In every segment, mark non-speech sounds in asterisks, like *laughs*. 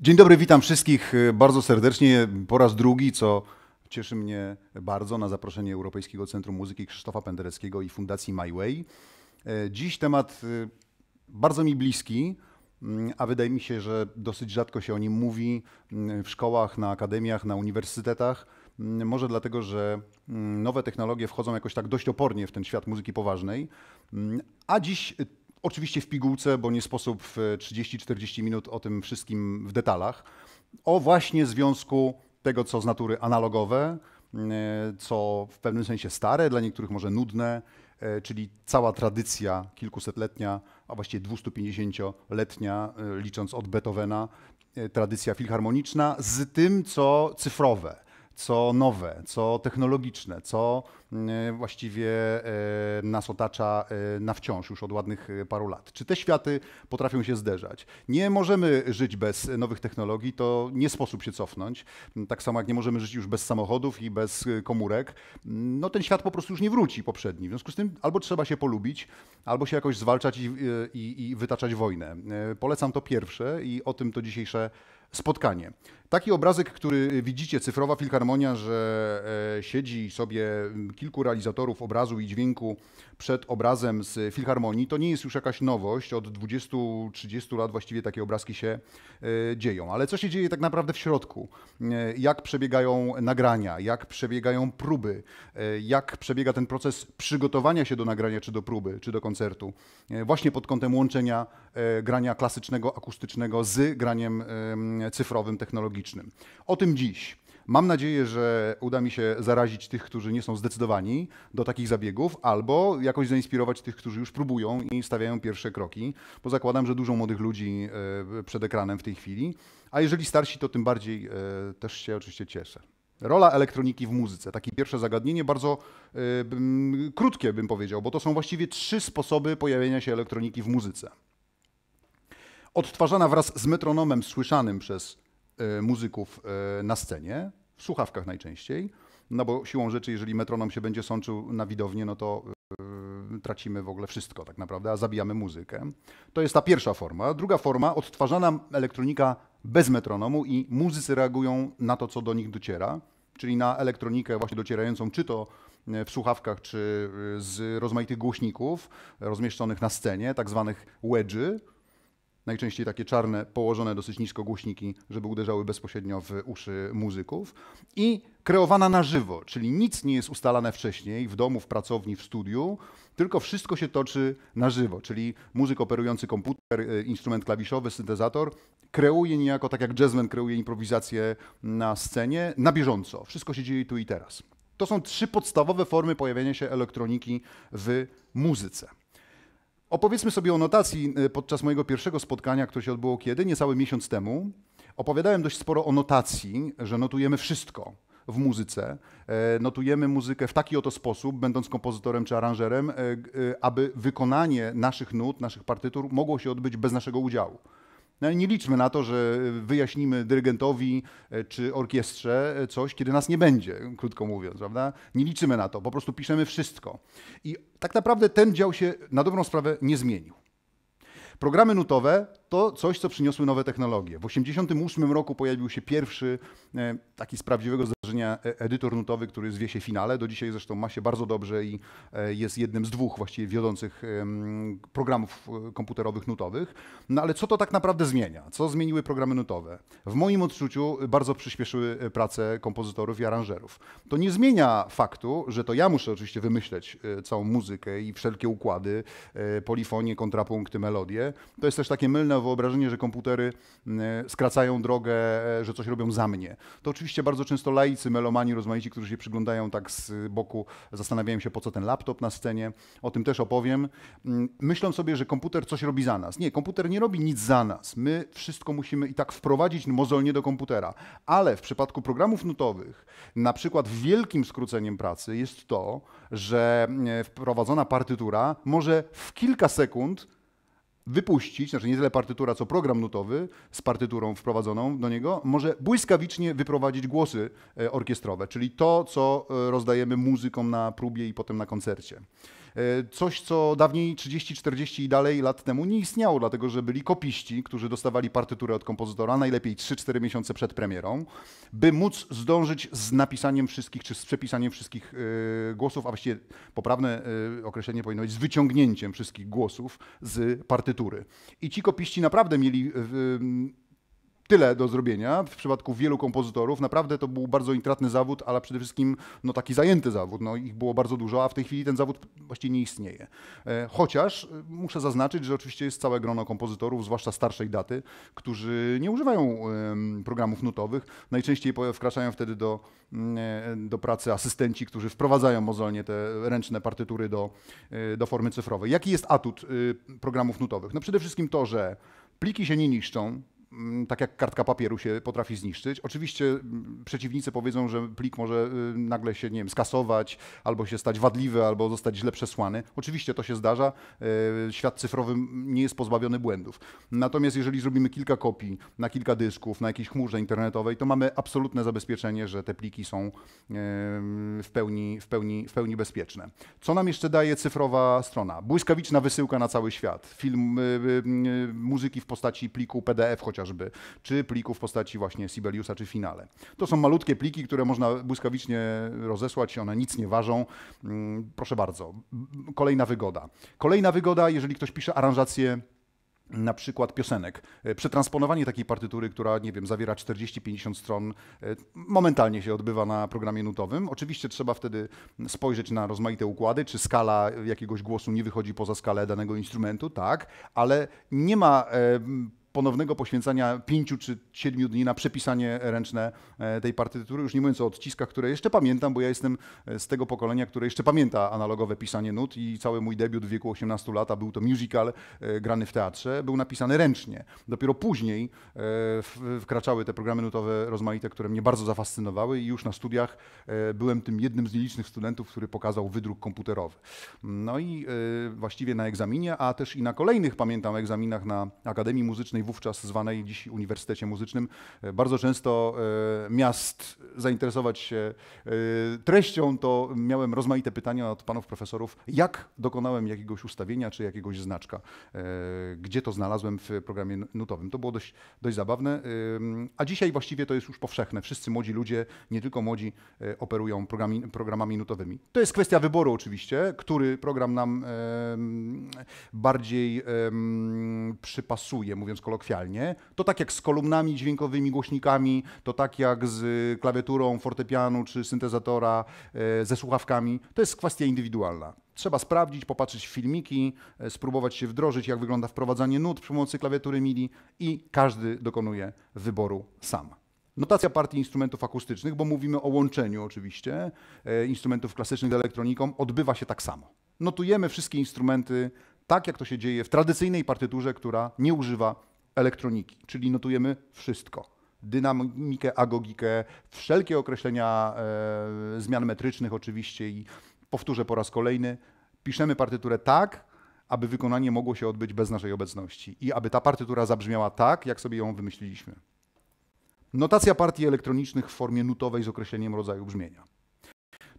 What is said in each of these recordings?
Dzień dobry, witam wszystkich y, bardzo serdecznie po raz drugi, co cieszy mnie bardzo na zaproszenie Europejskiego Centrum Muzyki Krzysztofa Pendereckiego i Fundacji My Way. E, dziś temat y, bardzo mi bliski, mm, a wydaje mi się, że dosyć rzadko się o nim mówi mm, w szkołach, na akademiach, na uniwersytetach. Mm, może dlatego, że nowe technologie wchodzą jakoś tak dość opornie w ten świat muzyki poważnej. A dziś Oczywiście w pigułce, bo nie sposób w 30-40 minut o tym wszystkim w detalach. O właśnie związku tego, co z natury analogowe, mm, co w pewnym sensie stare, dla niektórych może nudne, e, czyli cała tradycja kilkusetletnia, a właściwie 250-letnia, e, licząc od Beethovena, e, tradycja filharmoniczna, z tym, co cyfrowe co nowe, co technologiczne, co mm, e, właściwie e, nas otacza e, na wciąż już od ładnych paru lat. Czy te światy potrafią się zderzać? Nie możemy żyć bez nowych technologii, to nie sposób się cofnąć. Mm, tak samo jak nie możemy żyć już bez samochodów i bez komórek. Mm, no ten świat po prostu już nie wróci poprzedni. W związku z tym albo trzeba się polubić, albo się jakoś zwalczać i, i, i wytaczać wojnę. Polecam to pierwsze i o tym to dzisiejsze spotkanie. Taki obrazek, który widzicie, cyfrowa filharmonia, że e, siedzi sobie mm, kilku realizatorów obrazu i dźwięku przed obrazem z filharmonii, to nie jest już jakaś nowość. Od 20-30 lat właściwie takie obrazki się e, dzieją. Ale co się dzieje tak naprawdę w środku? E, jak przebiegają nagrania, jak przebiegają próby, jak przebiega ten proces przygotowania się do nagrania, czy do próby, czy do koncertu, właśnie pod kątem łączenia E, grania klasycznego, akustycznego z graniem cyfrowym, technologicznym. O tym dziś. Mam nadzieję, że uda mi się zarazić tych, którzy nie są zdecydowani do takich zabiegów, albo jakoś zainspirować tych, którzy już próbują i stawiają pierwsze kroki, bo zakładam, że dużo młodych ludzi e, przed ekranem w tej chwili, a jeżeli starsi, to tym bardziej e, też się oczywiście cieszę. Rola elektroniki w muzyce. Takie pierwsze zagadnienie, bardzo y, krótkie bym powiedział, bo to są właściwie trzy sposoby pojawienia się elektroniki w muzyce odtwarzana wraz z metronomem słyszanym przez e, muzyków e, na scenie, w słuchawkach najczęściej, no bo siłą rzeczy, jeżeli metronom się będzie sączył na widownię, no to e, tracimy w ogóle wszystko tak naprawdę, a zabijamy muzykę. To jest ta pierwsza forma. Druga forma, odtwarzana elektronika bez metronomu i muzycy reagują na to, co do nich dociera, czyli na elektronikę właśnie docierającą czy to w słuchawkach, czy z rozmaitych głośników rozmieszczonych na scenie, tak zwanych wedży, najczęściej takie czarne, położone dosyć nisko głośniki, żeby uderzały bezpośrednio w uszy muzyków i kreowana na żywo, czyli nic nie jest ustalane wcześniej w domu, w pracowni, w studiu, tylko wszystko się toczy na żywo, czyli muzyk operujący komputer, e, instrument klawiszowy, syntezator kreuje niejako tak jak jazzman kreuje improwizację na scenie na bieżąco. Wszystko się dzieje tu i teraz. To są trzy podstawowe formy pojawienia się elektroniki w muzyce. Opowiedzmy sobie o notacji y, podczas mojego pierwszego spotkania, które się odbyło kiedy? Niecały miesiąc temu. Opowiadałem dość sporo o notacji, że notujemy wszystko w muzyce. E, notujemy muzykę w taki oto sposób, będąc kompozytorem czy aranżerem, e, e, aby wykonanie naszych nut, naszych partytur mogło się odbyć bez naszego udziału. No nie liczmy na to, że wyjaśnimy dyrygentowi e, czy orkiestrze e, coś, kiedy nas nie będzie, krótko mówiąc, prawda? Nie liczymy na to, po prostu piszemy wszystko. I tak naprawdę ten dział się na dobrą sprawę nie zmienił. Programy nutowe to coś, co przyniosły nowe technologie. W 1988 roku pojawił się pierwszy e, taki z prawdziwego zdarzenia e, edytor nutowy, który zwie się Finale. Do dzisiaj zresztą ma się bardzo dobrze i e, jest jednym z dwóch właściwie wiodących programów komputerowych nutowych. No ale co to tak naprawdę zmienia? Co zmieniły programy nutowe? W moim odczuciu bardzo przyspieszyły pracę kompozytorów i aranżerów. To nie zmienia faktu, że to ja muszę oczywiście wymyśleć całą muzykę i wszelkie układy, polifonie, kontrapunkty, melodie, to jest też takie mylne wyobrażenie, że komputery mm, e, skracają drogę, e, że coś robią za mnie. To oczywiście bardzo często laicy, melomani rozmaici, którzy się przyglądają tak z boku, zastanawiają się, po co ten laptop na scenie. O tym też opowiem. Mm, myślą sobie, że komputer coś robi za nas. Nie, komputer nie robi nic za nas. My wszystko musimy i tak wprowadzić mozolnie do komputera. Ale w przypadku programów nutowych, na przykład wielkim skróceniem pracy jest to, że mm, e, wprowadzona partytura może w kilka sekund wypuścić, znaczy nie tyle partytura, co program nutowy z partyturą wprowadzoną do niego, może błyskawicznie wyprowadzić głosy e, orkiestrowe, czyli to, co e, rozdajemy muzykom na próbie i potem na koncercie. E, coś, co dawniej 30, 40 i dalej lat temu nie istniało, dlatego że byli kopiści, którzy dostawali partyturę od kompozytora najlepiej 3-4 miesiące przed premierą, by móc zdążyć z napisaniem wszystkich, czy z przepisaniem wszystkich e, głosów, a właściwie poprawne e, określenie powinno być z wyciągnięciem wszystkich głosów z partytury. I ci kopiści naprawdę mieli tyle do zrobienia w przypadku wielu kompozytorów. Naprawdę to był bardzo intratny zawód, ale przede wszystkim no, taki zajęty zawód. No, ich było bardzo dużo, a w tej chwili ten zawód właściwie nie istnieje. E, chociaż e, muszę zaznaczyć, że oczywiście jest całe grono kompozytorów, zwłaszcza starszej daty, którzy nie używają programów nutowych. Najczęściej wkraczają wtedy do, mm, e, do pracy asystenci, którzy wprowadzają mozolnie te ręczne partytury do, do formy cyfrowej. Jaki jest atut y, programów nutowych? No przede wszystkim to, że pliki się nie niszczą, Mm, tak jak kartka papieru się potrafi zniszczyć. Oczywiście mm, przeciwnicy powiedzą, że plik może y, nagle się, nie wiem, skasować, albo się stać wadliwy, albo zostać źle przesłany. Oczywiście to się zdarza. Y, świat cyfrowy nie jest pozbawiony błędów. Natomiast jeżeli zrobimy kilka kopii na kilka dysków, na jakiejś chmurze internetowej, to mamy absolutne zabezpieczenie, że te pliki są y, w pełni, w pełni, w pełni bezpieczne. Co nam jeszcze daje cyfrowa strona? Błyskawiczna wysyłka na cały świat. Film muzyki w postaci pliku PDF chociaż chociażby, czy pliku w postaci właśnie Sibeliusa czy Finale. To są malutkie pliki, które można błyskawicznie rozesłać, one nic nie ważą. Mm, proszę bardzo, kolejna wygoda. Kolejna wygoda, jeżeli ktoś pisze aranżację na przykład piosenek. E, przetransponowanie takiej partytury, która, nie wiem, zawiera 40-50 stron, e, momentalnie się odbywa na programie nutowym. Oczywiście trzeba wtedy spojrzeć na rozmaite układy, czy skala jakiegoś głosu nie wychodzi poza skalę danego instrumentu, tak, ale nie ma e, ponownego poświęcania pięciu czy siedmiu dni na przepisanie ręczne e, tej partytury, już nie mówiąc o odciskach, które jeszcze pamiętam, bo ja jestem e, z tego pokolenia, które jeszcze pamięta analogowe pisanie nut i cały mój debiut w wieku 18 lat, a był to musical e, grany w teatrze, był napisany ręcznie. Dopiero później wkraczały te programy nutowe rozmaite, które mnie bardzo zafascynowały i już na studiach byłem tym jednym z nielicznych studentów, który pokazał wydruk komputerowy. No i właściwie na egzaminie, a też i na kolejnych, pamiętam, egzaminach na Akademii Muzycznej wówczas zwanej dziś Uniwersytecie Muzycznym, e, bardzo często e, miast zainteresować się e, treścią, to miałem rozmaite pytania od panów profesorów, jak dokonałem jakiegoś ustawienia czy jakiegoś znaczka, gdzie to znalazłem w programie nutowym. To było dość, dość zabawne, a dzisiaj właściwie to jest już powszechne. Wszyscy młodzi ludzie, nie tylko młodzi, operują programi, programami nutowymi. To jest kwestia wyboru oczywiście, który program nam bardziej przypasuje, mówiąc kolokwialnie kolokwialnie, to tak jak z kolumnami dźwiękowymi, głośnikami, to tak jak z y, klawiaturą fortepianu czy syntezatora, e, ze słuchawkami, to jest kwestia indywidualna. Trzeba sprawdzić, popatrzeć w filmiki, e, spróbować się wdrożyć, jak wygląda wprowadzanie nut przy pomocy klawiatury MIDI i każdy dokonuje wyboru sam. Notacja partii instrumentów akustycznych, bo mówimy o łączeniu oczywiście e, instrumentów klasycznych z elektroniką, odbywa się tak samo. Notujemy wszystkie instrumenty tak, jak to się dzieje w tradycyjnej partyturze, która nie używa elektroniki, czyli notujemy wszystko. Dynamikę, agogikę, wszelkie określenia e, zmian metrycznych oczywiście i powtórzę po raz kolejny, piszemy partyturę tak, aby wykonanie mogło się odbyć bez naszej obecności i aby ta partytura zabrzmiała tak, jak sobie ją wymyśliliśmy. Notacja partii elektronicznych w formie nutowej z określeniem rodzaju brzmienia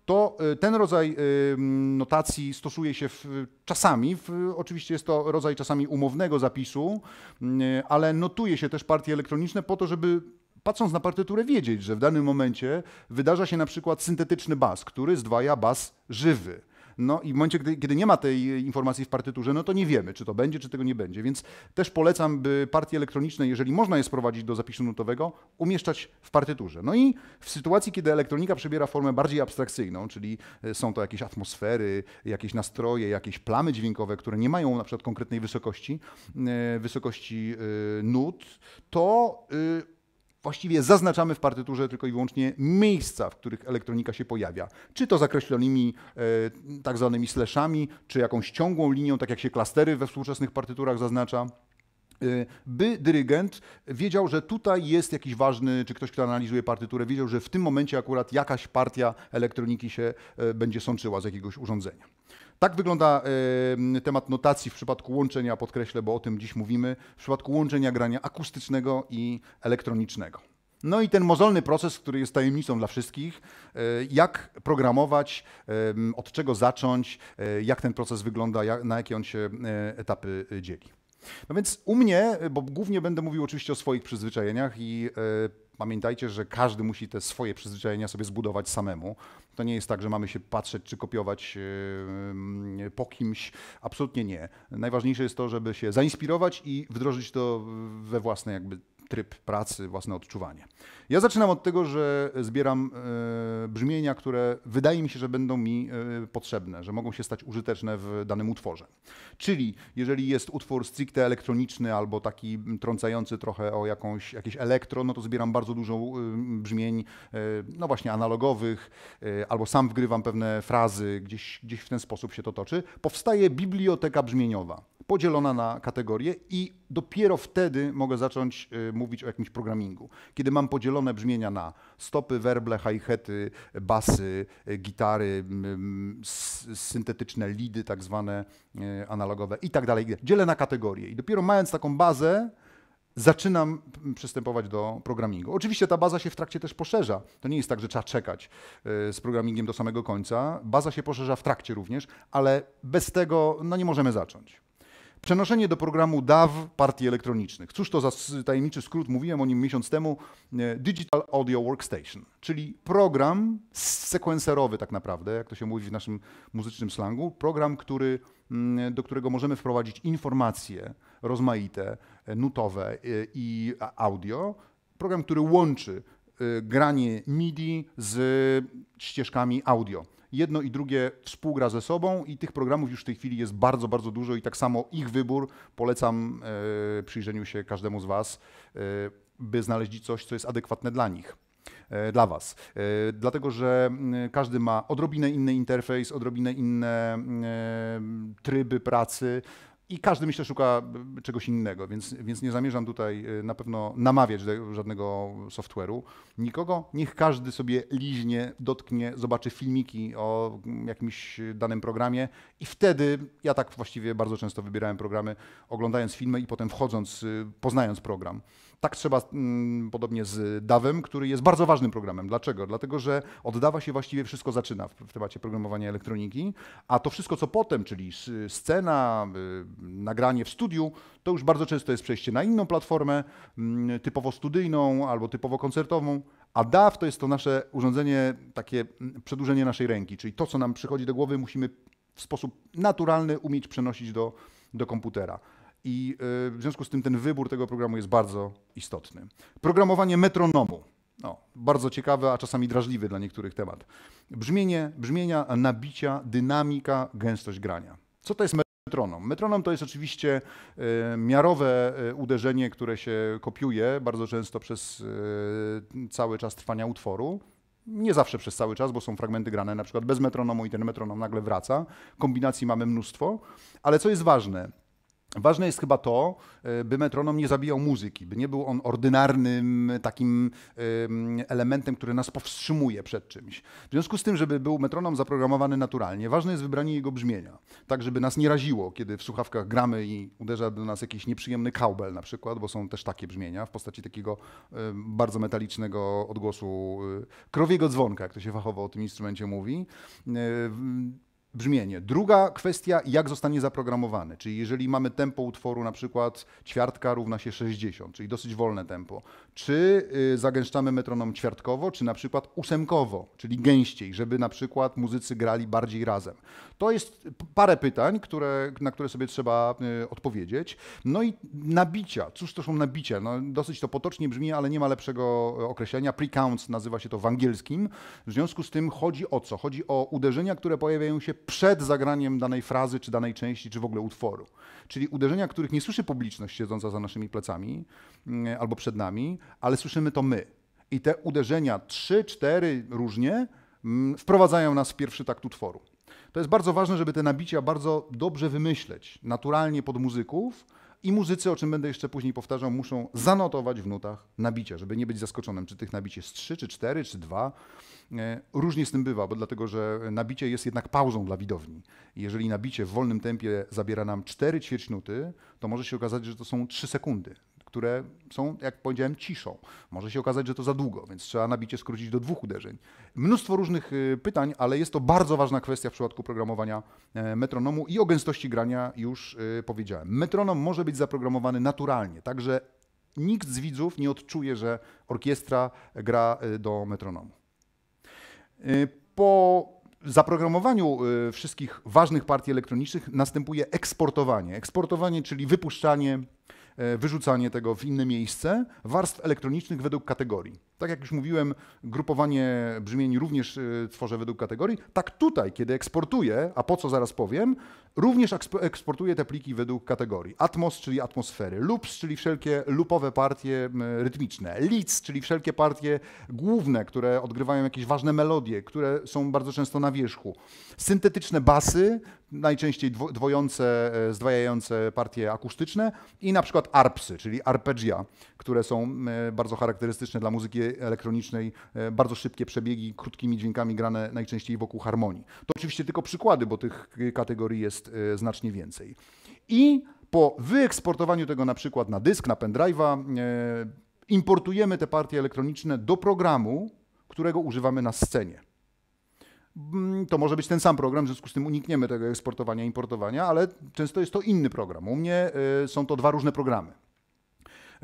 to y, ten rodzaj y, notacji stosuje się w, czasami, w, oczywiście jest to rodzaj czasami umownego zapisu, ale notuje się też partie elektroniczne po to, żeby patrząc na partyturę wiedzieć, że w danym momencie wydarza się na przykład syntetyczny bas, który zdwaja bas żywy. No i w momencie, gdy, kiedy nie ma tej e, informacji w partyturze, no to nie wiemy, czy to będzie, czy tego nie będzie. Więc też polecam, by partie elektroniczne, jeżeli można je sprowadzić do zapisu nutowego, umieszczać w partyturze. No i w sytuacji, kiedy elektronika przybiera formę bardziej abstrakcyjną, czyli e, są to jakieś atmosfery, jakieś nastroje, jakieś plamy dźwiękowe, które nie mają na przykład konkretnej wysokości, e, wysokości nut, to Właściwie zaznaczamy w partyturze tylko i wyłącznie miejsca, w których elektronika się pojawia. Czy to zakreślonymi e, tak zwanymi slashami, czy jakąś ciągłą linią, tak jak się klastery we współczesnych partyturach zaznacza e, by dyrygent wiedział, że tutaj jest jakiś ważny, czy ktoś, kto analizuje partyturę, wiedział, że w tym momencie akurat jakaś partia elektroniki się e, będzie sączyła z jakiegoś urządzenia. Tak wygląda y, temat notacji w przypadku łączenia, podkreślę, bo o tym dziś mówimy, w przypadku łączenia grania akustycznego i elektronicznego. No i ten mozolny proces, który jest tajemnicą dla wszystkich, e, jak programować, od czego zacząć, e, jak ten proces wygląda, na jakie on się e, etapy dzieli. No więc u mnie, bo głównie będę mówił oczywiście o swoich przyzwyczajeniach i pamiętajcie, że każdy musi te swoje przyzwyczajenia sobie zbudować samemu. To nie jest tak, że mamy się patrzeć czy kopiować e, mm, po kimś. Absolutnie nie. Najważniejsze jest to, żeby się zainspirować i wdrożyć to we własne jakby tryb pracy, własne odczuwanie. Ja zaczynam od tego, że zbieram e, brzmienia, które wydaje mi się, że będą mi e, potrzebne, że mogą się stać użyteczne w danym utworze. Czyli jeżeli jest utwór stricte elektroniczny albo taki trącający trochę o jakąś, jakieś elektro, no to zbieram bardzo dużo e, brzmień, no właśnie analogowych, albo sam wgrywam pewne frazy, gdzieś, gdzieś w ten sposób się to toczy. Powstaje biblioteka brzmieniowa, podzielona na kategorie i dopiero wtedy mogę zacząć y, mówić o jakimś programingu. Kiedy mam podzielone brzmienia na stopy, werble, hi-haty, basy, y, gitary, syntetyczne lidy, tak zwane y, analogowe i tak dalej. Dzielę na kategorie i dopiero mając taką bazę, zaczynam przystępować do programingu. Oczywiście ta baza się w trakcie też poszerza. To nie jest tak, że trzeba czekać z programingiem do samego końca. Baza się poszerza w trakcie również, ale bez tego no, nie możemy zacząć. Przenoszenie do programu DAW partii elektronicznych. Cóż to za tajemniczy skrót, mówiłem o nim miesiąc temu. E, Digital Audio Workstation, czyli program sekwenserowy tak naprawdę, jak to się mówi w naszym muzycznym slangu. Program, który, mm, do którego możemy wprowadzić informacje rozmaite, e, nutowe e, i audio. Program, który łączy granie MIDI z ścieżkami audio jedno i drugie współgra ze sobą i tych programów już w tej chwili jest bardzo, bardzo dużo i tak samo ich wybór polecam e, przyjrzeniu się każdemu z Was, e, by znaleźć coś, co jest adekwatne dla nich e, dla Was. Dlatego, że mm, każdy ma odrobinę inny interfejs, odrobinę inne mm, tryby pracy, i każdy, myślę, szuka e, czegoś innego, więc, więc nie zamierzam tutaj e, na pewno namawiać do żadnego software'u nikogo. Niech każdy sobie liźnie dotknie, zobaczy filmiki o mm, jakimś danym programie i wtedy, ja tak właściwie bardzo często wybierałem programy, oglądając filmy i potem wchodząc, y, poznając program. Tak trzeba mm, podobnie z DAWem, który jest bardzo ważnym programem. Dlaczego? Dlatego, że od DAWa się właściwie wszystko zaczyna w, temacie programowania elektroniki, a to wszystko, co potem, czyli scena, y, nagranie w studiu, to już bardzo często jest przejście na inną platformę, mm, typowo studyjną albo typowo koncertową, a DAW to jest to nasze urządzenie, takie mm, przedłużenie naszej ręki, czyli to, co nam przychodzi do głowy, musimy w sposób naturalny umieć przenosić do, do komputera i y, w związku z tym ten wybór tego programu jest bardzo istotny. Programowanie metronomu. No, bardzo ciekawy, a czasami drażliwy dla niektórych temat. Brzmienie, brzmienia, nabicia, dynamika, gęstość grania. Co to jest metronom? Metronom to jest oczywiście y, miarowe y, uderzenie, które się kopiuje bardzo często przez cały czas trwania utworu. Nie zawsze przez cały czas, bo są fragmenty grane na przykład bez metronomu i ten metronom nagle wraca. Kombinacji mamy mnóstwo, ale co jest ważne, Ważne jest chyba to, e, by metronom nie zabijał muzyki, by nie był on ordynarnym takim elementem, który nas powstrzymuje przed czymś. W związku z tym, żeby był metronom zaprogramowany naturalnie, ważne jest wybranie jego brzmienia, tak żeby nas nie raziło, kiedy w słuchawkach gramy i uderza do nas jakiś nieprzyjemny cowbell na przykład, bo są też takie brzmienia w postaci takiego bardzo metalicznego odgłosu y, krowiego dzwonka, jak to się fachowo o tym instrumencie mówi. E, brzmienie. Druga kwestia, jak zostanie zaprogramowany, czyli jeżeli mamy tempo utworu na przykład ćwiartka równa się 60, czyli dosyć wolne tempo, czy y, zagęszczamy metronom ćwiartkowo, czy na przykład ósemkowo, czyli gęściej, żeby na przykład muzycy grali bardziej razem. To jest parę pytań, które, na które sobie trzeba y, odpowiedzieć. No i nabicia. Cóż to są nabicia? No, dosyć to potocznie brzmi, ale nie ma lepszego y, określenia. Precounts nazywa się to w angielskim. W związku z tym chodzi o co? Chodzi o uderzenia, które pojawiają się przed zagraniem danej frazy, czy danej części, czy w ogóle utworu czyli uderzenia, których nie słyszy publiczność siedząca za naszymi plecami mm, albo przed nami, ale słyszymy to my. I te uderzenia, trzy, cztery różnie, mm, wprowadzają nas w pierwszy takt utworu. To jest bardzo ważne, żeby te nabicia bardzo dobrze wymyśleć, naturalnie pod muzyków, i muzycy, o czym będę jeszcze później powtarzał, muszą zanotować w nutach nabicia, żeby nie być zaskoczonym, czy tych nabić jest 3, czy 4, czy 2. E, różnie z tym bywa, bo dlatego, że nabicie jest jednak pauzą dla widowni. Jeżeli nabicie w wolnym tempie zabiera nam 4 ćwierćnuty, to może się okazać, że to są 3 sekundy które są, jak powiedziałem, ciszą. Może się okazać, że to za długo, więc trzeba nabicie skrócić do dwóch uderzeń. Mnóstwo różnych y, pytań, ale jest to bardzo ważna kwestia w przypadku programowania e, metronomu i o gęstości grania już y, powiedziałem. Metronom może być zaprogramowany naturalnie, także nikt z widzów nie odczuje, że orkiestra gra y, do metronomu. Y, po zaprogramowaniu y, wszystkich ważnych partii elektronicznych następuje eksportowanie. Eksportowanie, czyli wypuszczanie, e, wyrzucanie tego w inne miejsce warstw elektronicznych według kategorii. Tak jak już mówiłem, grupowanie brzmień również y, tworzę według kategorii. Tak tutaj, kiedy eksportuję, a po co zaraz powiem, również eksportuję te pliki według kategorii. Atmos, czyli atmosfery, loops, czyli wszelkie loopowe partie rytmiczne, leads, czyli wszelkie partie główne, które odgrywają jakieś ważne melodie, które są bardzo często na wierzchu. Syntetyczne basy, najczęściej dwojące, e, zdwajające partie akustyczne i na przykład arpsy, czyli arpeggia, które są e, bardzo charakterystyczne dla muzyki elektronicznej, e, bardzo szybkie przebiegi, krótkimi dźwiękami grane najczęściej wokół harmonii. To oczywiście tylko przykłady, bo tych kategorii jest e, znacznie więcej. I po wyeksportowaniu tego na przykład na dysk, na pendrive'a, e, importujemy te partie elektroniczne do programu, którego używamy na scenie. Mm, to może być ten sam program, w związku z tym unikniemy tego eksportowania, importowania, ale często jest to inny program. U mnie są to dwa różne programy.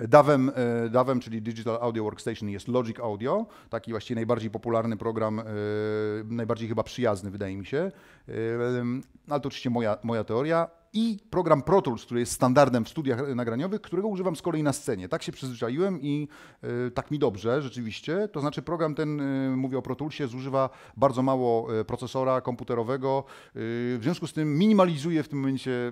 Dawem, e, Dawem, czyli Digital Audio Workstation jest Logic Audio, taki właściwie najbardziej popularny program, e, najbardziej chyba przyjazny wydaje mi się, e, ale to oczywiście moja, moja teoria i program Pro Tools, który jest standardem w studiach nagraniowych, którego używam z kolei na scenie. Tak się przyzwyczaiłem i y, tak mi dobrze rzeczywiście. To znaczy program ten, y, mówię o Pro Toolsie, zużywa bardzo mało y, procesora komputerowego. w związku z tym minimalizuje w tym momencie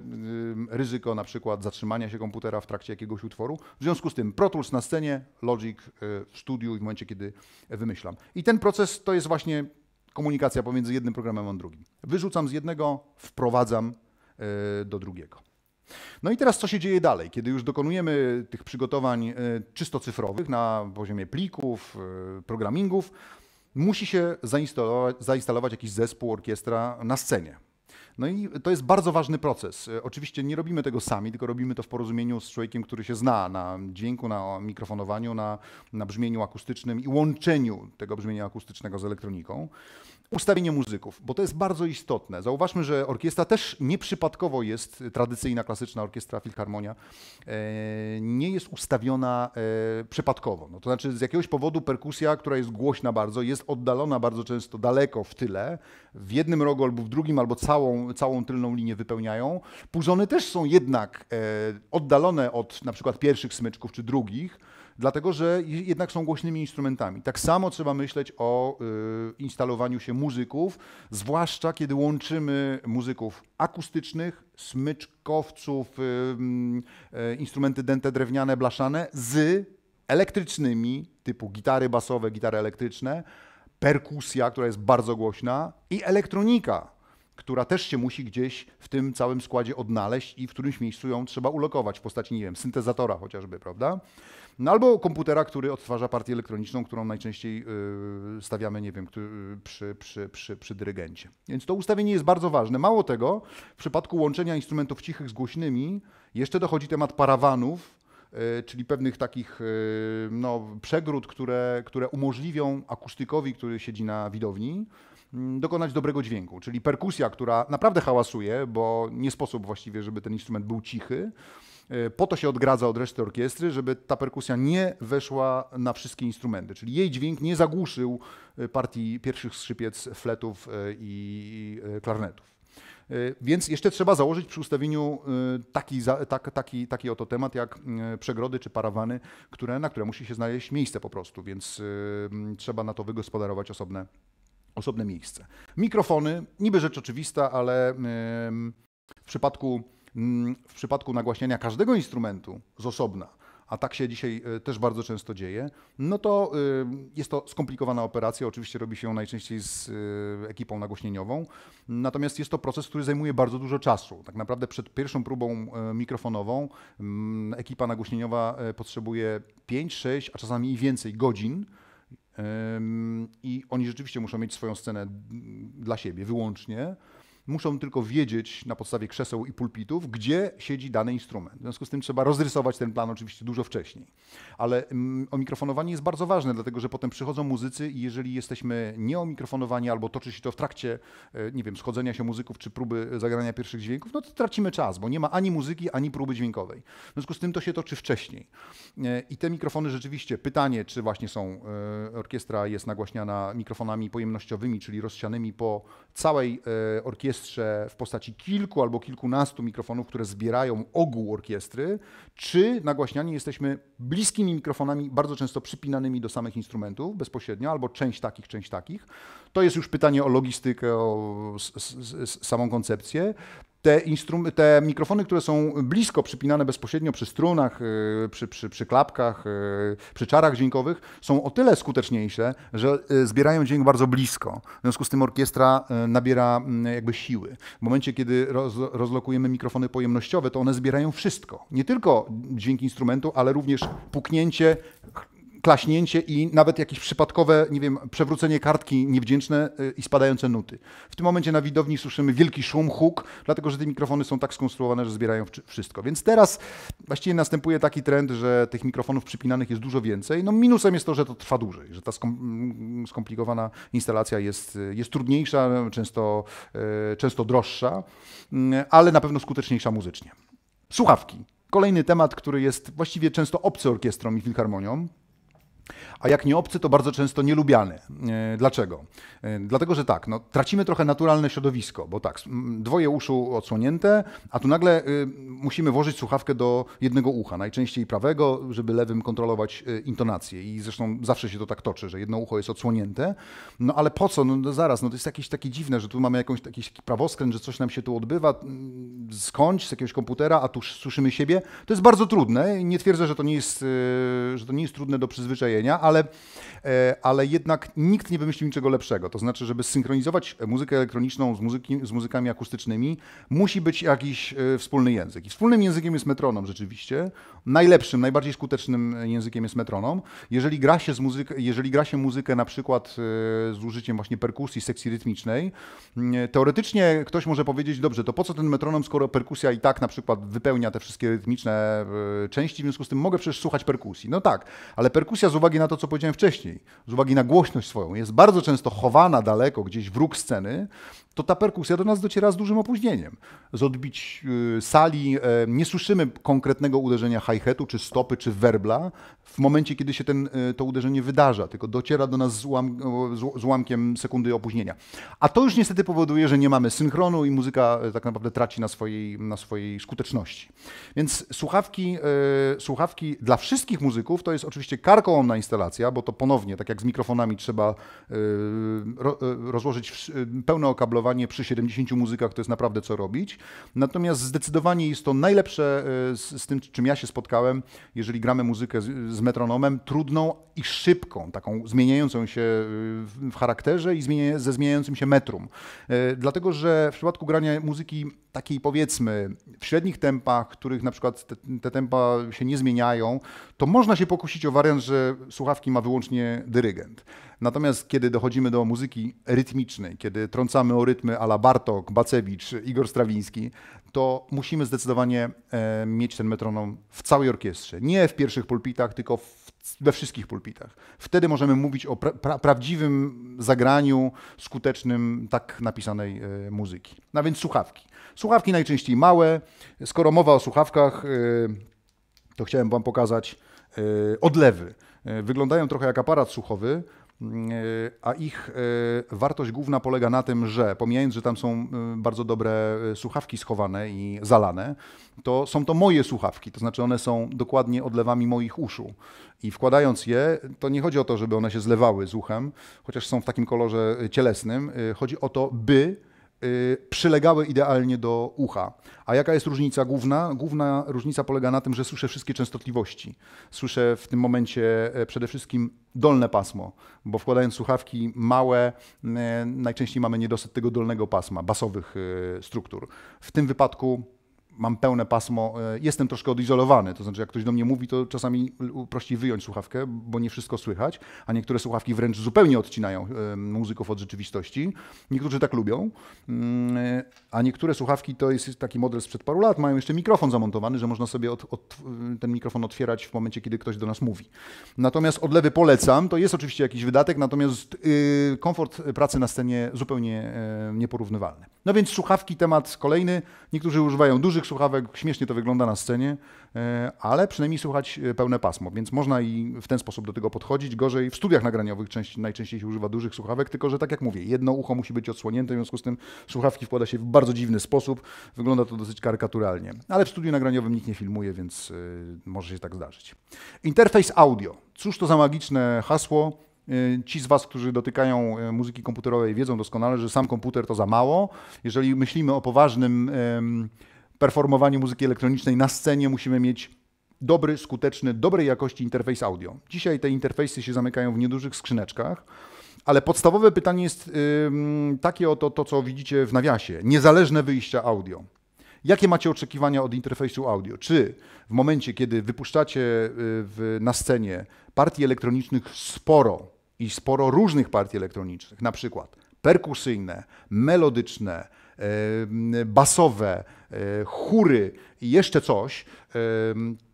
ryzyko na przykład zatrzymania się komputera w trakcie jakiegoś utworu. W związku z tym Pro Tools na scenie, Logic w studiu i w momencie, kiedy wymyślam. I ten proces to jest właśnie komunikacja pomiędzy jednym programem a drugim. Wyrzucam z jednego, wprowadzam E, do drugiego. No i teraz co się dzieje dalej? Kiedy już dokonujemy tych przygotowań e, czysto cyfrowych na poziomie plików, e, programingów, musi się zainstalować, zainstalować jakiś zespół, orkiestra na scenie. No i to jest bardzo ważny proces. Oczywiście nie robimy tego sami, tylko robimy to w porozumieniu z człowiekiem, który się zna na dźwięku, na mikrofonowaniu, na, na brzmieniu akustycznym i łączeniu tego brzmienia akustycznego z elektroniką ustawienie muzyków, bo to jest bardzo istotne. Zauważmy, że orkiestra też nieprzypadkowo jest, y, tradycyjna, klasyczna orkiestra Filharmonia, e, nie jest ustawiona e, przypadkowo. No to znaczy z jakiegoś powodu perkusja, która jest głośna bardzo, jest oddalona bardzo często daleko w tyle, w jednym rogu albo w drugim, albo całą, całą tylną linię wypełniają. Puzony też są jednak e, oddalone od na przykład pierwszych smyczków czy drugich, dlatego że jednak są głośnymi instrumentami. Tak samo trzeba myśleć o y, instalowaniu się muzyków, zwłaszcza kiedy łączymy muzyków akustycznych, smyczkowców, y, y, instrumenty dęte drewniane, blaszane z elektrycznymi, typu gitary basowe, gitary elektryczne, perkusja, która jest bardzo głośna i elektronika, która też się musi gdzieś w tym całym składzie odnaleźć i w którymś miejscu ją trzeba ulokować w postaci, nie wiem, syntezatora chociażby, prawda? No albo komputera, który odtwarza partię elektroniczną, którą najczęściej y, stawiamy, nie wiem, y, przy, przy, przy, przy dyrygencie. Więc to ustawienie jest bardzo ważne. Mało tego, w przypadku łączenia instrumentów cichych z głośnymi jeszcze dochodzi temat parawanów, y, czyli pewnych takich no, przegród, które, które umożliwią akustykowi, który siedzi na widowni, mm, dokonać dobrego dźwięku. Czyli perkusja, która naprawdę hałasuje, bo nie sposób właściwie, żeby ten instrument był cichy, E, po to się odgradza od reszty orkiestry, żeby ta perkusja nie weszła na wszystkie instrumenty, czyli jej dźwięk nie zagłuszył e, partii pierwszych skrzypiec, fletów e, i klarnetów. Więc jeszcze trzeba założyć przy ustawieniu taki, tak, taki, taki oto temat jak przegrody czy parawany, które, na które musi się znaleźć miejsce po prostu, więc trzeba na to wygospodarować osobne, osobne miejsce. Mikrofony, niby rzecz oczywista, ale w przypadku Mm, w przypadku nagłaśniania każdego instrumentu z osobna, a tak się dzisiaj e, też bardzo często dzieje, no to e, jest to skomplikowana operacja. Oczywiście robi się ją najczęściej z e, ekipą nagłośnieniową. Natomiast jest to proces, który zajmuje bardzo dużo czasu. Tak naprawdę przed pierwszą próbą mikrofonową mm, ekipa nagłośnieniowa potrzebuje 5, 6, a czasami i więcej godzin. I oni rzeczywiście muszą mieć swoją scenę mm, dla siebie wyłącznie muszą tylko wiedzieć na podstawie krzeseł i pulpitów, gdzie siedzi dany instrument. W związku z tym trzeba rozrysować ten plan oczywiście dużo wcześniej. Ale mm, omikrofonowanie jest bardzo ważne, dlatego że potem przychodzą muzycy i jeżeli jesteśmy nieomikrofonowani albo toczy się to w trakcie, e, nie wiem, schodzenia się muzyków czy próby zagrania pierwszych dźwięków, no to tracimy czas, bo nie ma ani muzyki, ani próby dźwiękowej. W związku z tym to się toczy wcześniej. E, I te mikrofony rzeczywiście, pytanie, czy właśnie są, e, orkiestra jest nagłaśniana mikrofonami pojemnościowymi, czyli rozsianymi po całej orkiestrze, orkiestrze w postaci kilku albo kilkunastu mikrofonów, które zbierają ogół orkiestry, czy nagłaśniani jesteśmy bliskimi mikrofonami, bardzo często przypinanymi do samych instrumentów bezpośrednio, albo część takich, część takich. To jest już pytanie o logistykę, o samą koncepcję te, te mikrofony, które są blisko przypinane bezpośrednio przy strunach, e, przy, przy, przy klapkach, e, przy czarach dźwiękowych, są o tyle skuteczniejsze, że e, zbierają dźwięk bardzo blisko. W związku z tym orkiestra nabiera mm, jakby siły. W momencie, kiedy roz, rozlokujemy mikrofony pojemnościowe, to one zbierają wszystko. Nie tylko dźwięk instrumentu, ale również puknięcie, klaśnięcie i nawet jakieś przypadkowe, nie wiem, przewrócenie kartki niewdzięczne y, i spadające nuty. W tym momencie na widowni słyszymy wielki szum, huk, dlatego że te mikrofony są tak skonstruowane, że zbierają wszystko. Więc teraz właściwie następuje taki trend, że tych mikrofonów przypinanych jest dużo więcej. No minusem jest to, że to trwa dłużej, że ta mm, skomplikowana instalacja jest, jest trudniejsza, często, y, często droższa, y, ale na pewno skuteczniejsza muzycznie. Słuchawki. Kolejny temat, który jest właściwie często obcy orkiestrom i filharmoniom a jak nie obcy, to bardzo często nielubiany. E, dlaczego? E, dlatego, że tak, no, tracimy trochę naturalne środowisko, bo tak, dwoje uszu odsłonięte, a tu nagle y, musimy włożyć słuchawkę do jednego ucha, najczęściej prawego, żeby lewym kontrolować y, intonację i zresztą zawsze się to tak toczy, że jedno ucho jest odsłonięte, no ale po co? No, no zaraz, no to jest jakieś takie dziwne, że tu mamy jakąś, jakiś prawoskręt, że coś nam się tu odbywa, skądś, z jakiegoś komputera, a tu słyszymy siebie. To jest bardzo trudne i nie twierdzę, że to nie jest, y, że to nie jest trudne do przyzwyczajenia, ale, e, ale jednak nikt nie wymyślił niczego lepszego. To znaczy, żeby synchronizować muzykę elektroniczną z, muzyki, z muzykami akustycznymi, musi być jakiś e, wspólny język. I wspólnym językiem jest metronom rzeczywiście. Najlepszym, najbardziej skutecznym językiem jest metronom. Jeżeli gra się, z muzyk, jeżeli gra się muzykę na przykład e, z użyciem właśnie perkusji, sekcji rytmicznej, teoretycznie ktoś może powiedzieć, dobrze, to po co ten metronom, skoro perkusja i tak na przykład wypełnia te wszystkie rytmiczne części, w związku z tym mogę przecież słuchać perkusji. No tak, ale perkusja z uwagi uwagi na to, co powiedziałem wcześniej, z uwagi na głośność swoją, jest bardzo często chowana daleko gdzieś w róg sceny, to ta perkusja do nas dociera z dużym opóźnieniem. Z odbić y, sali y, nie słyszymy konkretnego uderzenia hi-hatu, czy stopy, czy werbla w momencie, kiedy się ten, y, to uderzenie wydarza, tylko dociera do nas z, ułam, z ułamkiem sekundy opóźnienia. A to już niestety powoduje, że nie mamy synchronu i muzyka tak naprawdę traci na swojej, na swojej skuteczności. Więc słuchawki, słuchawki dla wszystkich muzyków to jest oczywiście karkołomna instalacja, bo to ponownie, tak jak z mikrofonami, trzeba rozłożyć pełne okablowanie zdecydowanie przy 70 muzykach to jest naprawdę co robić. Natomiast zdecydowanie jest to najlepsze e, z, z tym, czym ja się spotkałem, jeżeli gramy muzykę z, z metronomem, trudną i szybką, taką zmieniającą się e, w charakterze i zmienia, ze zmieniającym się metrum. E, dlatego, że w przypadku grania muzyki takiej powiedzmy w średnich tempach, których na przykład te, te tempa się nie zmieniają, to można się pokusić o wariant, że słuchawki ma wyłącznie dyrygent. Natomiast kiedy dochodzimy do muzyki rytmicznej, kiedy trącamy o rytmy ala Bartok, Bacewicz, Igor Strawiński, to musimy zdecydowanie e, mieć ten metronom w całej orkiestrze. Nie w pierwszych pulpitach, tylko w, we wszystkich pulpitach. Wtedy możemy mówić o pra, pra, prawdziwym zagraniu skutecznym tak napisanej e, muzyki. No więc słuchawki. Słuchawki najczęściej małe. Skoro mowa o słuchawkach, e, to chciałem Wam pokazać odlewy. Wyglądają trochę jak aparat słuchowy, E, a ich e, wartość główna polega na tym, że pomijając, że tam są e, bardzo dobre słuchawki schowane i zalane, to są to moje słuchawki, to znaczy one są dokładnie odlewami moich uszu. I wkładając je, to nie chodzi o to, żeby one się zlewały z uchem, chociaż są w takim kolorze cielesnym, chodzi o to, by Y, przylegały idealnie do ucha. A jaka jest różnica główna? Główna różnica polega na tym, że słyszę wszystkie częstotliwości. Słyszę w tym momencie e, przede wszystkim dolne pasmo, bo wkładając słuchawki małe, e, najczęściej mamy niedosyt tego dolnego pasma, basowych e, struktur. W tym wypadku mam pełne pasmo, e, jestem troszkę odizolowany, to znaczy jak ktoś do mnie mówi, to czasami prościej wyjąć słuchawkę, bo nie wszystko słychać, a niektóre słuchawki wręcz zupełnie odcinają e, muzyków od rzeczywistości. Niektórzy tak lubią, mm, e, a niektóre słuchawki to jest taki model sprzed paru lat, mają jeszcze mikrofon zamontowany, że można sobie od, od, ten mikrofon otwierać w momencie, kiedy ktoś do nas mówi. Natomiast odlewy polecam, to jest oczywiście jakiś wydatek, natomiast komfort pracy na scenie zupełnie nieporównywalny. No więc słuchawki, temat kolejny. Niektórzy używają dużych słuchawek, śmiesznie to wygląda na scenie, e, ale przynajmniej słuchać e, pełne pasmo, więc można i w ten sposób do tego podchodzić. Gorzej w studiach nagraniowych najczęściej się używa dużych słuchawek, tylko że tak jak mówię, jedno ucho musi być odsłonięte, w związku z tym słuchawki wkłada się w bardzo dziwny sposób, wygląda to dosyć karykaturalnie. Ale w studiu nagraniowym nikt nie filmuje, więc e, może się tak zdarzyć. Interfejs audio. Cóż to za magiczne hasło? Ci z Was, którzy dotykają muzyki komputerowej, wiedzą doskonale, że sam komputer to za mało. Jeżeli myślimy o poważnym performowaniu muzyki elektronicznej na scenie musimy mieć dobry, skuteczny, dobrej jakości interfejs audio. Dzisiaj te interfejsy się zamykają w niedużych skrzyneczkach, ale podstawowe pytanie jest yy, takie oto, to co widzicie w nawiasie. Niezależne wyjścia audio. Jakie macie oczekiwania od interfejsu audio? Czy w momencie, kiedy wypuszczacie y, w, na scenie partii elektronicznych sporo i sporo różnych partii elektronicznych, na przykład perkusyjne, melodyczne, basowe, E, chóry i jeszcze coś, e,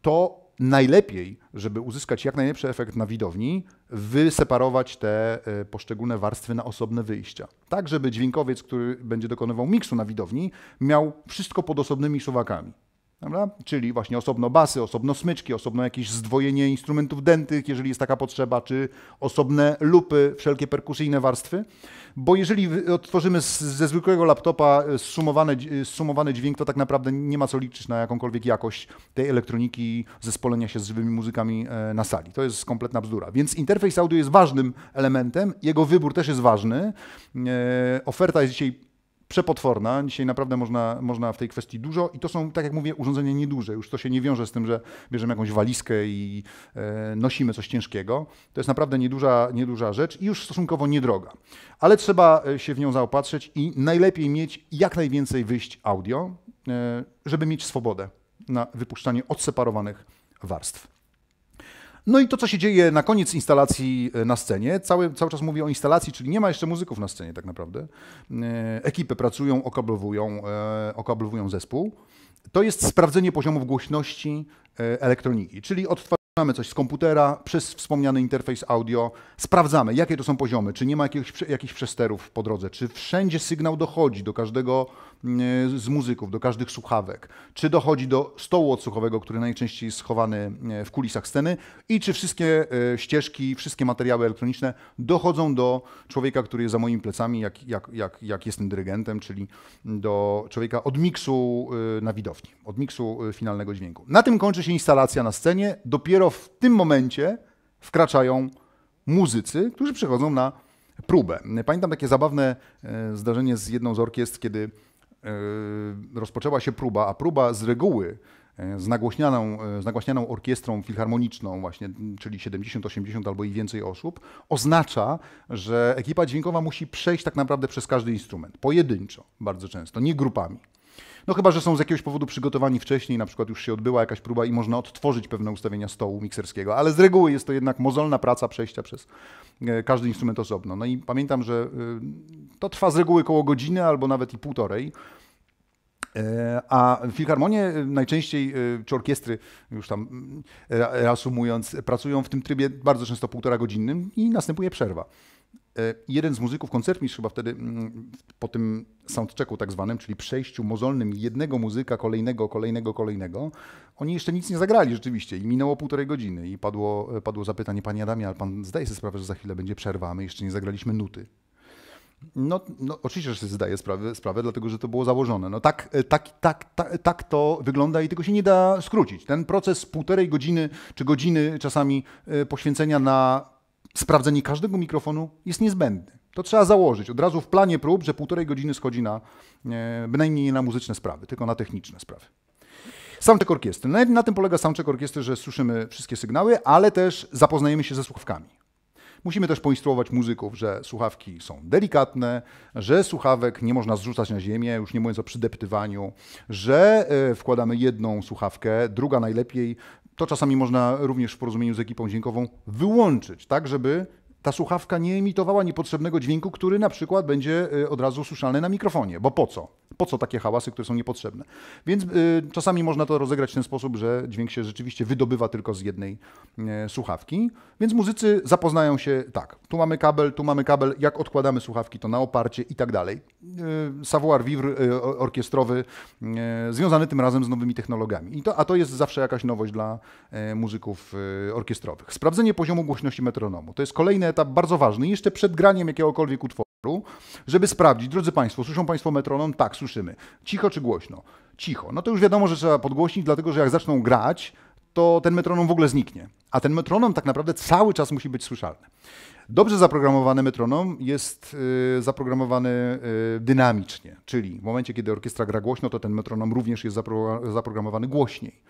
to najlepiej, żeby uzyskać jak najlepszy efekt na widowni, wyseparować te e, poszczególne warstwy na osobne wyjścia. Tak, żeby dźwiękowiec, który będzie dokonywał miksu na widowni, miał wszystko pod osobnymi suwakami. Czyli właśnie osobno basy, osobno smyczki, osobno jakieś zdwojenie instrumentów dętych, jeżeli jest taka potrzeba, czy osobne lupy, wszelkie perkusyjne warstwy. Bo jeżeli odtworzymy ze zwykłego laptopa e, zsumowany, e, zsumowany dźwięk, to tak naprawdę nie ma co liczyć na jakąkolwiek jakość tej elektroniki zespolenia się z żywymi muzykami e, na sali. To jest kompletna bzdura. Więc interfejs audio jest ważnym elementem, jego wybór też jest ważny. Oferta jest dzisiaj przepotworna. Dzisiaj naprawdę można, można w tej kwestii dużo i to są, tak jak mówię, urządzenia nieduże. Już to się nie wiąże z tym, że bierzemy jakąś walizkę i e, nosimy coś ciężkiego. To jest naprawdę nieduża, nieduża rzecz i już stosunkowo niedroga. Ale trzeba e, się w nią zaopatrzyć i najlepiej mieć jak najwięcej wyjść audio, e, żeby mieć swobodę na wypuszczanie odseparowanych warstw. No i to, co się dzieje na koniec instalacji e, na scenie, cały, cały czas mówię o instalacji, czyli nie ma jeszcze muzyków na scenie tak naprawdę. E, ekipy pracują, okablowują, e, okablowują zespół. To jest sprawdzenie poziomów głośności elektroniki, czyli odtwarzamy coś z komputera przez wspomniany interfejs audio, sprawdzamy, jakie to są poziomy, czy nie ma jakichś jakichś przesterów po drodze, czy wszędzie sygnał dochodzi do każdego Y, z muzyków, do każdych słuchawek, czy dochodzi do stołu odsłuchowego, który najczęściej jest schowany y, w kulisach sceny i czy wszystkie y, ścieżki, wszystkie materiały elektroniczne dochodzą do człowieka, który jest za moimi plecami, jak, jak, jak, jak jestem dyrygentem, czyli do człowieka od miksu na widowni, od miksu finalnego dźwięku. Na tym kończy się instalacja na scenie. Dopiero w tym momencie wkraczają muzycy, którzy przychodzą na próbę. Pamiętam takie zabawne zdarzenie z jedną z orkiestr, kiedy Y, rozpoczęła się próba, a próba z reguły e, z nagłośnianą, e, z nagłaśnianą orkiestrą filharmoniczną, właśnie, czyli 70, 80 albo i więcej osób, oznacza, że ekipa dźwiękowa musi przejść tak naprawdę przez każdy instrument, pojedynczo bardzo często, nie grupami. No chyba, że są z jakiegoś powodu przygotowani wcześniej, na przykład już się odbyła jakaś próba i można odtworzyć pewne ustawienia stołu mikserskiego, ale z reguły jest to jednak mozolna praca przejścia przez e, każdy instrument osobno. No i pamiętam, że e, to trwa z reguły koło godziny albo nawet i półtorej. E, a w filharmonie najczęściej, czy orkiestry, już tam reasumując, pracują w tym trybie bardzo często półtora godzinnym i następuje przerwa. E, jeden z muzyków, koncertmistrz chyba wtedy mm, po tym soundchecku tak zwanym, czyli przejściu mozolnym jednego muzyka, kolejnego, kolejnego, kolejnego, oni jeszcze nic nie zagrali rzeczywiście i minęło półtorej godziny i padło, e, padło zapytanie, panie Adamie, ale pan zdaje sobie sprawę, że za chwilę będzie przerwa, a my jeszcze nie zagraliśmy nuty. No, no, oczywiście, że sobie zdaję sprawę, sprawę, dlatego że to było założone. No, tak, e, tak, tak, tak, tak to wygląda i tego się nie da skrócić. Ten proces półtorej godziny czy godziny czasami poświęcenia na sprawdzenie każdego mikrofonu jest niezbędne. To trzeba założyć od razu w planie prób, że półtorej godziny schodzi na, e, bynajmniej nie na muzyczne sprawy, tylko na techniczne sprawy. Soundcheck orkiestry. Na, na tym polega soundcheck orkiestry, że słyszymy wszystkie sygnały, ale też zapoznajemy się ze słuchawkami. Musimy też poinstruować muzyków, że słuchawki są delikatne, że słuchawek nie można zrzucać na ziemię, już nie mówiąc o przydeptywaniu, że e, wkładamy jedną słuchawkę, druga najlepiej to czasami można również w porozumieniu z ekipą dźwiękową wyłączyć, tak żeby ta słuchawka nie emitowała niepotrzebnego dźwięku, który na przykład będzie y, od razu słyszalny na mikrofonie. Bo po co? Po co takie hałasy, które są niepotrzebne? Więc y, czasami można to rozegrać w ten sposób, że dźwięk się rzeczywiście wydobywa tylko z jednej y, słuchawki. Więc muzycy zapoznają się tak tu mamy kabel, tu mamy kabel, jak odkładamy słuchawki, to na oparcie i tak dalej. Y, savoir vivre y, orkiestrowy, y, związany tym razem z nowymi technologiami. To, a to jest zawsze jakaś nowość dla muzyków orkiestrowych. Sprawdzenie poziomu głośności metronomu. To jest kolejny etap bardzo ważny, jeszcze przed graniem jakiegokolwiek utworu, żeby sprawdzić, drodzy Państwo, słyszą Państwo metronom? Tak, słyszymy. Cicho czy głośno? Cicho. No to już wiadomo, że trzeba podgłośnić, dlatego że jak zaczną grać, to ten metronom w ogóle zniknie. A ten metronom tak naprawdę cały czas musi być słyszalny. Dobrze zaprogramowany metronom jest y, zaprogramowany y, dynamicznie, czyli w momencie, kiedy orkiestra gra głośno, to ten metronom również jest zaprogramowany głośniej.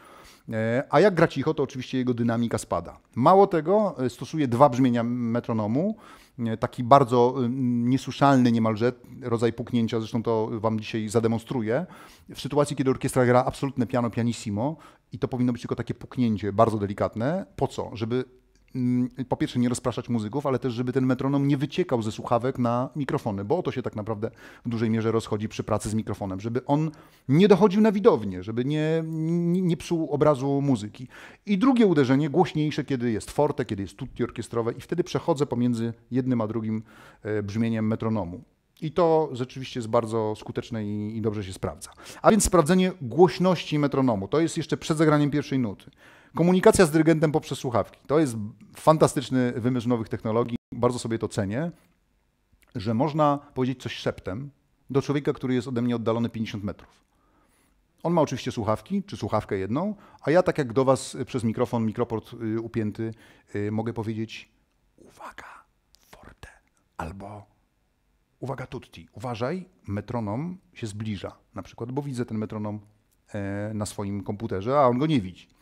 E, a jak gra cicho, to oczywiście jego dynamika spada. Mało tego, y, stosuje dwa brzmienia metronomu. E, taki bardzo niesłyszalny niemalże rodzaj puknięcia, zresztą to Wam dzisiaj zademonstruję. W sytuacji, kiedy orkiestra gra absolutne piano pianissimo i to powinno być tylko takie puknięcie, bardzo delikatne. Po co? Żeby Mm, po pierwsze nie rozpraszać muzyków, ale też żeby ten metronom nie wyciekał ze słuchawek na mikrofony, bo o to się tak naprawdę w dużej mierze rozchodzi przy pracy z mikrofonem, żeby on nie dochodził na widownię, żeby nie, nie, nie psuł obrazu muzyki. I drugie uderzenie, głośniejsze, kiedy jest forte, kiedy jest tutti orkiestrowe i wtedy przechodzę pomiędzy jednym a drugim e, brzmieniem metronomu. I to rzeczywiście jest bardzo skuteczne i, i, dobrze się sprawdza. A więc sprawdzenie głośności metronomu. To jest jeszcze przed zagraniem pierwszej nuty. Komunikacja z dyrygentem poprzez słuchawki. To jest fantastyczny wymysł nowych technologii. Bardzo sobie to cenię, że można powiedzieć coś szeptem do człowieka, który jest ode mnie oddalony 50 metrów. On ma oczywiście słuchawki, czy słuchawkę jedną, a ja tak jak do Was y, przez mikrofon, mikroport y, upięty, y, mogę powiedzieć uwaga, forte, albo uwaga tutti, uważaj, metronom się zbliża na przykład, bo widzę ten metronom e, na swoim komputerze, a on go nie widzi.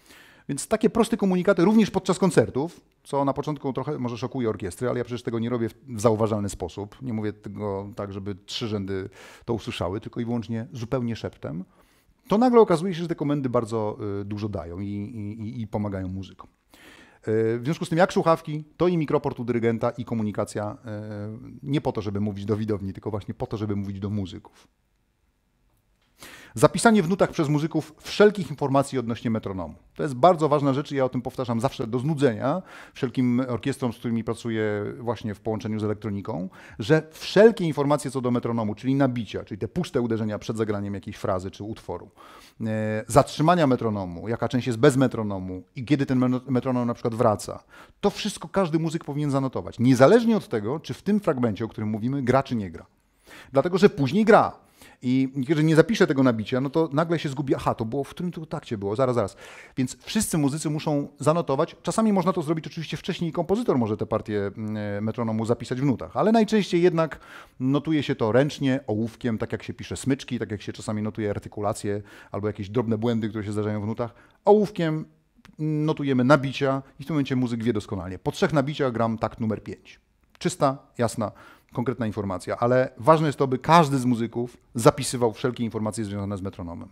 Więc takie proste komunikaty również podczas koncertów, co na początku trochę może szokuje orkiestry, ale ja przecież tego nie robię w zauważalny sposób. Nie mówię tego tak, żeby trzy rzędy to usłyszały, tylko i wyłącznie zupełnie szeptem. To nagle okazuje się, że te komendy bardzo y, dużo dają i, i, i pomagają muzykom. Y, w związku z tym, jak słuchawki, to i mikroport u dyrygenta, i komunikacja y, nie po to, żeby mówić do widowni, tylko właśnie po to, żeby mówić do muzyków. Zapisanie w nutach przez muzyków wszelkich informacji odnośnie metronomu. To jest bardzo ważna rzecz i ja o tym powtarzam zawsze do znudzenia wszelkim orkiestrom, z którymi pracuję właśnie w połączeniu z elektroniką, że wszelkie informacje co do metronomu, czyli nabicia, czyli te puste uderzenia przed zagraniem jakiejś frazy czy utworu, e, zatrzymania metronomu, jaka część jest bez metronomu i kiedy ten metronom na przykład wraca, to wszystko każdy muzyk powinien zanotować, niezależnie od tego, czy w tym fragmencie, o którym mówimy, gra czy nie gra. Dlatego, że później gra, i jeżeli nie zapiszę tego nabicia, no to nagle się zgubi, aha, to było w którym takcie było, zaraz, zaraz. Więc wszyscy muzycy muszą zanotować. Czasami można to zrobić oczywiście wcześniej i kompozytor może te partie mm, e, metronomu zapisać w nutach, ale najczęściej jednak notuje się to ręcznie, ołówkiem, tak jak się pisze smyczki, tak jak się czasami notuje artykulacje albo jakieś drobne błędy, które się zdarzają w nutach. Ołówkiem notujemy nabicia i w tym momencie muzyk wie doskonale. Po trzech nabiciach gram takt numer 5. Czysta, jasna konkretna informacja, ale ważne jest to, by każdy z muzyków zapisywał wszelkie informacje związane z metronomem.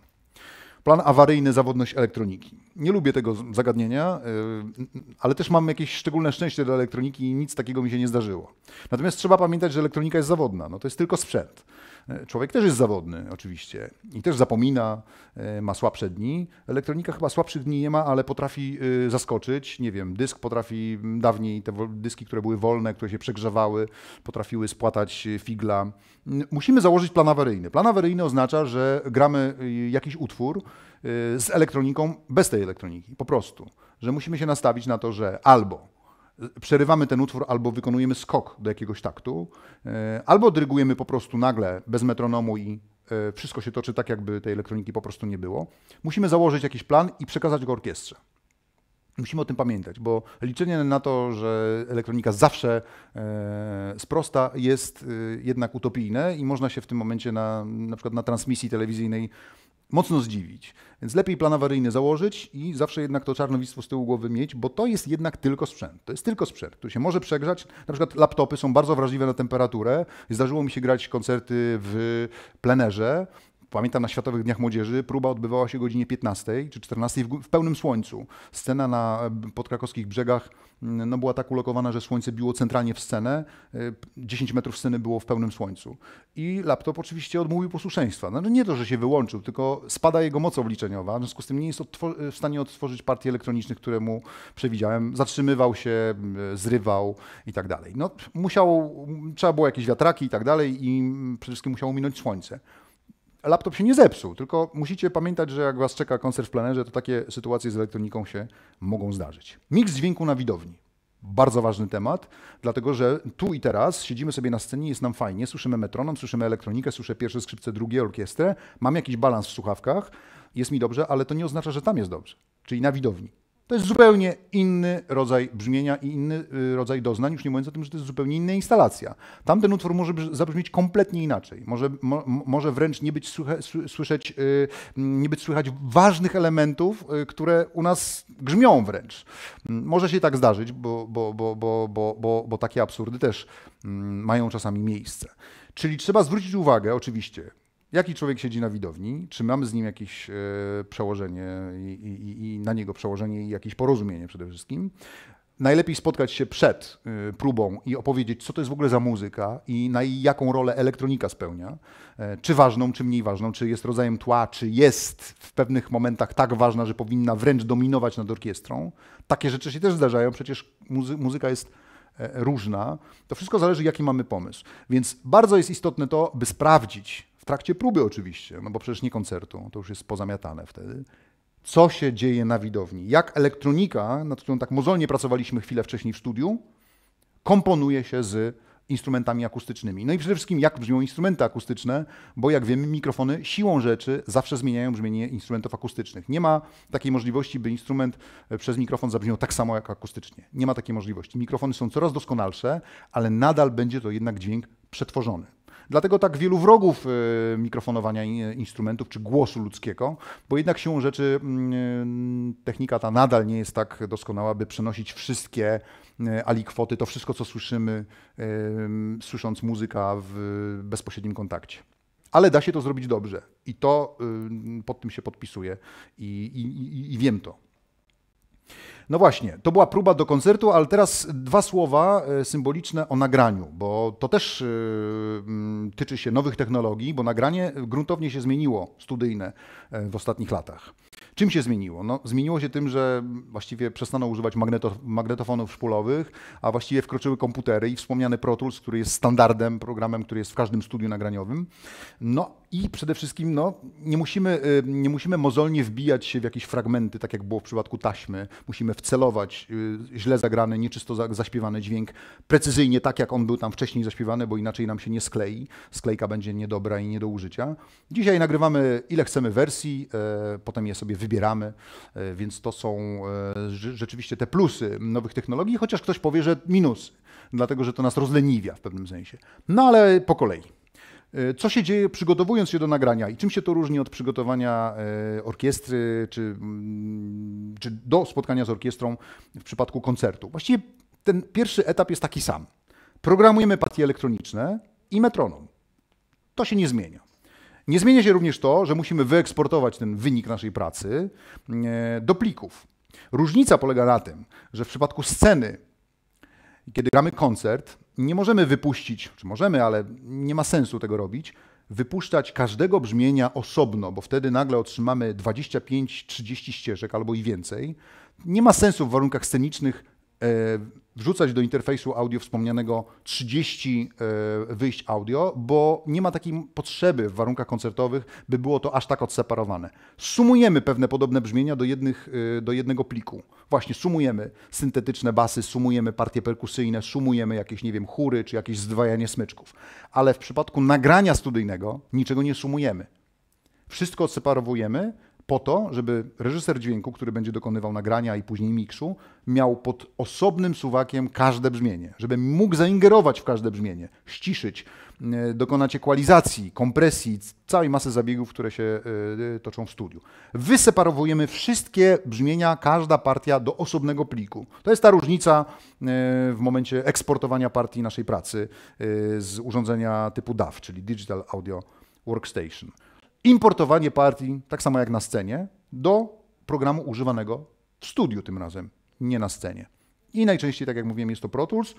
Plan awaryjny, zawodność elektroniki. Nie lubię tego zagadnienia, yy, ale też mam jakieś szczególne szczęście dla elektroniki i nic takiego mi się nie zdarzyło. Natomiast trzeba pamiętać, że elektronika jest zawodna, no to jest tylko sprzęt. Człowiek też jest zawodny, oczywiście, i też zapomina, e, ma słabsze dni. Elektronika chyba słabszych dni nie ma, ale potrafi e, zaskoczyć. Nie wiem, dysk potrafi dawniej, te dyski, które były wolne, które się przegrzewały, potrafiły spłatać e, figla. Musimy założyć plan awaryjny. Plan awaryjny oznacza, że gramy jakiś utwór z elektroniką bez tej elektroniki, po prostu. Że musimy się nastawić na to, że albo przerywamy ten utwór albo wykonujemy skok do jakiegoś taktu, e, albo drygujemy po prostu nagle bez metronomu i e, wszystko się toczy tak, jakby tej elektroniki po prostu nie było. Musimy założyć jakiś plan i przekazać go orkiestrze. Musimy o tym pamiętać, bo liczenie na to, że elektronika zawsze e, sprosta, jest jednak utopijne i można się w tym momencie na, na przykład na transmisji telewizyjnej mocno zdziwić. Więc lepiej plan awaryjny założyć i zawsze jednak to czarnowictwo z tyłu głowy mieć, bo to jest jednak tylko sprzęt. To jest tylko sprzęt, który się może przegrzać. Na przykład laptopy są bardzo wrażliwe na temperaturę. Zdarzyło mi się grać koncerty w plenerze pamiętam na Światowych Dniach Młodzieży, próba odbywała się o godzinie 15 czy 14 w, w pełnym słońcu. Scena na e, podkrakowskich brzegach mm, no, była tak ulokowana, że słońce biło centralnie w scenę, 10 e, metrów sceny było w pełnym słońcu. I laptop oczywiście odmówił posłuszeństwa. Znaczy nie to, że się wyłączył, tylko spada jego moc obliczeniowa, w związku z tym nie jest e, w stanie odtworzyć partii elektronicznych, które mu przewidziałem. Zatrzymywał się, zrywał i tak dalej. No, musiał, trzeba było jakieś wiatraki i tak dalej i przede wszystkim musiało minąć słońce laptop się nie zepsuł, tylko musicie pamiętać, że jak Was czeka koncert w plenerze, to takie sytuacje z elektroniką się mogą zdarzyć. Miks dźwięku na widowni. Bardzo ważny temat, dlatego że tu i teraz siedzimy sobie na scenie, jest nam fajnie, słyszymy metronom, słyszymy elektronikę, słyszę pierwsze skrzypce, drugie orkiestrę, mam jakiś balans w słuchawkach, jest mi dobrze, ale to nie oznacza, że tam jest dobrze, czyli na widowni. To jest zupełnie inny rodzaj brzmienia i inny y, rodzaj doznań, już nie mówiąc o tym, że to jest zupełnie inna instalacja. Tamten utwór może zabrzmieć kompletnie inaczej, może, mo, może wręcz nie być, słyszeć, y, nie być słychać ważnych elementów, y, które u nas grzmią wręcz. Mm, może się tak zdarzyć, bo, bo, bo, bo, bo, bo, bo takie absurdy też mm, mają czasami miejsce. Czyli trzeba zwrócić uwagę, oczywiście, Jaki człowiek siedzi na widowni? Czy mamy z nim jakieś e, przełożenie i, i, i na niego przełożenie i jakieś porozumienie przede wszystkim? najlepiej spotkać się przed e, próbą i opowiedzieć, co to jest w ogóle za muzyka i na jaką rolę elektronika spełnia. E, czy ważną, czy mniej ważną, czy jest rodzajem tła, czy jest w pewnych momentach tak ważna, że powinna wręcz dominować nad orkiestrą. Takie rzeczy się też zdarzają, przecież muzy muzyka jest różna. To wszystko zależy, jaki mamy pomysł. Więc bardzo jest istotne to, by sprawdzić, w trakcie próby oczywiście, no bo przecież nie koncertu, to już jest pozamiatane wtedy, co się dzieje na widowni, jak elektronika, nad którą tak mozolnie pracowaliśmy chwilę wcześniej w studiu, komponuje się z instrumentami akustycznymi. No i przede wszystkim jak brzmią instrumenty akustyczne, bo jak wiemy, mikrofony siłą rzeczy zawsze zmieniają brzmienie instrumentów akustycznych. Nie ma takiej możliwości, by instrument e, przez mikrofon zabrzmiał tak samo jak akustycznie. Nie ma takiej możliwości. Mikrofony są coraz doskonalsze, ale nadal będzie to jednak dźwięk przetworzony. Dlatego tak wielu wrogów y, mikrofonowania y, instrumentów czy głosu ludzkiego, bo jednak siłą rzeczy mm, y, technika ta nadal nie jest tak doskonała, by przenosić wszystkie alikwoty, to wszystko, co słyszymy, słysząc muzyka w bezpośrednim kontakcie. Ale da się to zrobić dobrze i to pod tym się podpisuję i, i, i wiem to. No właśnie, to była próba do koncertu, ale teraz dwa słowa e, symboliczne o nagraniu, bo to też e, tyczy się nowych technologii, bo nagranie gruntownie się zmieniło studyjne e, w ostatnich latach. Czym się zmieniło? No, zmieniło się tym, że właściwie przestano używać magneto, magnetofonów szpulowych, a właściwie wkroczyły komputery i wspomniany Pro Tools, który jest standardem, programem, który jest w każdym studiu nagraniowym. No i przede wszystkim no, nie, musimy, y, nie musimy mozolnie wbijać się w jakieś fragmenty, tak jak było w przypadku taśmy. Musimy wcelować y, źle zagrany, nieczysto zaśpiewany dźwięk precyzyjnie tak, jak on był tam wcześniej zaśpiewany, bo inaczej nam się nie sklei. Sklejka będzie niedobra i nie do użycia. Dzisiaj nagrywamy ile chcemy wersji, e, potem je sobie wybieramy, e, więc to są e, rzeczywiście te plusy nowych technologii, chociaż ktoś powie, że minusy, dlatego że to nas rozleniwia w pewnym sensie. No ale po kolei. E, co się dzieje przygotowując się do nagrania i czym się to różni od przygotowania orkiestry czy, mm, czy do spotkania z orkiestrą w przypadku koncertu? Właściwie ten pierwszy etap jest taki sam. Programujemy partie elektroniczne i metronom. To się nie zmienia. Nie zmienia się również to, że musimy wyeksportować ten wynik naszej pracy e, do plików. Różnica polega na tym, że w przypadku sceny, kiedy gramy koncert, nie możemy wypuścić, czy możemy, ale nie ma sensu tego robić, wypuszczać każdego brzmienia osobno, bo wtedy nagle otrzymamy 25-30 ścieżek albo i więcej. Nie ma sensu w warunkach scenicznych E, wrzucać do interfejsu audio wspomnianego 30 e, wyjść audio, bo nie ma takiej potrzeby w warunkach koncertowych, by było to aż tak odseparowane. Sumujemy pewne podobne brzmienia do, jednych, e, do jednego pliku. Właśnie sumujemy syntetyczne basy, sumujemy partie perkusyjne, sumujemy jakieś, nie wiem, chóry czy jakieś zdwajanie smyczków. Ale w przypadku nagrania studyjnego niczego nie sumujemy. Wszystko odseparowujemy, po to, żeby reżyser dźwięku, który będzie dokonywał nagrania i później mikszu, miał pod osobnym suwakiem każde brzmienie, żeby mógł zaingerować w każde brzmienie, ściszyć, e, dokonać ekwalizacji, kompresji, całej masy zabiegów, które się e, e, toczą w studiu. Wyseparowujemy wszystkie brzmienia, każda partia do osobnego pliku. To jest ta różnica w momencie eksportowania partii naszej pracy z urządzenia typu DAW, czyli Digital Audio Workstation importowanie partii, tak samo jak na scenie, do programu używanego w studiu tym razem, nie na scenie. I najczęściej, tak jak mówiłem, jest to Pro Tools.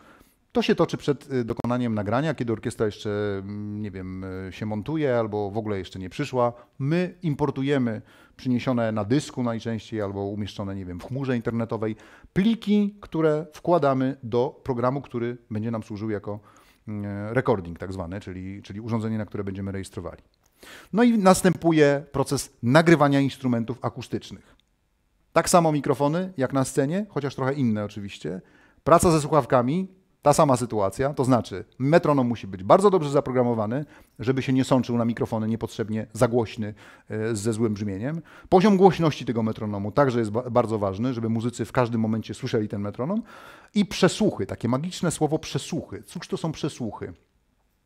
To się toczy przed y, dokonaniem nagrania, kiedy orkiestra jeszcze, mm, nie wiem, y, się montuje albo w ogóle jeszcze nie przyszła. My importujemy przyniesione na dysku najczęściej albo umieszczone, nie wiem, w chmurze internetowej pliki, które wkładamy do programu, który będzie nam służył jako mm, recording tak zwane, czyli, czyli urządzenie, na które będziemy rejestrowali. No i następuje proces nagrywania instrumentów akustycznych. Tak samo mikrofony jak na scenie, chociaż trochę inne oczywiście. Praca ze słuchawkami, ta sama sytuacja, to znaczy metronom musi być bardzo dobrze zaprogramowany, żeby się nie sączył na mikrofony niepotrzebnie zagłośny e, ze złym brzmieniem. Poziom głośności tego metronomu także jest bardzo ważny, żeby muzycy w każdym momencie słyszeli ten metronom. I przesłuchy, takie magiczne słowo przesłuchy. Cóż to są przesłuchy?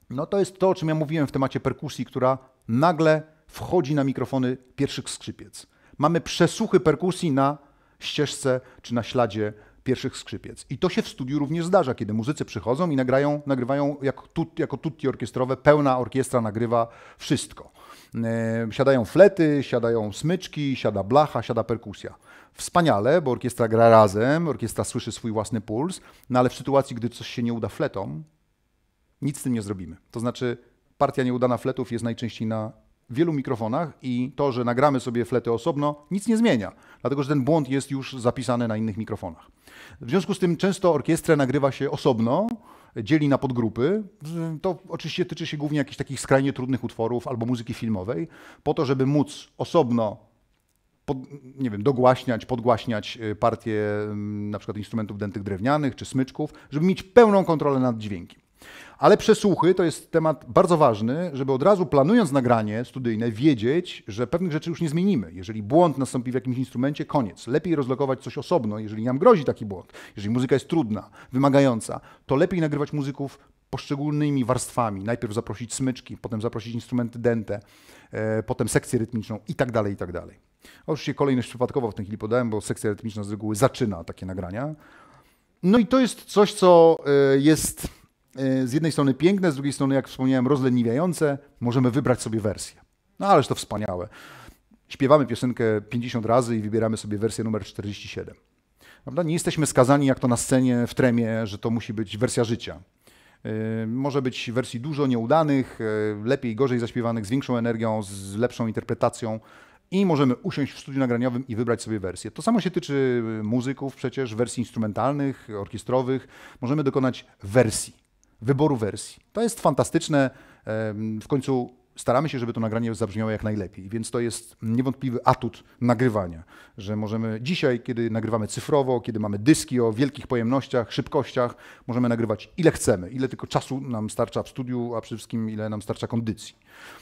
No to jest to, o czym ja mówiłem w temacie perkusji, która nagle wchodzi na mikrofony pierwszych skrzypiec. Mamy przesuchy perkusji na ścieżce czy na śladzie pierwszych skrzypiec. I to się w studiu również zdarza, kiedy muzycy przychodzą i nagrają, nagrywają jak tut, jako tutti orkiestrowe, pełna orkiestra nagrywa wszystko. E, siadają flety, siadają smyczki, siada blacha, siada perkusja. Wspaniale, bo orkiestra gra razem, orkiestra słyszy swój własny puls, no ale w sytuacji, gdy coś się nie uda fletom, nic z tym nie zrobimy. To znaczy Partia nieudana fletów jest najczęściej na wielu mikrofonach i to, że nagramy sobie flety osobno, nic nie zmienia, dlatego że ten błąd jest już zapisany na innych mikrofonach. W związku z tym często orkiestrę nagrywa się osobno, dzieli na podgrupy. To oczywiście tyczy się głównie jakichś takich skrajnie trudnych utworów albo muzyki filmowej, po to, żeby móc osobno pod, nie wiem, dogłaśniać, podgłaśniać y, partie mm, na przykład instrumentów dętych drewnianych czy smyczków, żeby mieć pełną kontrolę nad dźwiękiem. Ale przesłuchy to jest temat bardzo ważny, żeby od razu planując nagranie studyjne wiedzieć, że pewnych rzeczy już nie zmienimy. Jeżeli błąd nastąpi w jakimś instrumencie, koniec. Lepiej rozlokować coś osobno, jeżeli nam grozi taki błąd. Jeżeli muzyka jest trudna, wymagająca, to lepiej nagrywać muzyków poszczególnymi warstwami. Najpierw zaprosić smyczki, potem zaprosić instrumenty dente, e, potem sekcję rytmiczną i tak dalej, i tak dalej. Oczywiście kolejność przypadkowo w tej chwili podałem, bo sekcja rytmiczna z reguły zaczyna takie nagrania. No i to jest coś, co e, jest E, z jednej strony piękne, z drugiej strony, jak wspomniałem, rozleniwiające. Możemy wybrać sobie wersję. No ależ to wspaniałe. Śpiewamy piosenkę 50 razy i wybieramy sobie wersję numer 47. Prawda? Nie jesteśmy skazani, jak to na scenie w tremie, że to musi być wersja życia. E, może być wersji dużo nieudanych, e, lepiej, gorzej zaśpiewanych, z większą energią, z lepszą interpretacją i możemy usiąść w studiu nagraniowym i wybrać sobie wersję. To samo się tyczy muzyków przecież, wersji instrumentalnych, orkiestrowych. Możemy dokonać wersji wyboru wersji. To jest fantastyczne. W końcu staramy się, żeby to nagranie zabrzmiało jak najlepiej, więc to jest niewątpliwy atut nagrywania, że możemy dzisiaj, kiedy nagrywamy cyfrowo, kiedy mamy dyski o wielkich pojemnościach, szybkościach, możemy nagrywać ile chcemy, ile tylko czasu nam starcza w studiu, a przede wszystkim ile nam starcza kondycji.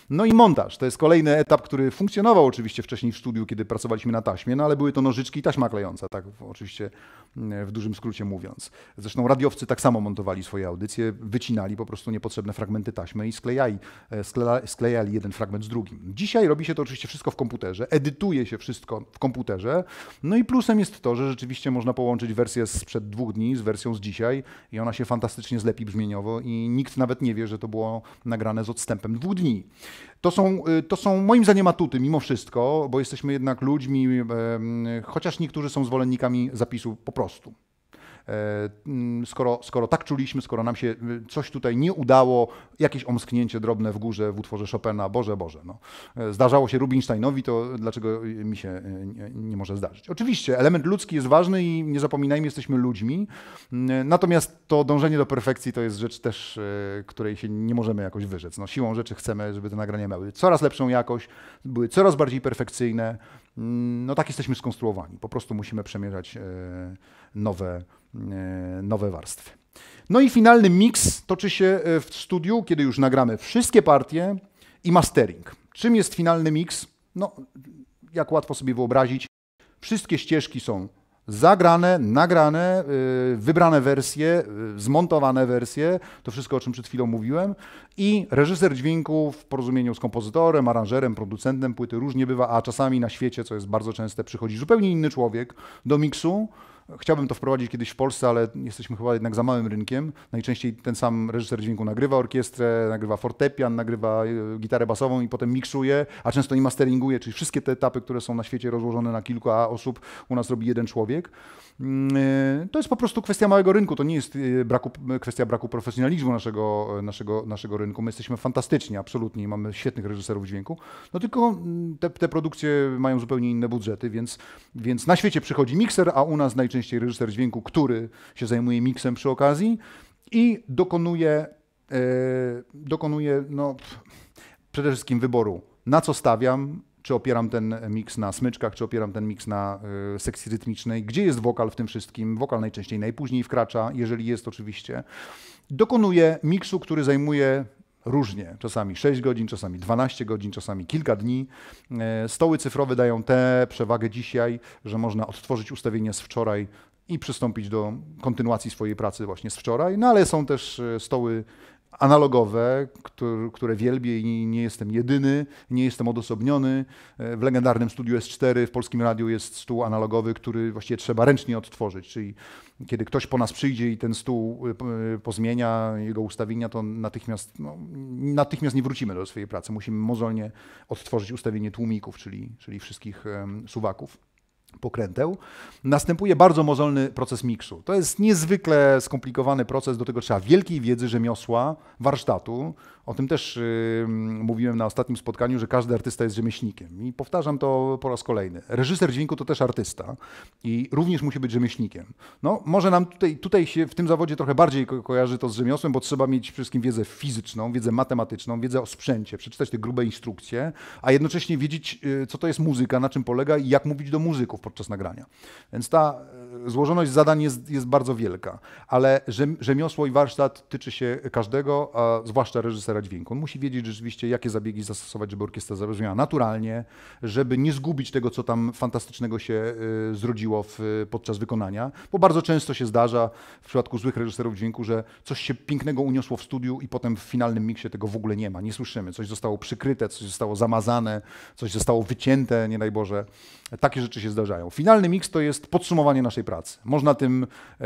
No i montaż, to jest kolejny etap, który funkcjonował oczywiście wcześniej w studiu, kiedy pracowaliśmy na taśmie, no ale były to nożyczki i taśma klejąca, tak oczywiście mm, w dużym skrócie mówiąc. Zresztą radiowcy tak samo montowali swoje audycje, wycinali po prostu niepotrzebne fragmenty taśmy i sklejali, e, skle, skle sklejali jeden fragment z drugim. Dzisiaj robi się to oczywiście wszystko w komputerze, edytuje się wszystko w komputerze, no i plusem jest to, że rzeczywiście można połączyć wersję sprzed dwóch dni z wersją z dzisiaj i ona się fantastycznie zlepi brzmieniowo i nikt nawet nie wie, że to było nagrane z odstępem dwóch dni. To są, y, to są moim zdaniem atuty mimo wszystko, bo jesteśmy jednak ludźmi, chociaż niektórzy są zwolennikami zapisu po prostu. E, skoro, skoro tak czuliśmy, skoro nam się e, coś tutaj nie udało, jakieś omsknięcie drobne w górze w utworze Chopina, Boże, Boże. No. E, zdarzało się Rubinsteinowi, to dlaczego mi się nie, nie może zdarzyć? Oczywiście, element ludzki jest ważny i nie zapominajmy, jesteśmy ludźmi. Natomiast to dążenie do perfekcji to jest rzecz też, której się nie możemy jakoś wyrzec. No, siłą rzeczy chcemy, żeby te nagrania miały coraz lepszą jakość, były coraz bardziej perfekcyjne. Mm, no tak jesteśmy skonstruowani. Po prostu musimy przemierzać nowe E, nowe warstwy. No i finalny miks toczy się e, w studiu, kiedy już nagramy wszystkie partie i mastering. Czym jest finalny miks? No, jak łatwo sobie wyobrazić, wszystkie ścieżki są zagrane, nagrane, e, wybrane wersje, zmontowane wersje, to wszystko o czym przed chwilą mówiłem i reżyser dźwięku w porozumieniu z kompozytorem, aranżerem, producentem płyty różnie bywa, a czasami na świecie, co jest bardzo częste, przychodzi zupełnie inny człowiek do miksu, Chciałbym to wprowadzić kiedyś w Polsce, ale jesteśmy chyba jednak za małym rynkiem. Najczęściej ten sam reżyser dźwięku nagrywa orkiestrę, nagrywa fortepian, nagrywa e, gitarę basową i potem miksuje, a często i masteringuje, czyli wszystkie te etapy, które są na świecie rozłożone na kilka osób, u nas robi jeden człowiek. Mm, e, to jest po prostu kwestia małego rynku, to nie jest e, braku, kwestia braku profesjonalizmu naszego, naszego, naszego rynku. My jesteśmy fantastyczni, absolutnie, i mamy świetnych reżyserów dźwięku, no tylko mm, te, te produkcje mają zupełnie inne budżety, więc, więc na świecie przychodzi mikser, a u nas najczęściej najczęściej reżyser dźwięku, który się zajmuje miksem przy okazji i dokonuje, yy, dokonuje no, przede wszystkim wyboru, na co stawiam, czy opieram ten miks na smyczkach, czy opieram ten miks na y, sekcji rytmicznej, gdzie jest wokal w tym wszystkim. Wokal najczęściej najpóźniej wkracza, jeżeli jest oczywiście. Dokonuje miksu, który zajmuje różnie, czasami 6 godzin, czasami 12 godzin, czasami kilka dni. E, stoły cyfrowe dają tę przewagę dzisiaj, że można odtworzyć ustawienie z wczoraj i przystąpić do kontynuacji swojej pracy właśnie z wczoraj, no ale są też e, stoły analogowe, które wielbię i nie jestem jedyny, nie jestem odosobniony. E, w legendarnym studiu S4 w Polskim Radiu jest stół analogowy, który właściwie trzeba ręcznie odtworzyć, czyli kiedy ktoś po nas przyjdzie i ten stół e, e, pozmienia jego ustawienia, to natychmiast, no, natychmiast nie wrócimy do swojej pracy. Musimy mozolnie odtworzyć ustawienie tłumików, czyli, czyli wszystkich suwaków pokręteł, następuje bardzo mozolny proces miksu. To jest niezwykle skomplikowany proces, do tego trzeba wielkiej wiedzy rzemiosła, warsztatu, o tym też yy, mówiłem na ostatnim spotkaniu, że każdy artysta jest rzemieślnikiem. I powtarzam to po raz kolejny. Reżyser dźwięku to też artysta i również musi być rzemieślnikiem. No, może nam tutaj, tutaj się w tym zawodzie trochę bardziej ko kojarzy to z rzemiosłem, bo trzeba mieć wszystkim wiedzę fizyczną, wiedzę matematyczną, wiedzę o sprzęcie, przeczytać te grube instrukcje, a jednocześnie wiedzieć, yy, co to jest muzyka, na czym polega i jak mówić do muzyków podczas nagrania. Więc ta y, złożoność zadań jest, jest bardzo wielka, ale rzemiosło i warsztat tyczy się każdego, a zwłaszcza reżysera dźwięku. On musi wiedzieć rzeczywiście, jakie zabiegi zastosować, żeby orkiestra zabrzmiała naturalnie, żeby nie zgubić tego, co tam fantastycznego się y, zrodziło w, podczas wykonania, bo bardzo często się zdarza w przypadku złych reżyserów dźwięku, że coś się pięknego uniosło w studiu i potem w finalnym miksie tego w ogóle nie ma, nie słyszymy. Coś zostało przykryte, coś zostało zamazane, coś zostało wycięte, nie daj Boże. Takie rzeczy się zdarzają. Finalny miks to jest podsumowanie naszej pracy. Można tym e,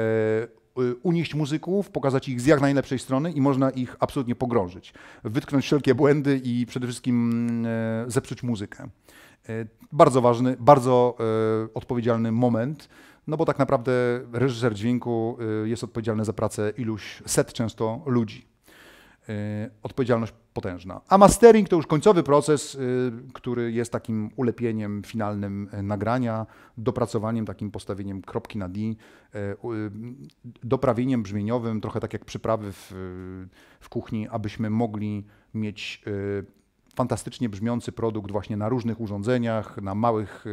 Y, unieść muzyków, pokazać ich z jak najlepszej strony i można ich absolutnie pogrążyć. Wytknąć wszelkie błędy i przede wszystkim y, zepsuć muzykę. Y, bardzo ważny, bardzo odpowiedzialny moment, no bo tak naprawdę reżyser dźwięku jest odpowiedzialny za pracę iluś set często ludzi. Y, odpowiedzialność potężna. A mastering to już końcowy proces, y, który jest takim ulepieniem finalnym y, nagrania, dopracowaniem, takim postawieniem kropki na D, doprawieniem brzmieniowym, trochę tak jak przyprawy w, w kuchni, abyśmy mogli mieć fantastycznie brzmiący produkt właśnie na różnych urządzeniach, na małych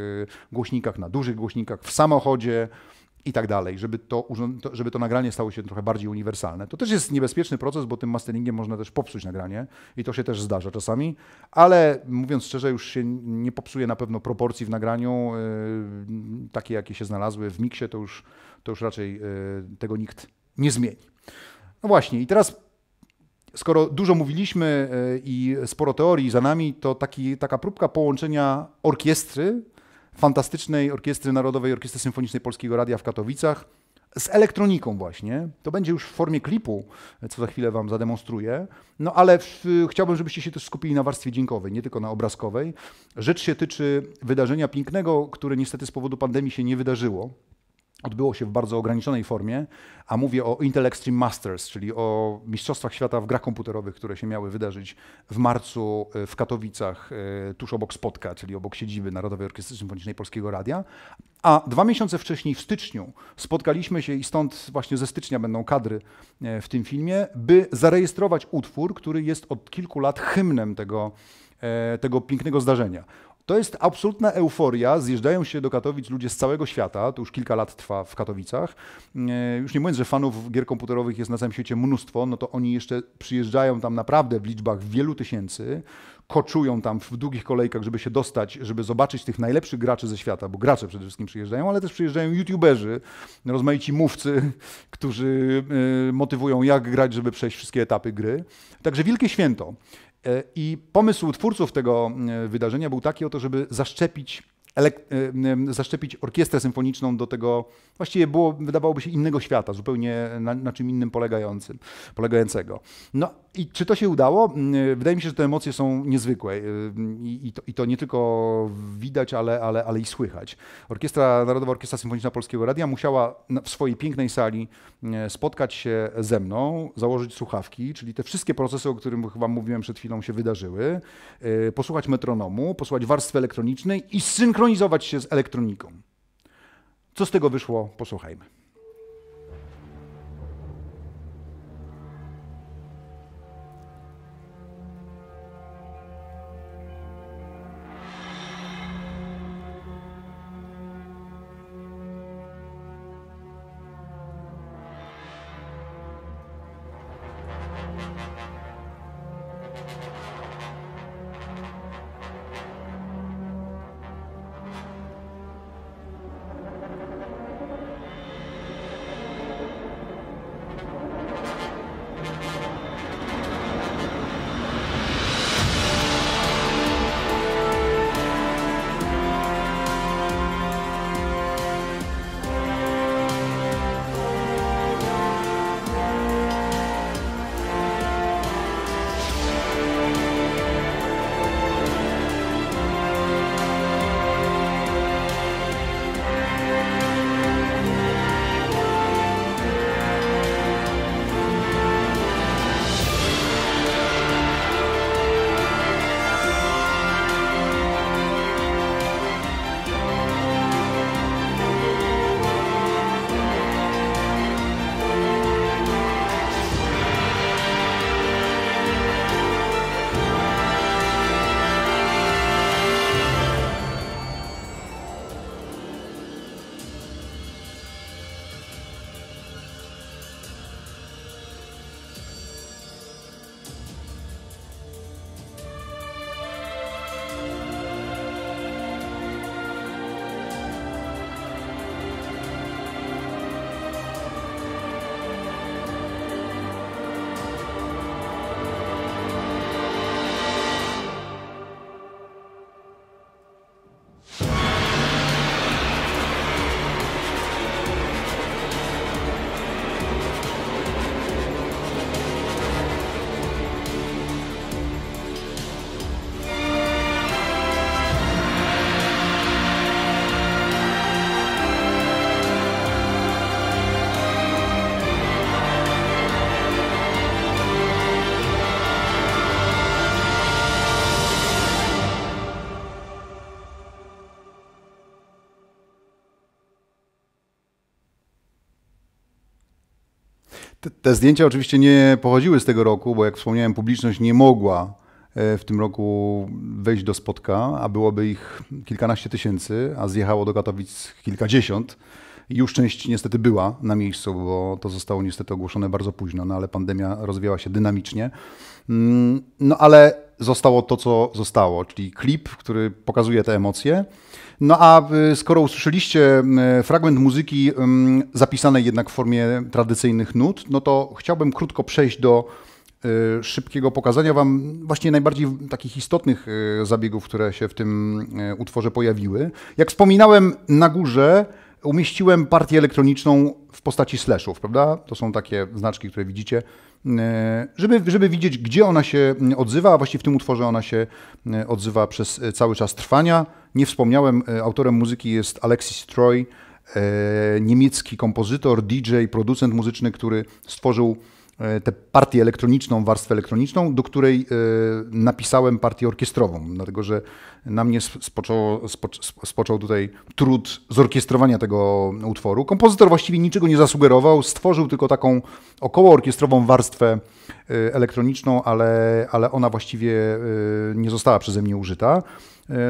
głośnikach, na dużych głośnikach, w samochodzie, i tak dalej, żeby to, żeby to nagranie stało się trochę bardziej uniwersalne. To też jest niebezpieczny proces, bo tym masteringiem można też popsuć nagranie i to się też zdarza czasami, ale mówiąc szczerze, już się nie popsuje na pewno proporcji w nagraniu, yy, takie jakie się znalazły w miksie, to już, to już raczej yy, tego nikt nie zmieni. No właśnie, i teraz skoro dużo mówiliśmy yy, i sporo teorii za nami, to taki, taka próbka połączenia orkiestry fantastycznej Orkiestry Narodowej, Orkiestry Symfonicznej Polskiego Radia w Katowicach z elektroniką właśnie. To będzie już w formie klipu, co za chwilę wam zademonstruję. No ale w, chciałbym, żebyście się też skupili na warstwie dźwiękowej, nie tylko na obrazkowej. Rzecz się tyczy wydarzenia pięknego, które niestety z powodu pandemii się nie wydarzyło odbyło się w bardzo ograniczonej formie, a mówię o Intel Extreme Masters, czyli o Mistrzostwach Świata w grach komputerowych, które się miały wydarzyć w marcu e, w Katowicach, e, tuż obok Spotka, czyli obok siedziby Narodowej Orkiestry Symfonicznej Polskiego Radia. A dwa miesiące wcześniej, w styczniu, spotkaliśmy się i stąd właśnie ze stycznia będą kadry e, w tym filmie, by zarejestrować utwór, który jest od kilku lat hymnem tego, tego pięknego zdarzenia. To jest absolutna euforia. Zjeżdżają się do Katowic ludzie z całego świata. To już kilka lat trwa w Katowicach. E, już nie mówiąc, że fanów gier komputerowych jest na całym świecie mnóstwo, no to oni jeszcze przyjeżdżają tam naprawdę w liczbach wielu tysięcy koczują tam w długich kolejkach, żeby się dostać, żeby zobaczyć tych najlepszych graczy ze świata, bo gracze przede wszystkim przyjeżdżają, ale też przyjeżdżają youtuberzy, rozmaici mówcy, *laughs* którzy e, motywują jak grać, żeby przejść wszystkie etapy gry. Także wielkie święto. E, I pomysł twórców tego e, wydarzenia był taki o to, żeby zaszczepić, e, zaszczepić orkiestrę symfoniczną do tego, właściwie było, wydawałoby się, innego świata, zupełnie na, na czym innym polegającym, polegającego. No i czy to się udało? Mm, e, wydaje mi się, że te emocje są niezwykłe e, i, to, i to nie tylko widać, ale, ale, ale i słychać. Orkiestra Narodowa Orkiestra Symfoniczna Polskiego Radia musiała w swojej pięknej sali mm, e, spotkać się ze mną, założyć słuchawki, czyli te wszystkie procesy, o których chyba mówiłem przed chwilą, się wydarzyły, posłuchać metronomu, posłuchać warstwy elektronicznej i synchronizować się z elektroniką. Co z tego wyszło? Posłuchajmy. Te zdjęcia oczywiście nie pochodziły z tego roku, bo jak wspomniałem, publiczność nie mogła e, w tym roku wejść do spotka, a byłoby ich kilkanaście tysięcy, a zjechało do Katowic kilkadziesiąt. Już część niestety była na miejscu, bo to zostało niestety ogłoszone bardzo późno, no ale pandemia rozwijała się dynamicznie. Mm, no ale zostało to, co zostało, czyli klip, który pokazuje te emocje no a y, skoro usłyszeliście y, fragment muzyki zapisanej jednak w formie tradycyjnych nut, no to chciałbym krótko przejść do y, szybkiego pokazania Wam właśnie najbardziej takich istotnych zabiegów, które się w tym utworze pojawiły. Jak wspominałem na górze, umieściłem partię elektroniczną w postaci slashów, prawda? To są takie znaczki, które widzicie. E, żeby, żeby widzieć, gdzie ona się odzywa, a właściwie w tym utworze ona się e, odzywa przez e, cały czas trwania. Nie wspomniałem, autorem muzyki jest Alexis Troy, niemiecki kompozytor, DJ, producent muzyczny, który stworzył E, tę partię elektroniczną, warstwę elektroniczną, do której e, napisałem partię orkiestrową, dlatego że na mnie spoczął, spoczął tutaj trud zorkiestrowania tego utworu. Kompozytor właściwie niczego nie zasugerował, stworzył tylko taką około orkiestrową warstwę e, elektroniczną, ale, ale ona właściwie nie została przeze mnie użyta.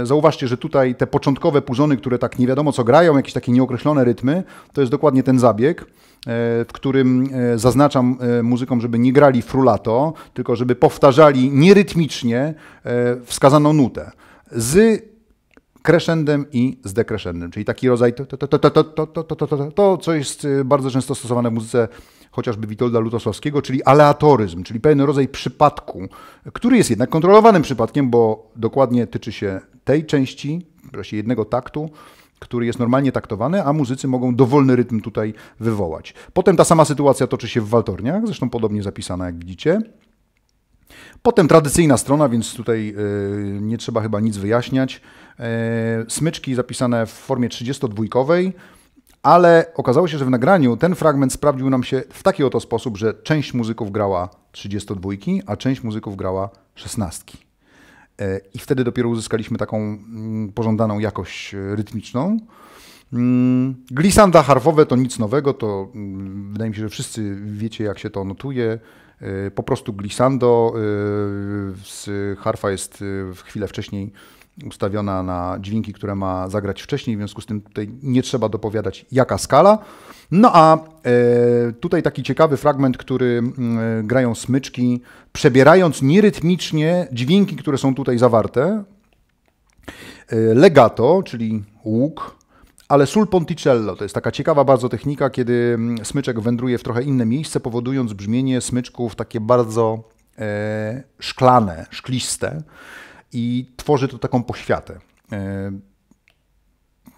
Zauważcie, że tutaj te początkowe purzony, które tak nie wiadomo co grają, jakieś takie nieokreślone rytmy, to jest dokładnie ten zabieg w którym zaznaczam muzykom, żeby nie grali frulato, tylko żeby powtarzali nierytmicznie wskazaną nutę z crescendem i z decrescendem, czyli taki rodzaj to, to, to, to, to, to, to, to, to, to, co jest bardzo często stosowane w muzyce chociażby Witolda Lutosowskiego, czyli aleatoryzm, czyli pewien rodzaj przypadku, który jest jednak kontrolowanym przypadkiem, bo dokładnie tyczy się tej części, jednego taktu, który jest normalnie taktowany, a muzycy mogą dowolny rytm tutaj wywołać. Potem ta sama sytuacja toczy się w waltorniach, zresztą podobnie zapisana, jak widzicie. Potem tradycyjna strona, więc tutaj e, nie trzeba chyba nic wyjaśniać. E, smyczki zapisane w formie 32 ale okazało się, że w nagraniu ten fragment sprawdził nam się w taki oto sposób, że część muzyków grała 32, a część muzyków grała 16. E, I wtedy dopiero uzyskaliśmy taką mm, pożądaną jakość e, rytmiczną. Mm, Glisanda harfowe to nic nowego, to mm, wydaje mi się, że wszyscy wiecie, jak się to notuje. E, po prostu glissando z harfa jest chwilę wcześniej ustawiona na dźwięki, które ma zagrać wcześniej, w związku z tym tutaj nie trzeba dopowiadać jaka skala. No a e, tutaj taki ciekawy fragment, który e, grają smyczki, przebierając nierytmicznie dźwięki, które są tutaj zawarte. E, legato, czyli łuk, ale sul ponticello to jest taka ciekawa bardzo technika, kiedy smyczek wędruje w trochę inne miejsce, powodując brzmienie smyczków takie bardzo e, szklane, szkliste i tworzy to taką poświatę. E,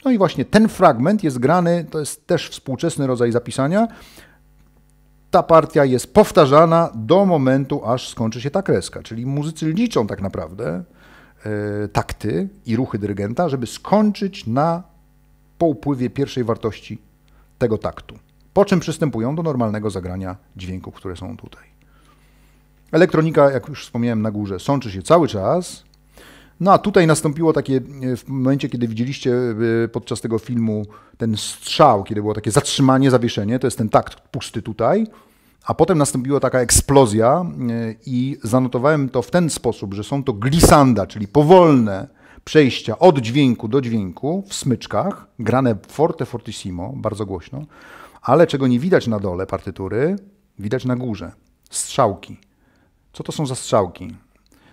no i właśnie ten fragment jest grany, to jest też współczesny rodzaj zapisania. Ta partia jest powtarzana do momentu, aż skończy się ta kreska. Czyli muzycy liczą tak naprawdę e, takty i ruchy dyrygenta, żeby skończyć na po upływie pierwszej wartości tego taktu. Po czym przystępują do normalnego zagrania dźwięków, które są tutaj. Elektronika, jak już wspomniałem na górze, sączy się cały czas no a tutaj nastąpiło takie, e, w momencie kiedy widzieliście e, podczas tego filmu ten strzał, kiedy było takie zatrzymanie, zawieszenie, to jest ten takt pusty tutaj, a potem nastąpiła taka eksplozja e, i zanotowałem to w ten sposób, że są to glissanda, czyli powolne przejścia od dźwięku do dźwięku w smyczkach, grane forte fortissimo, bardzo głośno, ale czego nie widać na dole partytury, widać na górze. Strzałki. Co to są za strzałki?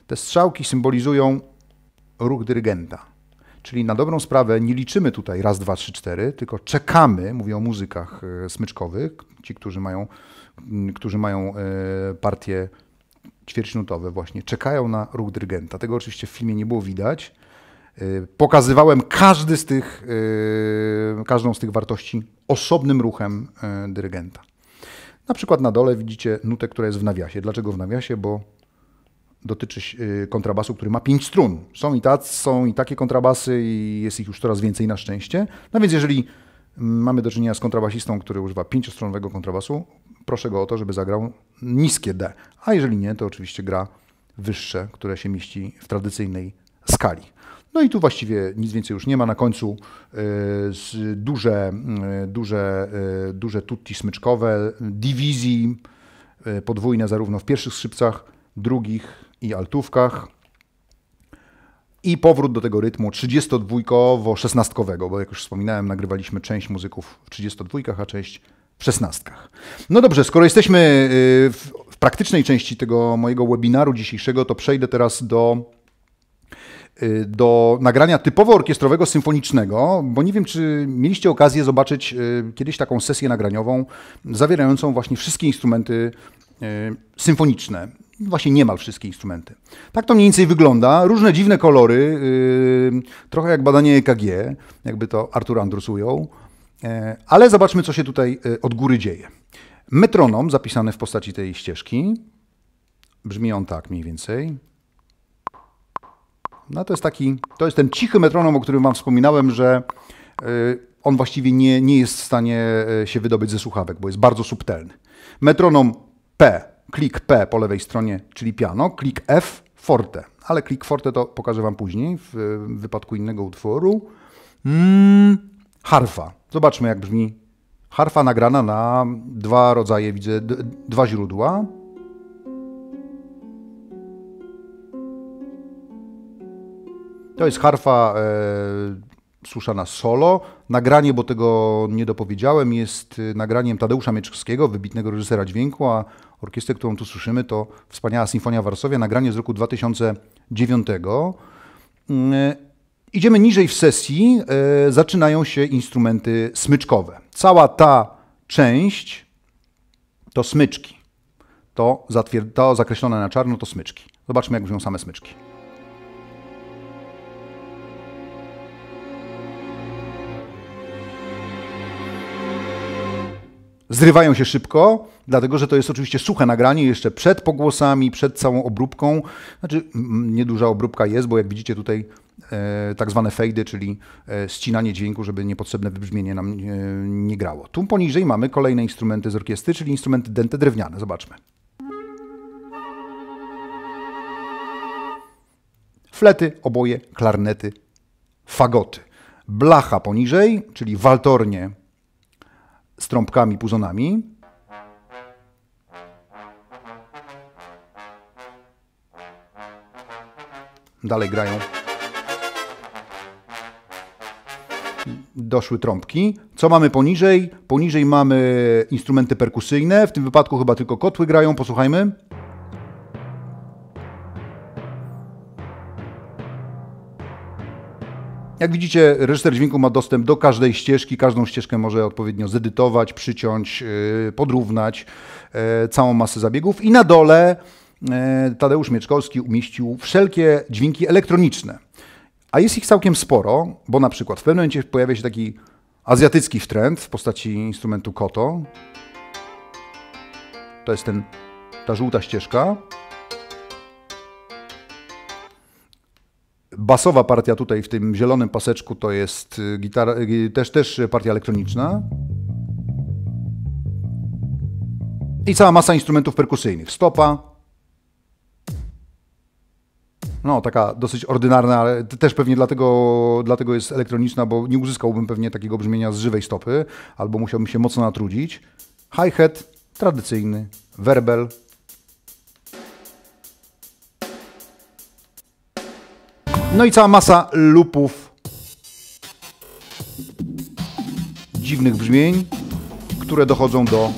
Te strzałki symbolizują ruch dyrygenta. Czyli na dobrą sprawę nie liczymy tutaj raz, dwa, trzy, cztery, tylko czekamy, mówię o muzykach e, smyczkowych, ci, którzy mają, którzy mają e, partie ćwierćnutowe właśnie, czekają na ruch dyrygenta. Tego oczywiście w filmie nie było widać. E, pokazywałem każdy z tych, każdą z tych wartości osobnym ruchem dyrygenta. Na przykład na dole widzicie nutę, która jest w nawiasie. Dlaczego w nawiasie? Bo dotyczy y, kontrabasu, który ma pięć strun. Są i tacy, są i takie kontrabasy i jest ich już coraz więcej na szczęście. No więc jeżeli mm, mamy do czynienia z kontrabasistą, który używa pięciostronnego kontrabasu, proszę go o to, żeby zagrał niskie D. A jeżeli nie, to oczywiście gra wyższe, które się mieści w tradycyjnej skali. No i tu właściwie nic więcej już nie ma. Na końcu yy, duże, yy, duże, yy, duże tutti smyczkowe, dywizji y, podwójne zarówno w pierwszych skrzypcach, drugich i altówkach. I powrót do tego rytmu 32-16, bo jak już wspominałem, nagrywaliśmy część muzyków w 32, a część w 16. No dobrze, skoro jesteśmy y, w praktycznej części tego mojego webinaru dzisiejszego, to przejdę teraz do y, do nagrania typowo orkiestrowego, symfonicznego, bo nie wiem, czy mieliście okazję zobaczyć y, kiedyś taką sesję nagraniową zawierającą właśnie wszystkie instrumenty symfoniczne właśnie niemal wszystkie instrumenty. Tak to mniej więcej wygląda. Różne dziwne kolory, yy, trochę jak badanie EKG, jakby to Artur Andrus ujął. Yy, ale zobaczmy, co się tutaj yy, od góry dzieje. Metronom zapisany w postaci tej ścieżki. Brzmi on tak mniej więcej. No to jest taki, to jest ten cichy metronom, o którym wam wspominałem, że e, on właściwie nie, nie jest w stanie się wydobyć ze słuchawek, bo jest bardzo subtelny. Metronom P klik P po lewej stronie, czyli piano, klik F, forte. Ale klik forte to pokażę Wam później w, w wypadku innego utworu. Mm, harfa. Zobaczmy, jak brzmi harfa nagrana na dwa rodzaje, widzę, dwa źródła. To jest harfa e, słyszana solo. Nagranie, bo tego nie dopowiedziałem, jest e, nagraniem Tadeusza Mieczkowskiego, wybitnego reżysera dźwięku, a orkiestrę, którą tu słyszymy, to wspaniała Sinfonia Warszawia, nagranie z roku 2009. Mm, e, idziemy niżej w sesji, e, zaczynają się instrumenty smyczkowe. Cała ta część to smyczki. To, to zakreślone na czarno to smyczki. Zobaczmy, jak brzmią same smyczki. Zrywają się szybko, dlatego że to jest oczywiście suche nagranie jeszcze przed pogłosami, przed całą obróbką. Znaczy, nieduża obróbka jest, bo jak widzicie tutaj e, tak zwane fejdy, czyli e, ścinanie dźwięku, żeby niepotrzebne wybrzmienie nam e, nie grało. Tu poniżej mamy kolejne instrumenty z orkiestry, czyli instrumenty dęte drewniane. Zobaczmy. Flety, oboje, klarnety, fagoty. Blacha poniżej, czyli waltornie z trąbkami, puzonami Dalej grają. Doszły trąbki. Co mamy poniżej? Poniżej mamy instrumenty perkusyjne. W tym wypadku chyba tylko kotły grają. Posłuchajmy. Jak widzicie, reżyser dźwięku ma dostęp do każdej ścieżki, każdą ścieżkę może odpowiednio zedytować, przyciąć, yy, podrównać, yy, całą masę zabiegów. I na dole E, Tadeusz Mieczkowski umieścił wszelkie dźwięki elektroniczne. A jest ich całkiem sporo, bo na przykład w pewnym momencie pojawia się taki azjatycki trend w postaci instrumentu koto. To jest ten, ta żółta ścieżka. Basowa partia tutaj w tym zielonym paseczku to jest y, gitara, y, też, też partia elektroniczna. I cała masa instrumentów perkusyjnych. Stopa, no, taka dosyć ordynarna, ale też pewnie dlatego, dlatego jest elektroniczna, bo nie uzyskałbym pewnie takiego brzmienia z żywej stopy, albo musiałbym się mocno natrudzić. Hi-hat tradycyjny, werbel, No i cała masa lupów dziwnych brzmień, które dochodzą do,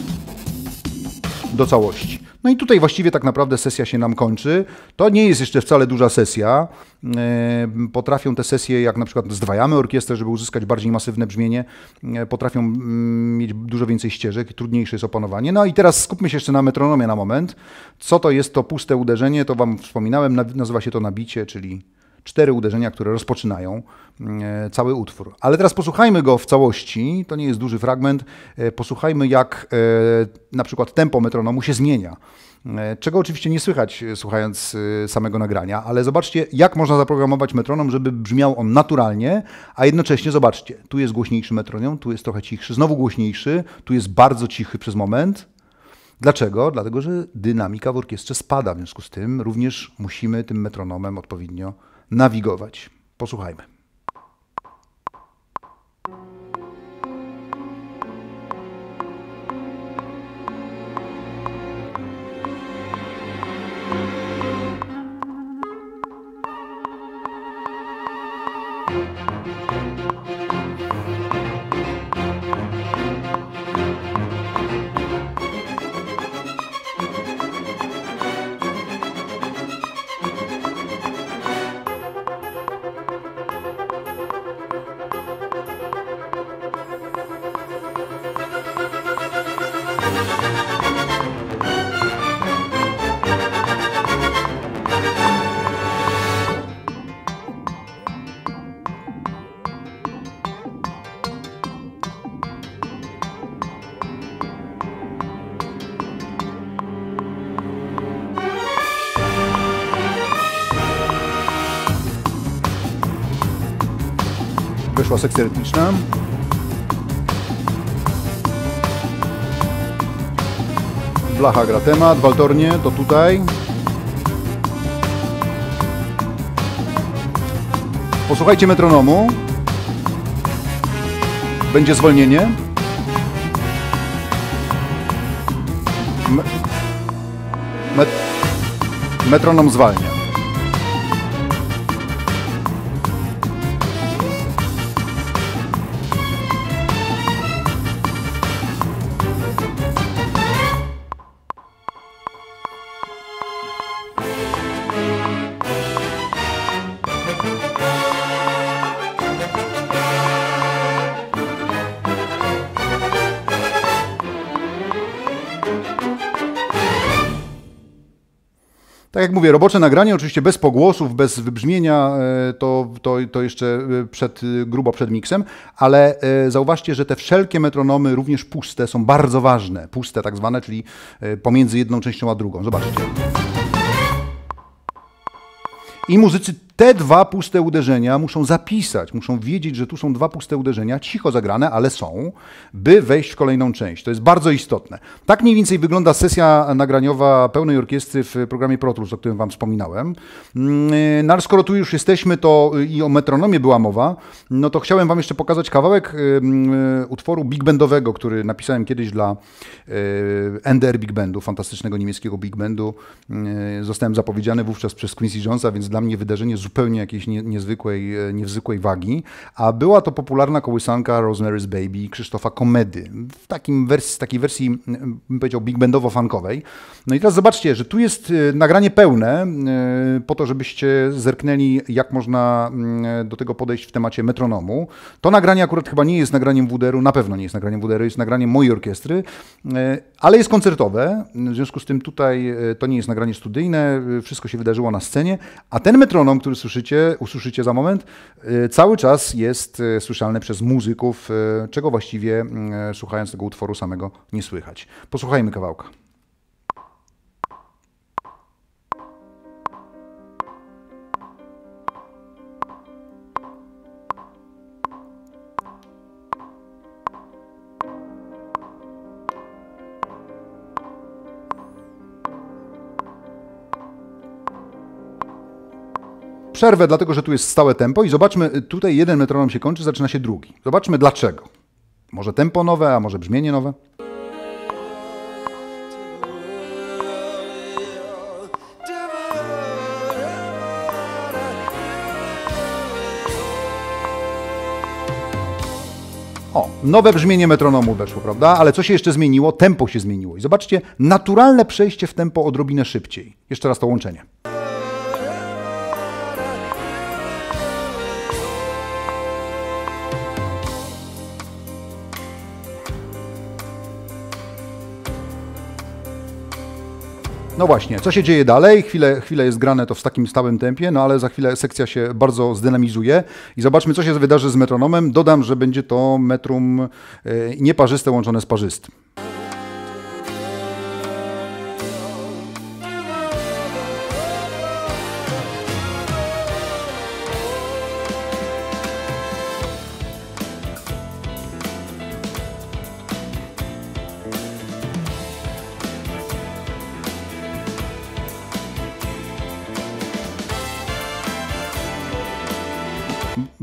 do całości. No i tutaj właściwie tak naprawdę sesja się nam kończy. To nie jest jeszcze wcale duża sesja. E, potrafią te sesje, jak na przykład zdwajamy orkiestrę, żeby uzyskać bardziej masywne brzmienie, e, potrafią mm, mieć dużo więcej ścieżek, trudniejsze jest opanowanie. No i teraz skupmy się jeszcze na metronomie na moment. Co to jest to puste uderzenie? To Wam wspominałem, nazywa się to nabicie, czyli cztery uderzenia, które rozpoczynają e, cały utwór. Ale teraz posłuchajmy go w całości, to nie jest duży fragment, e, posłuchajmy jak e, na przykład tempo metronomu się zmienia, czego oczywiście nie słychać słuchając samego nagrania, ale zobaczcie jak można zaprogramować metronom, żeby brzmiał on naturalnie, a jednocześnie zobaczcie, tu jest głośniejszy metronom, tu jest trochę cichszy, znowu głośniejszy, tu jest bardzo cichy przez moment, Dlaczego? Dlatego, że dynamika w orkiestrze spada, w związku z tym również musimy tym metronomem odpowiednio nawigować. Posłuchajmy. wyszła sekcja rytmiczna. Blacha gra temat, waltornie to tutaj. Posłuchajcie metronomu. Będzie zwolnienie. Me metronom zwalnia. mówię, robocze nagranie, oczywiście bez pogłosów, bez wybrzmienia, e, to, to, to jeszcze e, przed, e, grubo przed miksem, ale zauważcie, że te wszelkie metronomy, również puste, są bardzo ważne. Puste tak zwane, czyli pomiędzy jedną częścią a drugą. Zobaczcie. I muzycy te dwa puste uderzenia muszą zapisać, muszą wiedzieć, że tu są dwa puste uderzenia, cicho zagrane, ale są, by wejść w kolejną część. To jest bardzo istotne. Tak mniej więcej wygląda sesja nagraniowa pełnej orkiestry w programie Protrus, o którym Wam wspominałem. Mm, no, skoro tu już jesteśmy, to y, i o metronomie była mowa, no to chciałem Wam jeszcze pokazać kawałek y, y, utworu big bandowego, który napisałem kiedyś dla NDR Big Bandu, fantastycznego niemieckiego big bandu. Zostałem zapowiedziany wówczas przez Quincy Jonesa, więc dla mnie wydarzenie z zupełnie jakiejś nie, niezwykłej, e, niezwykłej wagi, a była to popularna kołysanka Rosemary's Baby Krzysztofa Komedy w takim wers takiej wersji, bym powiedział, big bandowo-funkowej. No i teraz zobaczcie, że tu jest e, nagranie pełne e, po to, żebyście zerknęli, jak można do tego podejść w temacie metronomu. To nagranie akurat chyba nie jest nagraniem WDR-u, na pewno nie jest nagraniem WDR-u, jest nagraniem mojej orkiestry, ale jest koncertowe, w związku z tym tutaj to nie jest nagranie studyjne, wszystko się wydarzyło na scenie, a ten metronom, który usłyszycie, usłyszycie za moment, e, cały czas jest e, słyszalne przez muzyków, e, czego właściwie mm, słuchając tego utworu samego nie słychać. Posłuchajmy kawałka. przerwę, dlatego że tu jest stałe tempo i zobaczmy, y, tutaj jeden metronom się kończy, zaczyna się drugi. Zobaczmy dlaczego. Może tempo nowe, a może brzmienie nowe. O, nowe brzmienie metronomu weszło, prawda? Ale co się jeszcze zmieniło? Tempo się zmieniło. I zobaczcie, naturalne przejście w tempo odrobinę szybciej. Jeszcze raz to łączenie. No właśnie, co się dzieje dalej? Chwilę, chwilę jest grane to w takim stałym tempie, no ale za chwilę sekcja się bardzo zdynamizuje i zobaczmy, co się wydarzy z metronomem. Dodam, że będzie to metrum e, nieparzyste łączone z parzystym.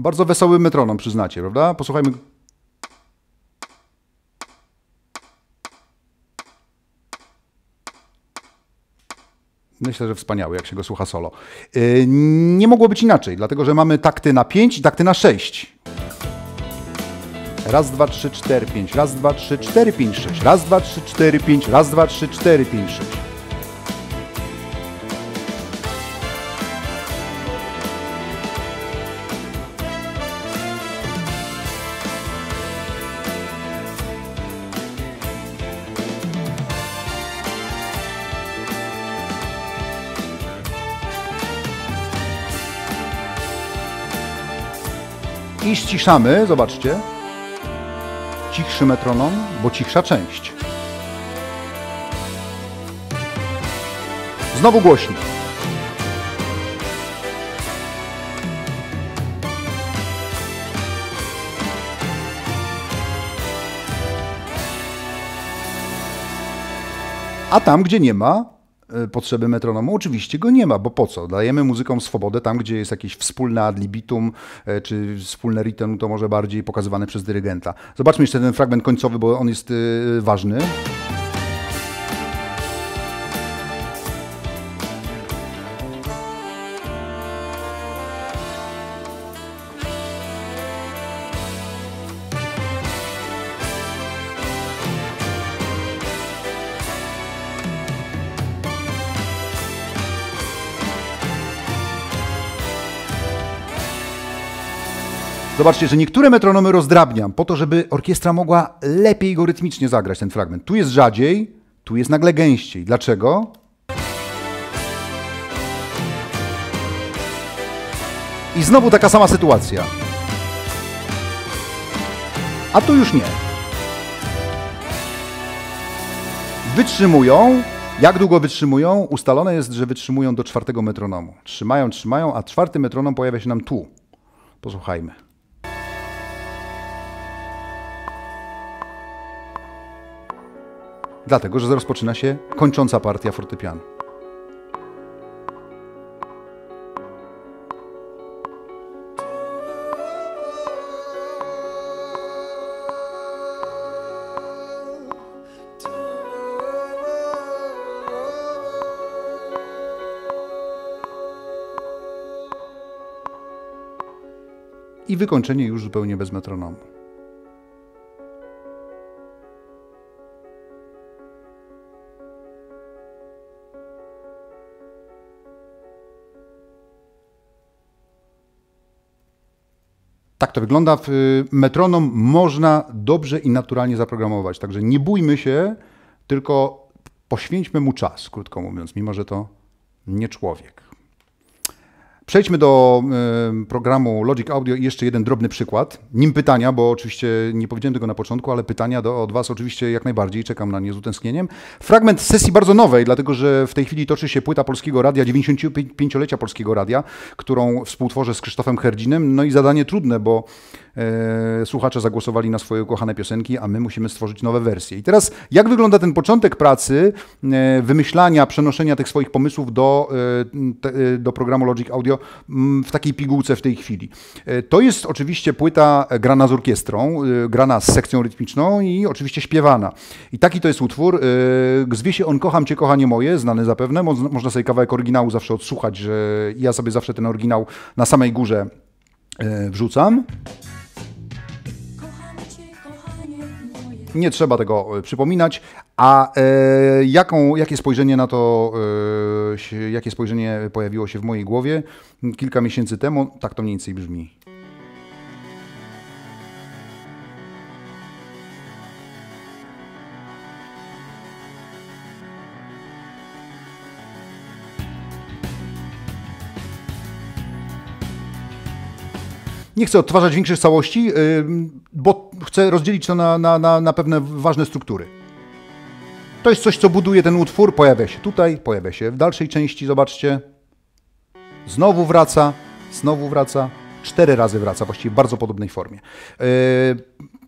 Bardzo wesoły metronom, przyznacie, prawda? Posłuchajmy. Myślę, że wspaniały, jak się go słucha solo. Y, nie mogło być inaczej, dlatego że mamy takty na 5 i takty na 6. Raz, dwa, trzy, cztery, pięć. Raz, dwa, trzy, cztery, pięć, sześć. Raz, dwa, trzy, cztery, pięć. Raz, dwa, trzy, cztery, pięć, sześć. Wyciszamy, zobaczcie. Cichszy metronom, bo cichsza część. Znowu głośniej. A tam, gdzie nie ma, Y, potrzeby metronomu? Oczywiście go nie ma, bo po co? Dajemy muzykom swobodę tam, gdzie jest jakieś wspólne ad libitum, y, czy wspólne ritem, to może bardziej pokazywane przez dyrygenta. Zobaczmy jeszcze ten fragment końcowy, bo on jest y, ważny. Zobaczcie, że niektóre metronomy rozdrabniam po to, żeby orkiestra mogła lepiej go rytmicznie zagrać ten fragment. Tu jest rzadziej, tu jest nagle gęściej. Dlaczego? I znowu taka sama sytuacja. A tu już nie. Wytrzymują. Jak długo wytrzymują? Ustalone jest, że wytrzymują do czwartego metronomu. Trzymają, trzymają, a czwarty metronom pojawia się nam tu. Posłuchajmy. dlatego że rozpoczyna się kończąca partia fortepianu. I wykończenie już zupełnie bez metronomu. Tak to wygląda. Y, metronom można dobrze i naturalnie zaprogramować. Także nie bójmy się, tylko poświęćmy mu czas, krótko mówiąc, mimo że to nie człowiek. Przejdźmy do y, programu Logic Audio i jeszcze jeden drobny przykład. Nim pytania, bo oczywiście nie powiedziałem tego na początku, ale pytania do, od Was oczywiście jak najbardziej, czekam na nie z utęsknieniem. Fragment sesji bardzo nowej, dlatego że w tej chwili toczy się płyta Polskiego Radia, 95-lecia Polskiego Radia, którą współtworzę z Krzysztofem Herdzinem. No i zadanie trudne, bo E, słuchacze zagłosowali na swoje ukochane piosenki, a my musimy stworzyć nowe wersje. I teraz, jak wygląda ten początek pracy, e, wymyślania, przenoszenia tych swoich pomysłów do, e, do programu Logic Audio mm, w takiej pigułce w tej chwili? To jest oczywiście płyta grana z orkiestrą, grana z sekcją rytmiczną i oczywiście śpiewana. I taki to jest utwór. Zwie się on Kocham Cię, kochanie moje, znany zapewne. można sobie kawałek oryginału zawsze odsłuchać, że ja sobie zawsze ten oryginał na samej górze wrzucam. Nie trzeba tego e, przypominać. A e, jaką, jakie spojrzenie na to, e, jakie spojrzenie pojawiło się w mojej głowie kilka miesięcy temu, tak to mniej więcej brzmi. nie chcę odtwarzać większych całości, y, bo chcę rozdzielić to na, na, na, na pewne ważne struktury. To jest coś, co buduje ten utwór, pojawia się tutaj, pojawia się w dalszej części, zobaczcie. Znowu wraca, znowu wraca, cztery razy wraca, właściwie w bardzo podobnej formie. E,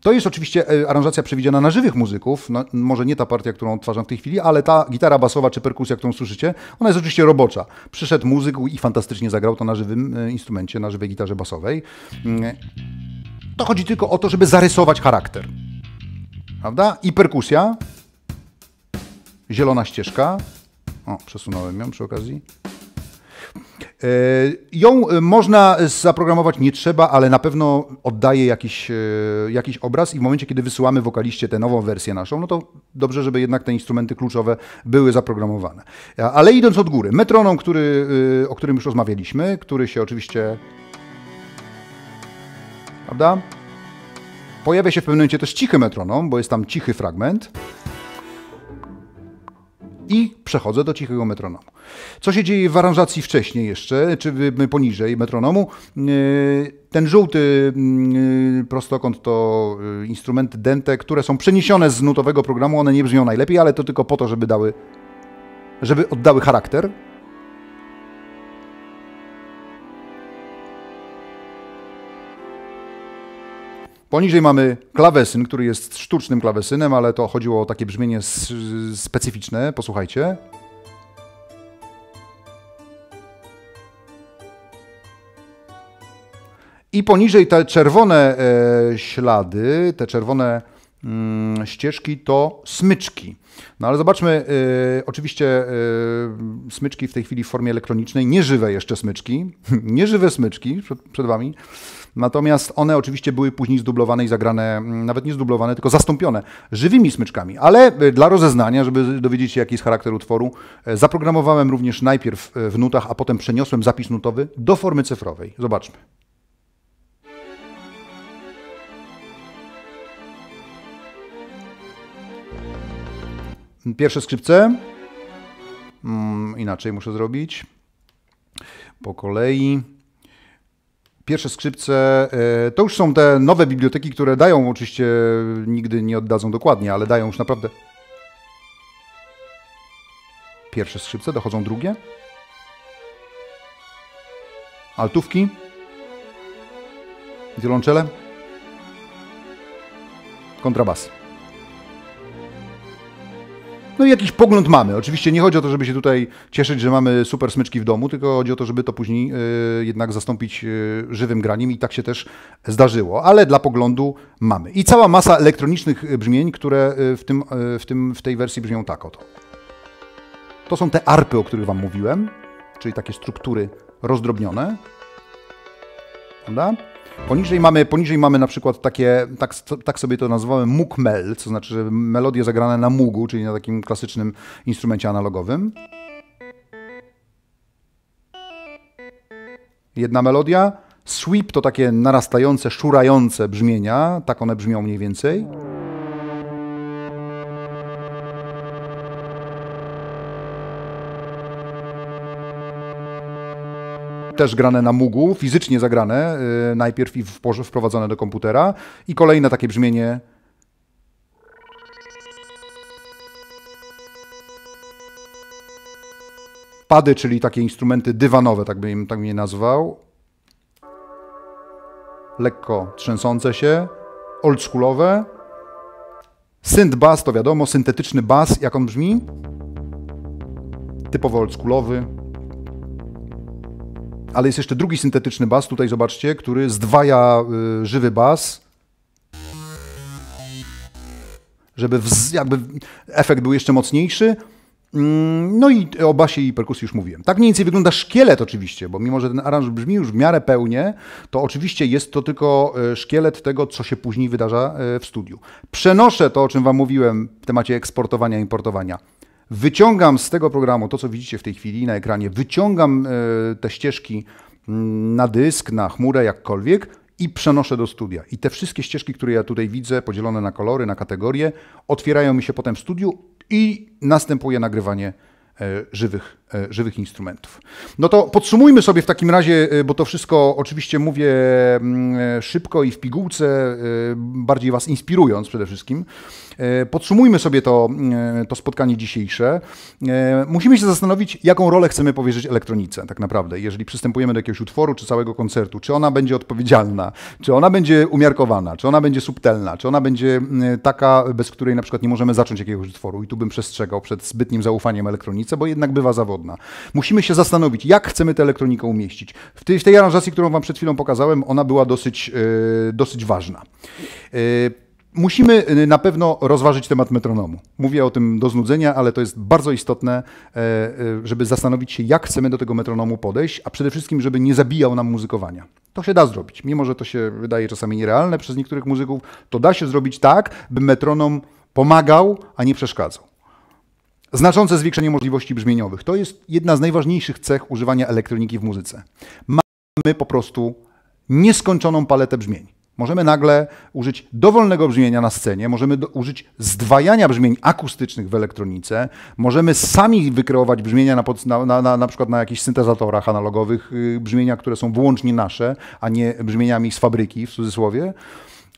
to jest oczywiście e, aranżacja przewidziana na żywych muzyków, no, może nie ta partia, którą odtwarzam w tej chwili, ale ta gitara basowa czy perkusja, którą słyszycie, ona jest oczywiście robocza. Przyszedł muzyk i fantastycznie zagrał to na żywym e, instrumencie, na żywej gitarze basowej. Mm, to chodzi tylko o to, żeby zarysować charakter. Prawda? I perkusja, zielona ścieżka. O, przesunąłem ją przy okazji. E, ją e, można zaprogramować nie trzeba, ale na pewno oddaje jakiś, e, jakiś obraz i w momencie, kiedy wysyłamy wokaliście tę nową wersję naszą, no to dobrze, żeby jednak te instrumenty kluczowe były zaprogramowane. Ale idąc od góry, metronom, który, o którym już rozmawialiśmy, który się oczywiście... Prawda? Pojawia się w pewnym momencie też cichy metronom, bo jest tam cichy fragment i przechodzę do cichego metronomu. Co się dzieje w aranżacji wcześniej jeszcze, czy poniżej metronomu? Yy, ten żółty yy, prostokąt to yy, instrumenty dente, które są przeniesione z nutowego programu. One nie brzmią najlepiej, ale to tylko po to, żeby dały, żeby oddały charakter Poniżej mamy klawesyn, który jest sztucznym klawesynem, ale to chodziło o takie brzmienie specyficzne. Posłuchajcie. I poniżej te czerwone e, ślady, te czerwone mm, ścieżki to smyczki. No ale zobaczmy, e, oczywiście e, smyczki w tej chwili w formie elektronicznej, nieżywe jeszcze smyczki, *laughs* nieżywe smyczki przed, przed Wami. Natomiast one oczywiście były później zdublowane i zagrane, mm, nawet nie zdublowane, tylko zastąpione żywymi smyczkami. Ale e, dla rozeznania, żeby dowiedzieć się, jaki jest charakter utworu, e, zaprogramowałem również najpierw e, w nutach, a potem przeniosłem zapis nutowy do formy cyfrowej. Zobaczmy. Pierwsze skrzypce. Mm, inaczej muszę zrobić. Po kolei pierwsze skrzypce. E, to już są te nowe biblioteki, które dają, oczywiście nigdy nie oddadzą dokładnie, ale dają już naprawdę. Pierwsze skrzypce, dochodzą drugie. Altówki. Wiolonczele. Kontrabas. No i jakiś pogląd mamy. Oczywiście nie chodzi o to, żeby się tutaj cieszyć, że mamy super smyczki w domu, tylko chodzi o to, żeby to później e, jednak zastąpić e, żywym graniem i tak się też zdarzyło. Ale dla poglądu mamy. I cała masa elektronicznych e, brzmień, które w, tym, w, tym, w tej wersji brzmią tak oto. To są te arpy, o których Wam mówiłem, czyli takie struktury rozdrobnione. Prawda? Poniżej mamy, poniżej mamy na przykład takie, tak, tak sobie to nazwałem, mukmel, co znaczy, że melodie zagrane na mugu, czyli na takim klasycznym instrumencie analogowym. Jedna melodia. Sweep to takie narastające, szurające brzmienia, tak one brzmią mniej więcej. też grane na Mugu, fizycznie zagrane y, najpierw i wprowadzone do komputera. I kolejne takie brzmienie. Pady, czyli takie instrumenty dywanowe, tak bym tak mnie nazwał. Lekko trzęsące się, oldschoolowe. synth bass to wiadomo, syntetyczny bas, jak on brzmi? Typowo oldschoolowy. Ale jest jeszcze drugi syntetyczny bas, tutaj zobaczcie, który zdwaja y, żywy bas. Żeby wz, jakby efekt był jeszcze mocniejszy. Mm, no i o basie i perkusji już mówiłem. Tak mniej więcej wygląda szkielet oczywiście, bo mimo, że ten aranż brzmi już w miarę pełnie, to oczywiście jest to tylko y, szkielet tego, co się później wydarza y, w studiu. Przenoszę to, o czym Wam mówiłem w temacie eksportowania, importowania Wyciągam z tego programu to, co widzicie w tej chwili na ekranie, wyciągam e, te ścieżki mm, na dysk, na chmurę, jakkolwiek i przenoszę do studia. I te wszystkie ścieżki, które ja tutaj widzę, podzielone na kolory, na kategorie, otwierają mi się potem w studiu i następuje nagrywanie e, żywych, e, żywych instrumentów. No to podsumujmy sobie w takim razie, bo to wszystko oczywiście mówię mm, szybko i w pigułce, bardziej Was inspirując przede wszystkim. E, podsumujmy sobie to, e, to spotkanie dzisiejsze. E, musimy się zastanowić, jaką rolę chcemy powierzyć elektronice, tak naprawdę, jeżeli przystępujemy do jakiegoś utworu czy całego koncertu. Czy ona będzie odpowiedzialna, czy ona będzie umiarkowana, czy ona będzie subtelna, czy ona będzie taka, bez której na przykład nie możemy zacząć jakiegoś utworu. I tu bym przestrzegał przed zbytnim zaufaniem elektronice, bo jednak bywa zawodna. Musimy się zastanowić, jak chcemy tę elektronikę umieścić. W tej, w tej aranżacji, którą Wam przed chwilą pokazałem, ona była dosyć, dosyć ważna. Musimy y, na pewno rozważyć temat metronomu. Mówię o tym do znudzenia, ale to jest bardzo istotne, e, e, żeby zastanowić się, jak chcemy do tego metronomu podejść, a przede wszystkim, żeby nie zabijał nam muzykowania. To się da zrobić. Mimo, że to się wydaje czasami nierealne przez niektórych muzyków, to da się zrobić tak, by metronom pomagał, a nie przeszkadzał. Znaczące zwiększenie możliwości brzmieniowych. To jest jedna z najważniejszych cech używania elektroniki w muzyce. Mamy po prostu nieskończoną paletę brzmień. Możemy nagle użyć dowolnego brzmienia na scenie, możemy do, użyć zdwajania brzmień akustycznych w elektronice, możemy sami wykreować brzmienia na, pod, na, na, na przykład na jakichś syntezatorach analogowych, yy, brzmienia, które są wyłącznie nasze, a nie brzmieniami z fabryki w cudzysłowie.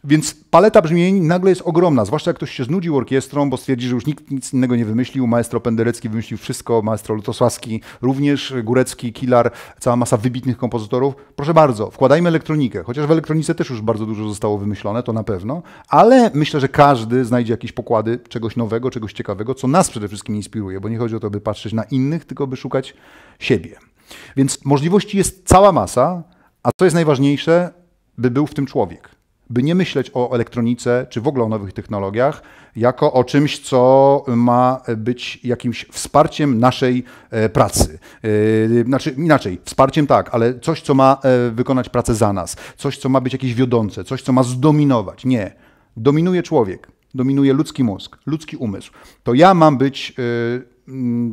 Więc paleta brzmień nagle jest ogromna, zwłaszcza jak ktoś się znudził orkiestrą, bo stwierdzi, że już nikt nic innego nie wymyślił. Maestro Penderecki wymyślił wszystko, maestro Lutosławski również, Górecki, Kilar, cała masa wybitnych kompozytorów. Proszę bardzo, wkładajmy elektronikę, chociaż w elektronice też już bardzo dużo zostało wymyślone, to na pewno, ale myślę, że każdy znajdzie jakieś pokłady czegoś nowego, czegoś ciekawego, co nas przede wszystkim inspiruje, bo nie chodzi o to, by patrzeć na innych, tylko by szukać siebie. Więc możliwości jest cała masa, a co jest najważniejsze, by był w tym człowiek by nie myśleć o elektronice czy w ogóle o nowych technologiach jako o czymś, co ma być jakimś wsparciem naszej e, pracy. E, znaczy, inaczej, wsparciem tak, ale coś, co ma e, wykonać pracę za nas, coś, co ma być jakieś wiodące, coś, co ma zdominować. Nie. Dominuje człowiek, dominuje ludzki mózg, ludzki umysł. To ja mam być mm,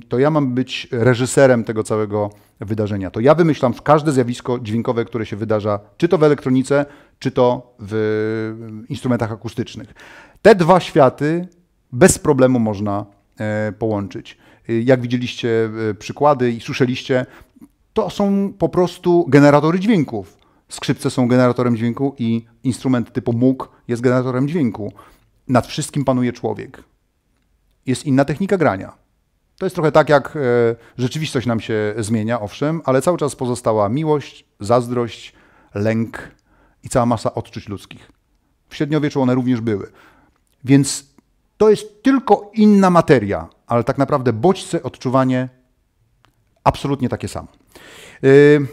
to ja mam być reżyserem tego całego wydarzenia. To ja wymyślam każde zjawisko dźwiękowe, które się wydarza, czy to w elektronice, czy to w instrumentach akustycznych. Te dwa światy bez problemu można e, połączyć. Jak widzieliście e, przykłady i słyszeliście, to są po prostu generatory dźwięków. Skrzypce są generatorem dźwięku i instrument typu MUG jest generatorem dźwięku. Nad wszystkim panuje człowiek. Jest inna technika grania. To jest trochę tak, jak e, rzeczywistość nam się zmienia, owszem, ale cały czas pozostała miłość, zazdrość, lęk, i cała masa odczuć ludzkich. W średniowieczu one również były. Więc to jest tylko inna materia, ale tak naprawdę bodźce, odczuwanie absolutnie takie samo. Y,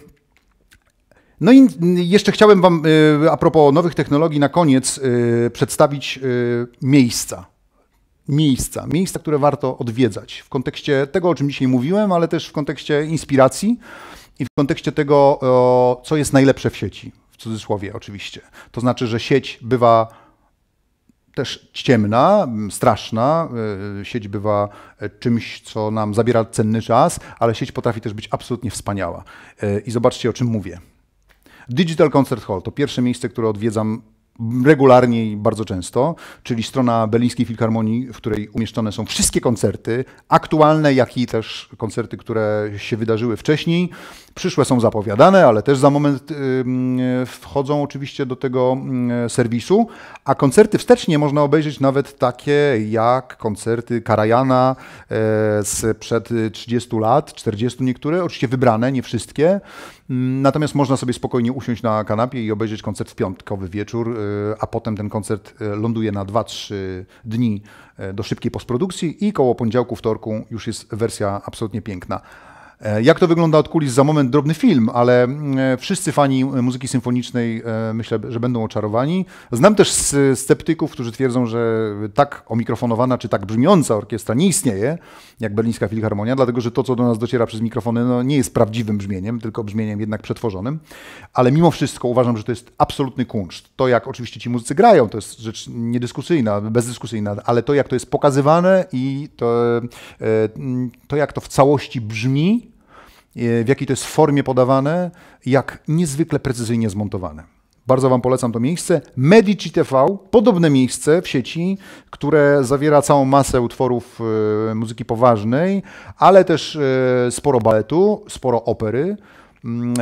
no i jeszcze chciałem Wam y, a propos nowych technologii na koniec y, przedstawić miejsca. Miejsca, miejsca, które warto odwiedzać w kontekście tego, o czym dzisiaj mówiłem, ale też w kontekście inspiracji i w kontekście tego, co jest najlepsze w sieci w cudzysłowie oczywiście. To znaczy, że sieć bywa też ciemna, straszna. E, sieć bywa e, czymś, co nam zabiera cenny czas, ale sieć potrafi też być absolutnie wspaniała. E, I zobaczcie, o czym mówię. Digital Concert Hall to pierwsze miejsce, które odwiedzam regularnie i bardzo często, czyli strona Berlińskiej Filharmonii, w której umieszczone są wszystkie koncerty, aktualne, jak i też koncerty, które się wydarzyły wcześniej. Przyszłe są zapowiadane, ale też za moment y, mm, y, wchodzą oczywiście do tego mm, y, serwisu. A koncerty wstecznie można obejrzeć nawet takie jak koncerty Karajana sprzed e, 30 lat, 40 niektóre, oczywiście wybrane, nie wszystkie. Mm, natomiast można sobie spokojnie usiąść na kanapie i obejrzeć koncert w piątkowy wieczór, a potem ten koncert ląduje na 2-3 dni e, do szybkiej postprodukcji i koło poniedziałku, wtorku już jest wersja absolutnie piękna. E, jak to wygląda od kulis? Za moment drobny film, ale mm, e, wszyscy fani e, muzyki symfonicznej myślę, że będą oczarowani. Znam też sceptyków, którzy twierdzą, że tak omikrofonowana czy tak brzmiąca orkiestra nie istnieje, jak Berlińska Filharmonia, dlatego że to, co do nas dociera przez mikrofony, no, nie jest prawdziwym brzmieniem, tylko brzmieniem jednak przetworzonym. Ale mimo wszystko uważam, że to jest absolutny kunszt. To, jak oczywiście ci muzycy grają, to jest rzecz niedyskusyjna, bezdyskusyjna, ale to, jak to jest pokazywane i to, to jak to w całości brzmi, E, w jakiej to jest formie podawane, jak niezwykle precyzyjnie zmontowane. Bardzo Wam polecam to miejsce. Medici TV, podobne miejsce w sieci, które zawiera całą masę utworów e, muzyki poważnej, ale też e, sporo baletu, sporo opery. Mm,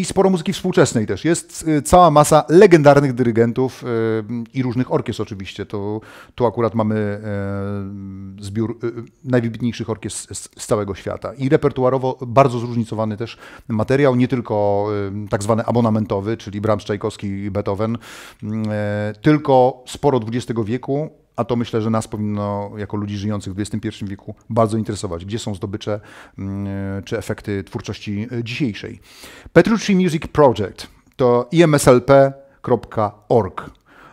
i sporo muzyki współczesnej też. Jest y, cała masa legendarnych dyrygentów y, i różnych orkiestr oczywiście. To, tu akurat mamy e, zbiór y, najwybitniejszych orkiestr z, całego świata. I repertuarowo bardzo zróżnicowany też materiał, nie tylko tak zwany abonamentowy, czyli Brahms, Czajkowski i Beethoven, tylko sporo XX wieku, a to myślę, że nas powinno, jako ludzi żyjących w XXI wieku, bardzo interesować. Gdzie są zdobycze mm, czy efekty twórczości dzisiejszej? Petrucci Music Project to imslp.org.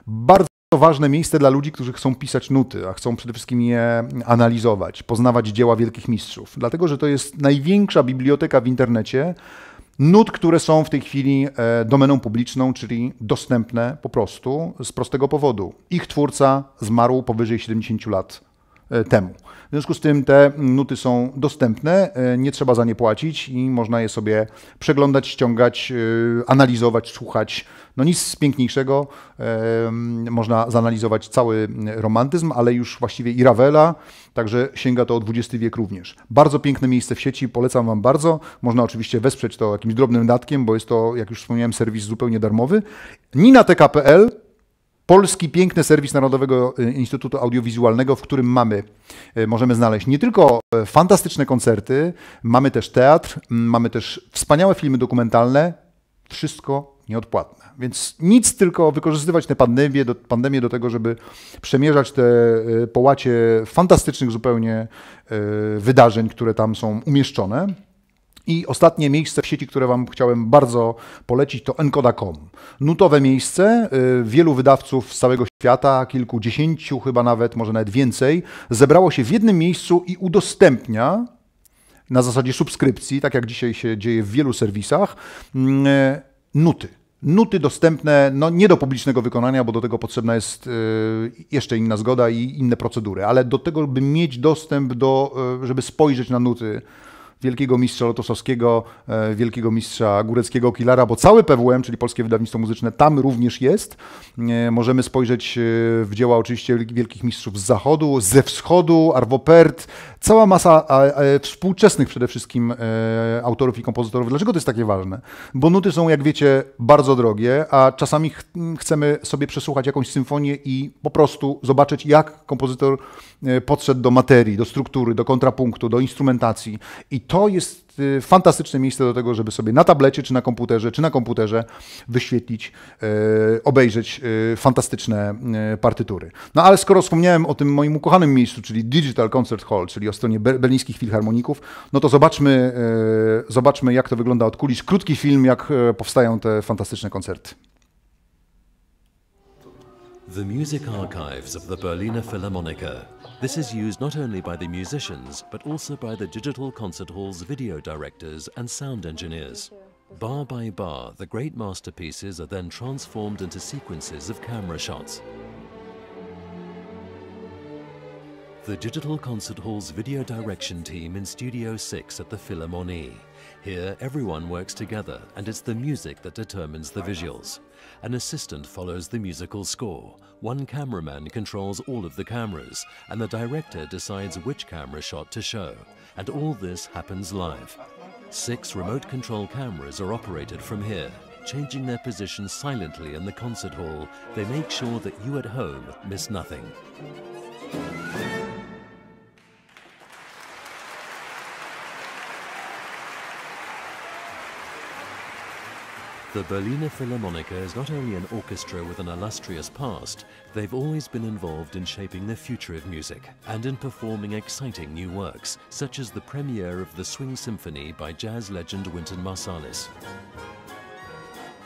Bardzo ważne miejsce dla ludzi, którzy chcą pisać nuty, a chcą przede wszystkim je analizować, poznawać dzieła wielkich mistrzów. Dlatego, że to jest największa biblioteka w internecie nut, które są w tej chwili e, domeną publiczną, czyli dostępne po prostu z prostego powodu. Ich twórca zmarł powyżej 70 lat E, temu. W związku z tym te nuty są dostępne, e, nie trzeba za nie płacić i można je sobie przeglądać, ściągać, e, analizować, słuchać. No nic piękniejszego, można zanalizować cały romantyzm, ale już właściwie i Ravela, także sięga to o XX wiek również. Bardzo piękne miejsce w sieci, polecam Wam bardzo. Można oczywiście wesprzeć to jakimś drobnym datkiem, bo jest to, jak już wspomniałem, serwis zupełnie darmowy. NinaTK.pl Polski piękny serwis Narodowego e, Instytutu Audiowizualnego, w którym mamy, e, możemy znaleźć nie tylko e, fantastyczne koncerty, mamy też teatr, mamy też wspaniałe filmy dokumentalne, wszystko nieodpłatne. Więc nic, tylko wykorzystywać tę pandemię do, pandemię do tego, żeby przemierzać te połacie fantastycznych zupełnie wydarzeń, które tam są umieszczone. I ostatnie miejsce w sieci, które Wam chciałem bardzo polecić, to encoda.com. Nutowe miejsce, y, wielu wydawców z całego świata, kilkudziesięciu chyba nawet, może nawet więcej, zebrało się w jednym miejscu i udostępnia na zasadzie subskrypcji, tak jak dzisiaj się dzieje w wielu serwisach, mm, y, nuty nuty dostępne no, nie do publicznego wykonania, bo do tego potrzebna jest y, jeszcze inna zgoda i inne procedury, ale do tego, by mieć dostęp do, żeby spojrzeć na nuty wielkiego mistrza Lotosowskiego, e, wielkiego mistrza Góreckiego Kilara, bo cały PWM, czyli Polskie Wydawnictwo Muzyczne, tam również jest. E, możemy spojrzeć e, w dzieła oczywiście wielkich mistrzów z zachodu, ze wschodu, Arvo Pärt, cała masa współczesnych przede wszystkim autorów i kompozytorów. Dlaczego to jest takie ważne? Bo nuty są, jak wiecie, bardzo drogie, a czasami ch chcemy sobie przesłuchać jakąś symfonię i po prostu zobaczyć, jak kompozytor podszedł do materii, do struktury, do kontrapunktu, do instrumentacji. I to jest y, fantastyczne miejsce do tego, żeby sobie na tablecie, czy na komputerze, czy na komputerze wyświetlić, y, obejrzeć y, fantastyczne partytury. No ale skoro wspomniałem o tym moim ukochanym miejscu, czyli Digital Concert Hall, czyli o stronie berlińskich filharmoników, no to zobaczmy, zobaczmy jak to wygląda od kulis. Krótki film, jak powstają te fantastyczne koncerty. the music archives of the Berliner Philharmoniker. This is used not only by the musicians, but also by the digital concert hall's video directors and sound engineers. Bar by bar, the great masterpieces are then transformed into sequences of camera shots. The Digital Concert Hall's video direction team in Studio 6 at the Philharmonie. Here, everyone works together, and it's the music that determines the visuals. An assistant follows the musical score, one cameraman controls all of the cameras, and the director decides which camera shot to show. And all this happens live. Six remote control cameras are operated from here. Changing their position silently in the concert hall, they make sure that you at home miss nothing. The Berliner Philharmoniker is not only an orchestra with an illustrious past, they've always been involved in shaping the future of music and in performing exciting new works, such as the premiere of the Swing Symphony by jazz legend Wynton Marsalis.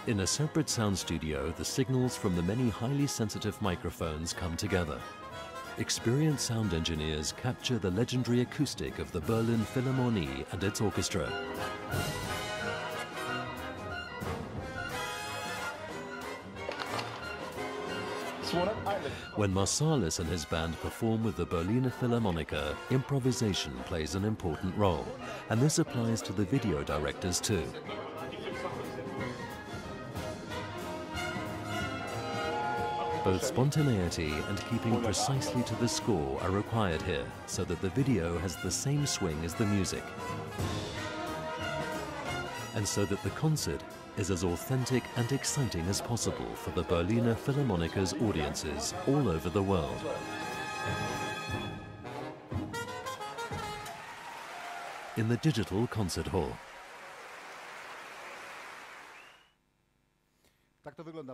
In a separate sound studio, the signals from the many highly sensitive microphones come together. Experienced sound engineers capture the legendary acoustic of the Berlin Philharmonie and its orchestra. When Marsalis and his band perform with the Berliner Philharmoniker, improvisation plays an important role, and this applies to the video directors too. Both spontaneity and keeping precisely to the score are required here, so that the video has the same swing as the music. And so that the concert is as authentic and exciting as possible for the Berliner Philharmoniker's audiences all over the world. In the Digital Concert Hall.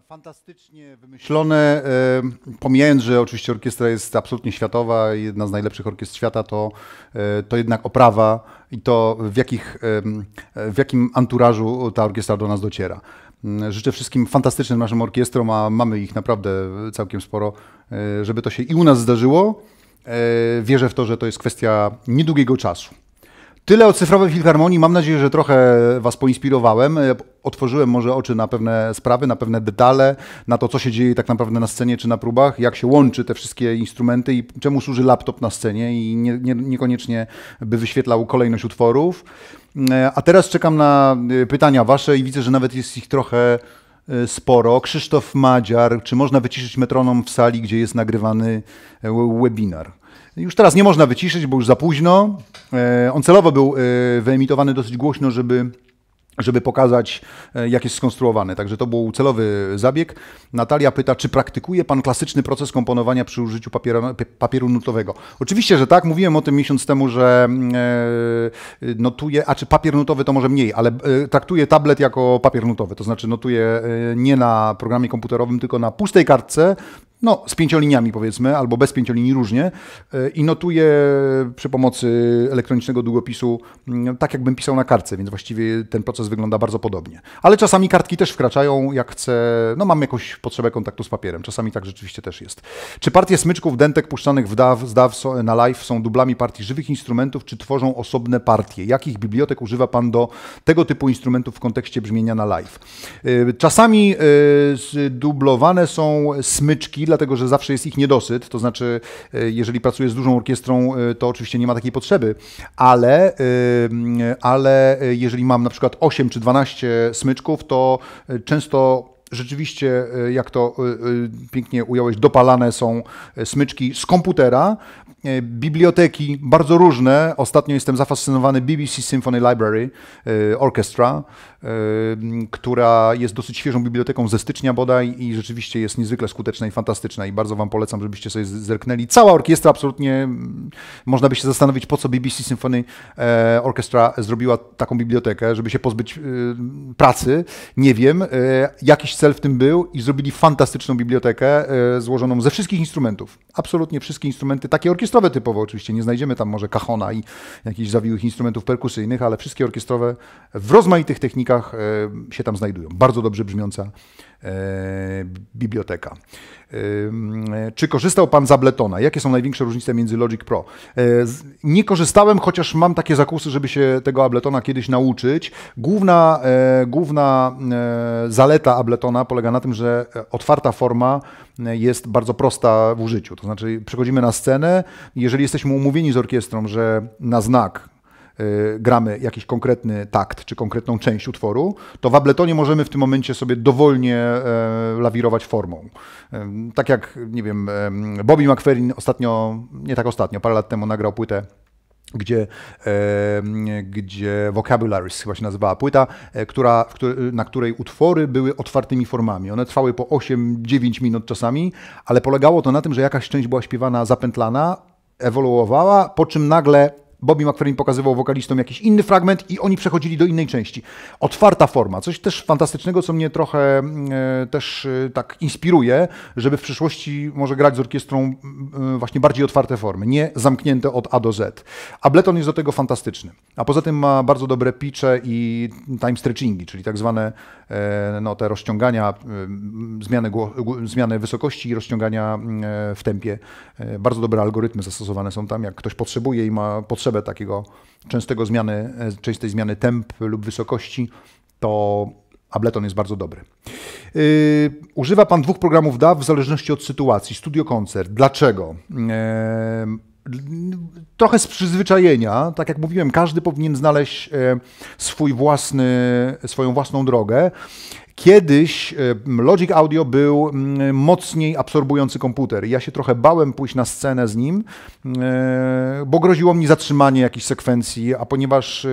fantastycznie wymyślone. E, pomijając, że oczywiście orkiestra jest absolutnie światowa, jedna z najlepszych orkiestr świata, to, e, to jednak oprawa i to w, jakich, e, w jakim anturażu ta orkiestra do nas dociera. Mm, życzę wszystkim fantastycznym naszym orkiestrom, a mamy ich naprawdę całkiem sporo, żeby to się i u nas zdarzyło. Wierzę w to, że to jest kwestia niedługiego czasu. Tyle o cyfrowej filharmonii. Mam nadzieję, że trochę Was poinspirowałem. Otworzyłem może oczy na pewne sprawy, na pewne detale, na to, co się dzieje tak naprawdę na scenie czy na próbach, jak się łączy te wszystkie instrumenty i czemu służy laptop na scenie i nie, nie, niekoniecznie by wyświetlał kolejność utworów. E, a teraz czekam na e, pytania Wasze i widzę, że nawet jest ich trochę e, sporo. Krzysztof Madziar, czy można wyciszyć metronom w sali, gdzie jest nagrywany webinar? Już teraz nie można wyciszyć, bo już za późno. E, on celowo był e, wyemitowany dosyć głośno, żeby żeby pokazać, e, jak jest skonstruowany. Także to był celowy zabieg. Natalia pyta, czy praktykuje Pan klasyczny proces komponowania przy użyciu papieru papieru nutowego? Oczywiście, że tak. Mówiłem o tym miesiąc temu, że notuję, a czy papier nutowy to może mniej, ale traktuję tablet jako papier nutowy. To znaczy notuję nie na programie komputerowym, tylko na pustej kartce, no, z pięcioliniami powiedzmy, albo bez pięciolinii różnie, e, i notuję przy pomocy elektronicznego długopisu, mm, tak jakbym pisał na kartce, więc właściwie ten proces wygląda bardzo podobnie. Ale czasami kartki też wkraczają, jak chcę, no mam jakąś potrzebę kontaktu z papierem, czasami tak rzeczywiście też jest. Czy partie smyczków, dentek puszczanych w DAW, z DAW na live są dublami partii żywych instrumentów, czy tworzą osobne partie? Jakich bibliotek używa Pan do tego typu instrumentów w kontekście brzmienia na live? E, czasami e, zdublowane są smyczki, dlatego, że zawsze jest ich niedosyt, to znaczy e, jeżeli pracuję z dużą orkiestrą, e, to oczywiście nie ma takiej potrzeby, ale, e, ale jeżeli mam na przykład 8 czy 12 smyczków, to często rzeczywiście, jak to pięknie ująłeś, dopalane są smyczki z komputera. Biblioteki bardzo różne. Ostatnio jestem zafascynowany BBC Symphony Library Orchestra, Y, która jest dosyć świeżą biblioteką ze stycznia bodaj i rzeczywiście jest niezwykle skuteczna i fantastyczna i bardzo Wam polecam, żebyście sobie zerknęli. Cała orkiestra absolutnie, mm, można by się zastanowić, po co BBC Symphony e, Orchestra zrobiła taką bibliotekę, żeby się pozbyć y, pracy, nie wiem. Y, jakiś cel w tym był i zrobili fantastyczną bibliotekę e, złożoną ze wszystkich instrumentów. Absolutnie wszystkie instrumenty, takie orkiestrowe typowo oczywiście, nie znajdziemy tam może kachona i jakichś zawiłych instrumentów perkusyjnych, ale wszystkie orkiestrowe w rozmaitych technikach E, się tam znajdują. Bardzo dobrze brzmiąca e, biblioteka. E, czy korzystał Pan z Abletona? Jakie są największe różnice między Logic Pro? Nie korzystałem, chociaż mam takie zakusy, żeby się tego Abletona kiedyś nauczyć. Główna, główna zaleta Abletona polega na tym, że otwarta forma jest bardzo prosta w użyciu. To znaczy, przychodzimy na scenę, jeżeli jesteśmy umówieni z orkiestrą, że na znak Y, gramy jakiś konkretny takt czy konkretną część utworu, to w abletonie możemy w tym momencie sobie dowolnie e, lawirować formą. Tak jak, nie wiem, Bobby McFerrin ostatnio, nie tak ostatnio, parę lat temu nagrał płytę gdzie, e, gdzie Vocabularies chyba się nazywała płyta, e, która, który, na której utwory były otwartymi formami. One trwały po 8-9 minut czasami, ale polegało to na tym, że jakaś część była śpiewana zapętlana, ewoluowała, po czym nagle Bobby McFerrin pokazywał wokalistom jakiś inny fragment i oni przechodzili do innej części. Otwarta forma, coś też fantastycznego, co mnie trochę e, też e, tak inspiruje, żeby w przyszłości może grać z orkiestrą e, właśnie bardziej otwarte formy, nie zamknięte od A do Z. A Bleton jest do tego fantastyczny. A poza tym ma bardzo dobre picze i time stretchingi, czyli tak zwane E, no, te rozciągania, e, zmiany, zmiany wysokości i rozciągania e, w tempie. Bardzo dobre algorytmy zastosowane są tam. Jak ktoś potrzebuje i ma potrzebę takiego częstego zmiany, częstej zmiany temp lub wysokości, to Ableton jest bardzo dobry. Yy, używa Pan dwóch programów DAW w zależności od sytuacji. Studio koncert. Dlaczego? Yy, trochę z przyzwyczajenia, tak jak mówiłem, każdy powinien znaleźć e, swój własny, swoją własną drogę. Kiedyś e, Logic Audio był mm, mocniej absorbujący komputer. Ja się trochę bałem pójść na scenę z nim, e, bo groziło mi zatrzymanie jakiejś sekwencji, a ponieważ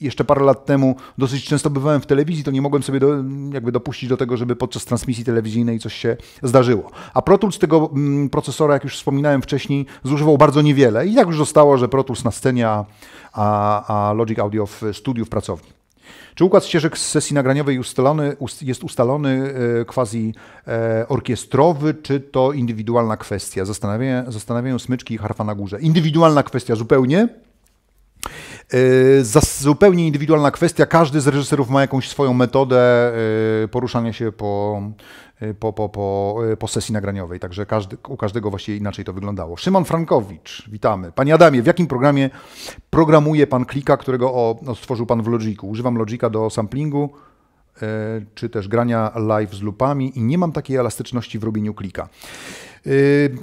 jeszcze parę lat temu dosyć często bywałem w telewizji, to nie mogłem sobie do, jakby dopuścić do tego, żeby podczas transmisji telewizyjnej coś się zdarzyło. A Pro Tools tego mm, procesora, jak już wspominałem wcześniej, zużywał bardzo niewiele i tak już zostało, że Pro Tools na scenie, a, a Logic Audio w studiu, w pracowni. Czy układ ścieżek z sesji nagraniowej ustalony, jest ustalony e, quasi e, orkiestrowy, czy to indywidualna kwestia? Zastanawiają, zastanawiają smyczki i harfa na górze. Indywidualna kwestia zupełnie. Yy, zupełnie indywidualna kwestia. Każdy z reżyserów ma jakąś swoją metodę yy, poruszania się po, yy, po, po, po, po sesji nagraniowej, także każdy, u każdego właściwie inaczej to wyglądało. Szymon Frankowicz, witamy. Panie Adamie, w jakim programie programuje pan klika, którego o, no, stworzył pan w logiku? Używam Logika do samplingu czy też grania live z lupami i nie mam takiej elastyczności w robieniu klika.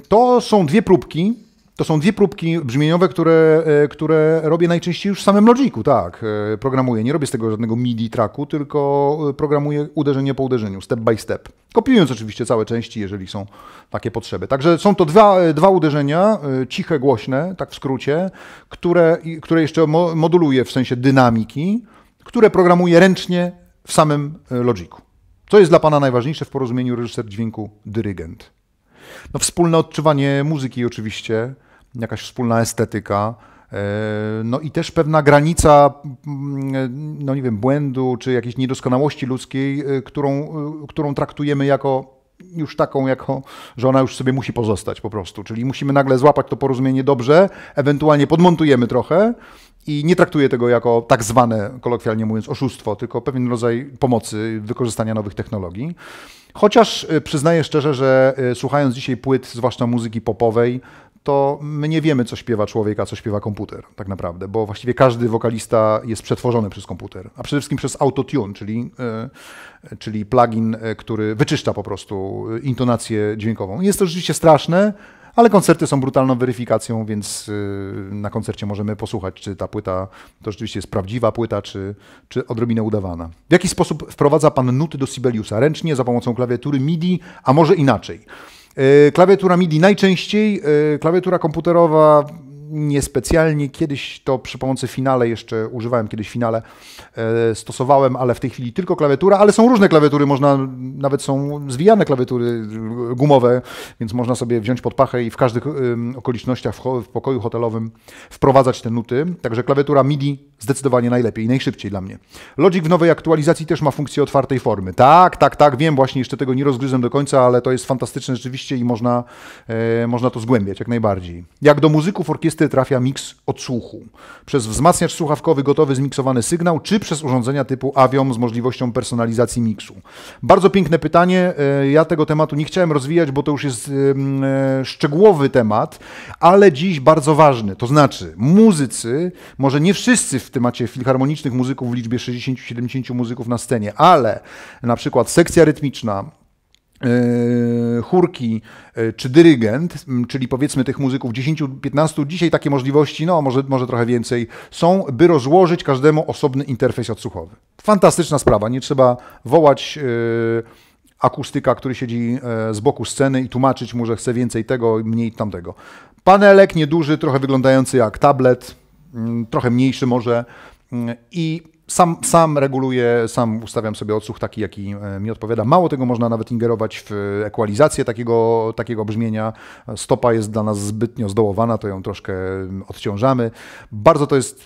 To są dwie próbki to są dwie próbki brzmieniowe, które, e, które robię najczęściej już w samym Logicu, tak. E, programuję, nie robię z tego żadnego MIDI tracku, tylko e, programuję uderzenie po uderzeniu, step by step. Kopiując oczywiście całe części, jeżeli są takie potrzeby. Także są to dwa, dwa uderzenia, ciche, głośne, tak w skrócie, które, które jeszcze moduluję w sensie dynamiki, które programuję ręcznie w samym Logicu. Co jest dla Pana najważniejsze w porozumieniu reżyser dźwięku dyrygent? No, wspólne odczuwanie muzyki oczywiście, jakaś wspólna estetyka. E, no i też pewna granica, mm, e, no nie wiem, błędu czy jakiejś niedoskonałości ludzkiej, e, którą, którą traktujemy jako już taką, jako, że ona już sobie musi pozostać po prostu. Czyli musimy nagle złapać to porozumienie dobrze, ewentualnie podmontujemy trochę i nie traktuję tego jako tak zwane, kolokwialnie mówiąc, oszustwo, tylko pewien rodzaj pomocy wykorzystania nowych technologii. Chociaż przyznaję szczerze, że słuchając dzisiaj płyt, zwłaszcza muzyki popowej, to my nie wiemy, co śpiewa człowiek, a co śpiewa komputer, tak naprawdę, bo właściwie każdy wokalista jest przetworzony przez komputer, a przede wszystkim przez autotune, czyli, e, czyli plugin, e, który wyczyszcza po prostu e, intonację dźwiękową. Jest to rzeczywiście straszne, ale koncerty są brutalną weryfikacją, więc na koncercie możemy posłuchać, czy ta płyta to rzeczywiście jest prawdziwa płyta, czy, czy odrobinę udawana. W jaki sposób wprowadza pan nuty do Sibeliusa? Ręcznie, za pomocą klawiatury MIDI, a może inaczej? E, klawiatura MIDI najczęściej, e, klawiatura komputerowa niespecjalnie. Kiedyś to przy pomocy finale jeszcze używałem, kiedyś finale e, stosowałem, ale w tej chwili tylko klawiatura, ale są różne klawiatury, można, nawet są zwijane klawiatury gumowe, więc można sobie wziąć pod pachę i w każdych okolicznościach w pokoju hotelowym wprowadzać te nuty. Także klawiatura MIDI zdecydowanie najlepiej i najszybciej dla mnie. Logic w nowej aktualizacji też ma funkcję otwartej formy. Tak, tak, tak, wiem, właśnie jeszcze tego nie rozgryzłem do końca, ale to jest fantastyczne rzeczywiście i można, e, można to zgłębiać jak najbardziej. Jak do muzyków orkiestry czysty trafia miks odsłuchu. Przez wzmacniacz słuchawkowy gotowy zmiksowany sygnał, czy przez urządzenia typu Aviom z możliwością personalizacji miksu. Bardzo piękne pytanie. E, ja tego tematu nie chciałem rozwijać, bo to już jest e, szczegółowy temat, ale dziś bardzo ważny. To znaczy, muzycy, może nie wszyscy w temacie filharmonicznych muzyków w liczbie 60-70 muzyków na scenie, ale na przykład sekcja rytmiczna, E, chórki e, czy dyrygent, czyli powiedzmy tych muzyków 10-15, dzisiaj takie możliwości, no może, może trochę więcej, są, by rozłożyć każdemu osobny interfejs odsłuchowy. Fantastyczna sprawa, nie trzeba wołać e, akustyka, który siedzi z boku sceny i tłumaczyć mu, że chce więcej tego, mniej tamtego. Panelek nieduży, trochę wyglądający jak tablet, trochę mniejszy może i sam, sam reguluję, sam ustawiam sobie odsłuch taki, jaki e, mi odpowiada. Mało tego, można nawet ingerować w e, ekwalizację takiego, takiego brzmienia. Stopa jest dla nas zbytnio zdołowana, to ją troszkę mm, odciążamy. Bardzo to jest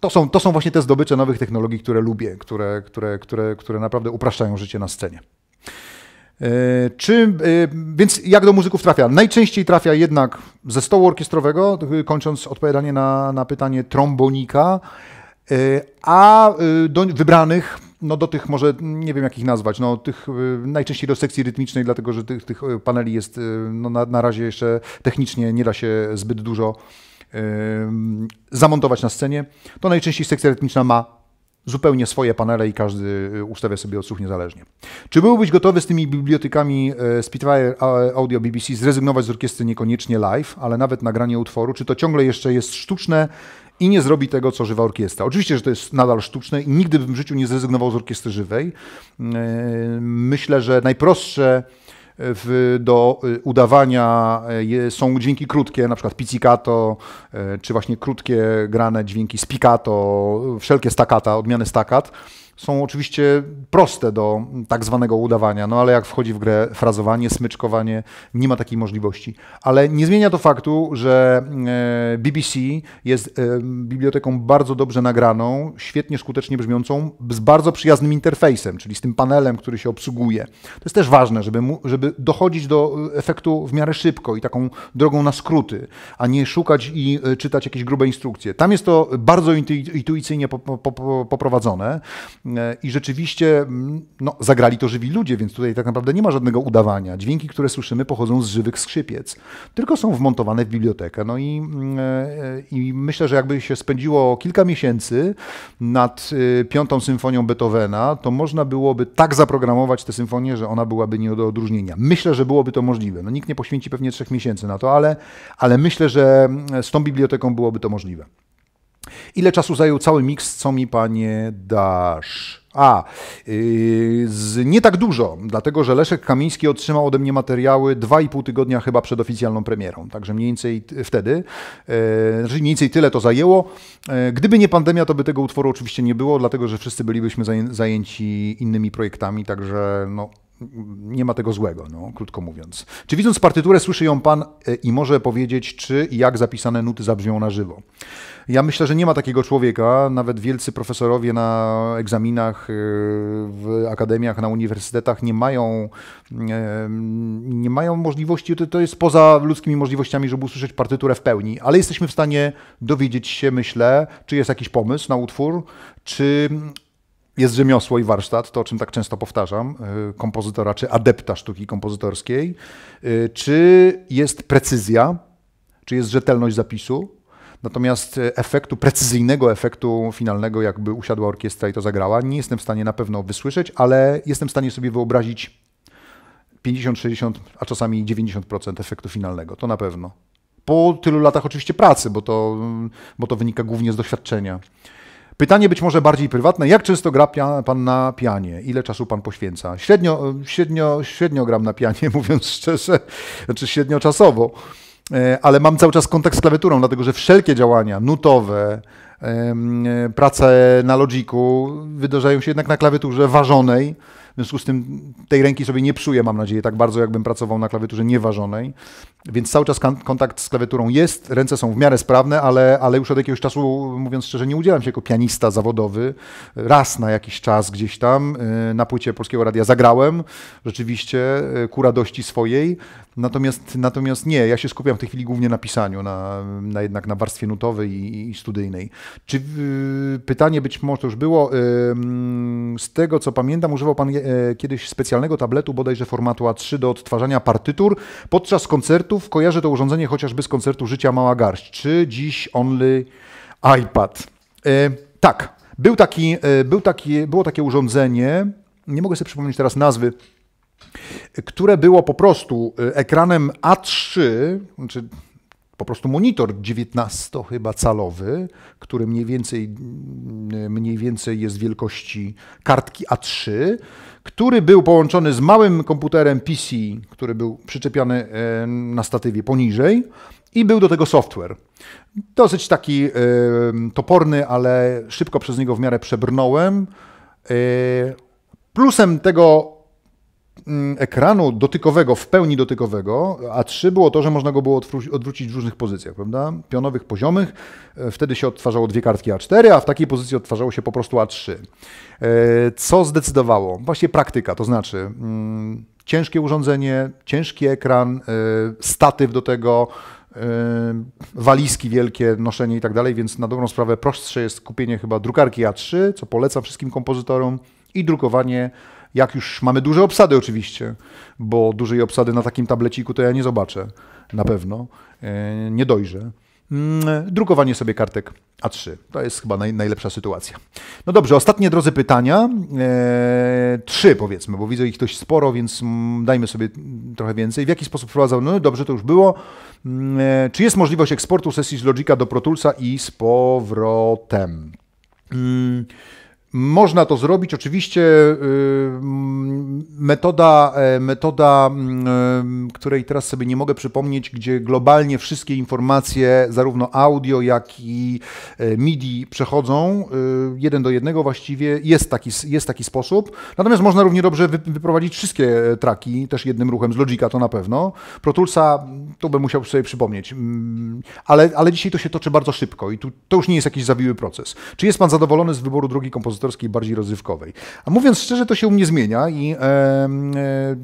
to są, to są właśnie te zdobycze nowych technologii, które lubię, które, które, które, które naprawdę upraszczają życie na scenie. E, czy, więc jak do muzyków trafia? Najczęściej trafia jednak ze stołu orkiestrowego, kończąc odpowiadanie na, na pytanie trombonika. Y, a y, do wybranych, no do tych może, nie wiem jak ich nazwać, no tych y, najczęściej do sekcji rytmicznej, dlatego że tych, tych paneli jest no, na, na razie jeszcze technicznie nie da się zbyt dużo zamontować na scenie, to najczęściej sekcja rytmiczna ma zupełnie swoje panele i każdy y, ustawia sobie odsłuch niezależnie. Czy byłbyś gotowy z tymi bibliotekami e, Spitfire Audio BBC zrezygnować z orkiestry niekoniecznie live, ale nawet nagranie utworu? Czy to ciągle jeszcze jest sztuczne i nie zrobi tego, co żywa orkiestra? Oczywiście, że to jest nadal sztuczne i nigdy bym w życiu nie zrezygnował z orkiestry żywej. E, myślę, że najprostsze w, do y, udawania y, są dźwięki krótkie, na przykład pizzicato, y, czy właśnie krótkie grane dźwięki spicato, wszelkie staccata, odmiany staccat są oczywiście proste do tak zwanego udawania, no ale jak wchodzi w grę frazowanie, smyczkowanie, nie ma takiej możliwości. Ale nie zmienia to faktu, że e, BBC jest e, biblioteką bardzo dobrze nagraną, świetnie, skutecznie brzmiącą, z bardzo przyjaznym interfejsem, czyli z tym panelem, który się obsługuje. To jest też ważne, żeby, mu, żeby dochodzić do efektu w miarę szybko i taką drogą na skróty, a nie szukać i e, czytać jakieś grube instrukcje. Tam jest to bardzo intuicyjnie poprowadzone. I rzeczywiście no, zagrali to żywi ludzie, więc tutaj tak naprawdę nie ma żadnego udawania. Dźwięki, które słyszymy, pochodzą z żywych skrzypiec, tylko są wmontowane w bibliotekę. No i, e, i myślę, że jakby się spędziło kilka miesięcy nad y, piątą symfonią Beethovena, to można byłoby tak zaprogramować tę symfonię, że ona byłaby nie do odróżnienia. Myślę, że byłoby to możliwe. No, nikt nie poświęci pewnie trzech miesięcy na to, ale, ale myślę, że z tą biblioteką byłoby to możliwe. Ile czasu zajął cały miks, co mi panie dasz? A, yy, z, nie tak dużo, dlatego że Leszek Kamiński otrzymał ode mnie materiały 2,5 tygodnia chyba przed oficjalną premierą, także mniej więcej wtedy, yy, znaczy mniej więcej tyle to zajęło. Yy, gdyby nie pandemia, to by tego utworu oczywiście nie było, dlatego że wszyscy bylibyśmy zajęci innymi projektami, także no, nie ma tego złego, no, krótko mówiąc. Czy widząc partyturę słyszy ją pan e, i może powiedzieć, czy i jak zapisane nuty zabrzmią na żywo? Ja myślę, że nie ma takiego człowieka, nawet wielcy profesorowie na egzaminach, e, w akademiach, na uniwersytetach nie mają, e, nie mają możliwości, to jest poza ludzkimi możliwościami, żeby usłyszeć partyturę w pełni, ale jesteśmy w stanie dowiedzieć się, myślę, czy jest jakiś pomysł na utwór, czy jest rzemiosło i warsztat, to o czym tak często powtarzam, y, kompozytora czy adepta sztuki kompozytorskiej, y, czy jest precyzja, czy jest rzetelność zapisu, natomiast y, efektu, precyzyjnego efektu finalnego, jakby usiadła orkiestra i to zagrała, nie jestem w stanie na pewno wysłyszeć, ale jestem w stanie sobie wyobrazić 50, 60, a czasami 90% efektu finalnego, to na pewno. Po tylu latach oczywiście pracy, bo to, bo to wynika głównie z doświadczenia. Pytanie być może bardziej prywatne. Jak często gra pan na pianie? Ile czasu pan poświęca? Średnio, średnio, średnio gram na pianie, *laughs* mówiąc szczerze, znaczy czasowo, e, ale mam cały czas kontakt z klawiaturą, dlatego że wszelkie działania nutowe, e, prace na logiku wydarzają się jednak na klawiaturze ważonej w związku z tym tej ręki sobie nie psuję, mam nadzieję, tak bardzo jakbym pracował na klawiaturze nieważonej. Więc cały czas kontakt z klawiaturą jest, ręce są w miarę sprawne, ale, ale już od jakiegoś czasu, mówiąc szczerze, nie udzielam się jako pianista zawodowy. Raz na jakiś czas gdzieś tam y, na płycie Polskiego Radia zagrałem, rzeczywiście y, ku radości swojej. Natomiast, natomiast nie, ja się skupiam w tej chwili głównie na pisaniu, na, na jednak na warstwie nutowej i, i studyjnej. Czy y, pytanie być może już było, y, z tego co pamiętam, używał pan E, kiedyś specjalnego tabletu, bodajże formatu A3 do odtwarzania partytur. Podczas koncertów kojarzę to urządzenie chociażby z koncertu Życia Mała Garść, czy dziś Only iPad. E, tak, był taki, e, był taki, było takie urządzenie, nie mogę sobie przypomnieć teraz nazwy, które było po prostu ekranem A3, znaczy po prostu monitor 19 chyba calowy, który mniej więcej, mniej więcej jest wielkości kartki A3 który był połączony z małym komputerem PC, który był przyczepiony e, na statywie poniżej i był do tego software. Dosyć taki e, toporny, ale szybko przez niego w miarę przebrnąłem. E, plusem tego Mm, ekranu dotykowego, w pełni dotykowego, a 3 było to, że można go było odwrócić w różnych pozycjach, prawda? Pionowych, poziomych. E, wtedy się odtwarzało dwie kartki A4, a w takiej pozycji odtwarzało się po prostu A3. E, co zdecydowało? Właśnie praktyka, to znaczy mm, ciężkie urządzenie, ciężki ekran, e, statyw do tego, walizki wielkie, noszenie i tak dalej, więc na dobrą sprawę prostsze jest kupienie chyba drukarki A3, co polecam wszystkim kompozytorom i drukowanie jak już mamy duże obsady oczywiście, bo dużej obsady na takim tableciku to ja nie zobaczę na pewno, e, nie dojrzę. Mm, drukowanie sobie kartek A3. To jest chyba naj, najlepsza sytuacja. No dobrze, ostatnie drodzy pytania. E, trzy powiedzmy, bo widzę ich dość sporo, więc mm, dajmy sobie trochę więcej. W jaki sposób wprowadzał? No dobrze, to już było. Mm, e, czy jest możliwość eksportu sesji z Logica do Pro Toolsa i z powrotem? Można to zrobić, oczywiście y, mm, metoda, e, metoda, mm, e, której teraz sobie nie mogę przypomnieć, gdzie globalnie wszystkie informacje, zarówno audio, jak i e, MIDI przechodzą y, jeden do jednego właściwie, jest taki, jest taki sposób. Natomiast można równie dobrze wyprowadzić wszystkie traki też jednym ruchem z Logica, to na pewno. Pro Toolsa mm, to bym musiał sobie przypomnieć, ale, ale dzisiaj to się toczy bardzo szybko i tu, to już nie jest jakiś zawiły proces. Czy jest Pan zadowolony z wyboru drugiej kompozycji? kompozytorskiej, bardziej rozrywkowej. A mówiąc szczerze, to się u mnie zmienia i e,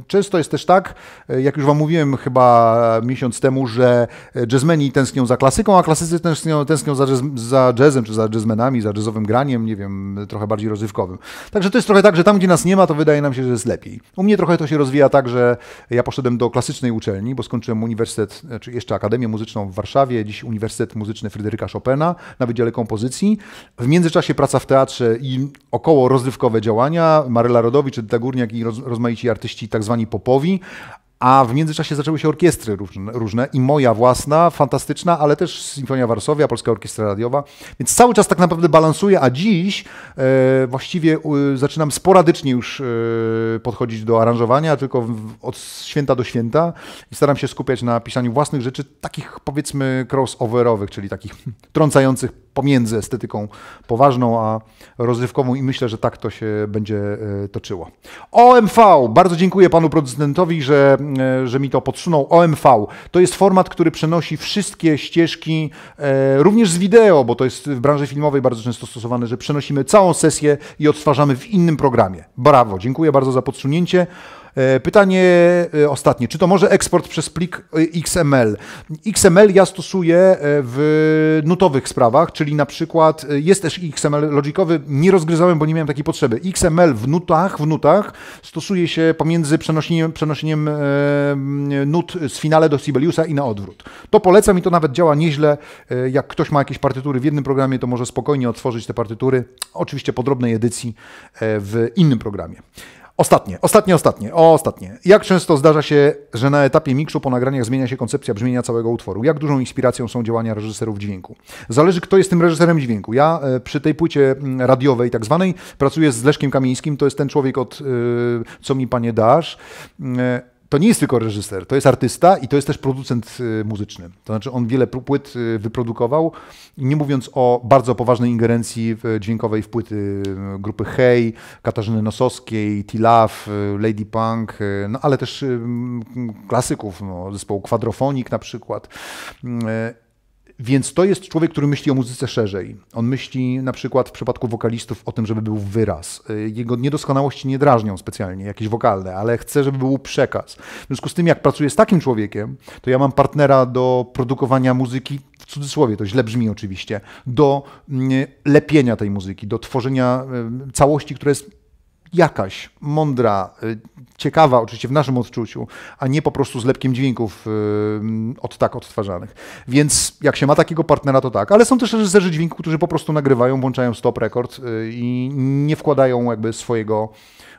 często jest też tak, e, jak już Wam mówiłem chyba miesiąc temu, że jazzmeni tęsknią za klasyką, a klasycy tęsknią, tęsknią za, jazz, za jazzem, czy za jazzmenami, za jazzowym graniem, nie wiem, trochę bardziej rozrywkowym. Także to jest trochę tak, że tam, gdzie nas nie ma, to wydaje nam się, że jest lepiej. U mnie trochę to się rozwija tak, że ja poszedłem do klasycznej uczelni, bo skończyłem uniwersytet, czy znaczy jeszcze Akademię Muzyczną w Warszawie, dziś Uniwersytet Muzyczny Fryderyka Chopina na Wydziale Kompozycji. W międzyczasie praca w teatrze i około rozrywkowe działania. Maryla Rodowicz, Edyta Górniak i roz, rozmaici artyści tak zwani popowi. A w międzyczasie zaczęły się orkiestry różne, różne, i moja własna, fantastyczna, ale też Sinfonia Warszawia, Polska Orkiestra Radiowa. Więc cały czas tak naprawdę balansuję, a dziś e, właściwie e, zaczynam sporadycznie już e, podchodzić do aranżowania, tylko w, od święta do święta i staram się skupiać na pisaniu własnych rzeczy, takich powiedzmy crossoverowych, czyli takich trącających pomiędzy estetyką poważną a rozrywkową i myślę, że tak to się będzie e, toczyło. OMV, bardzo dziękuję panu producentowi, że, e, że mi to podsunął. OMV to jest format, który przenosi wszystkie ścieżki, e, również z wideo, bo to jest w branży filmowej bardzo często stosowane, że przenosimy całą sesję i odtwarzamy w innym programie. Brawo, dziękuję bardzo za podsunięcie. E, pytanie e, ostatnie. Czy to może eksport przez plik e, XML? XML ja stosuję w nutowych sprawach, czyli na przykład jest też XML logikowy. Nie rozgryzałem, bo nie miałem takiej potrzeby. XML w nutach, w nutach stosuje się pomiędzy przenoszeniem nut z finale do Sibeliusa i na odwrót. To polecam i to nawet działa nieźle. Jak ktoś ma jakieś partytury w jednym programie, to może spokojnie otworzyć te partytury. Oczywiście podrobnej edycji w innym programie. Ostatnie, ostatnie, ostatnie, ostatnie. Jak często zdarza się, że na etapie miksu po nagraniach zmienia się koncepcja brzmienia całego utworu? Jak dużą inspiracją są działania reżyserów dźwięku? Zależy, kto jest tym reżyserem dźwięku. Ja e, przy tej płycie radiowej tak zwanej pracuję z Leszkiem Kamińskim, to jest ten człowiek od e, Co mi panie dasz e, to nie jest tylko reżyser, to jest artysta i to jest też producent y, muzyczny. To znaczy on wiele płyt y, wyprodukował, nie mówiąc o bardzo poważnej ingerencji y, dźwiękowej w płyty grupy Hey, Katarzyny Nosowskiej, T-Love, Lady Punk, no ale też klasyków no, zespołu Quadrofonik na przykład. Więc to jest człowiek, który myśli o muzyce szerzej. On myśli na przykład w przypadku wokalistów o tym, żeby był wyraz. Y, jego niedoskonałości nie drażnią specjalnie, jakieś wokalne, ale chce, żeby był przekaz. W związku z tym, jak pracuję z takim człowiekiem, to ja mam partnera do produkowania muzyki, w cudzysłowie to źle brzmi oczywiście, do mm, lepienia tej muzyki, do tworzenia całości, która jest jakaś mądra, y, ciekawa oczywiście w naszym odczuciu, a nie po prostu z lepkim dźwięków y, od tak odtwarzanych. Więc jak się ma takiego partnera, to tak. Ale są też reżyserzy dźwięku, którzy po prostu nagrywają, włączają stop rekord y, i nie wkładają jakby swojego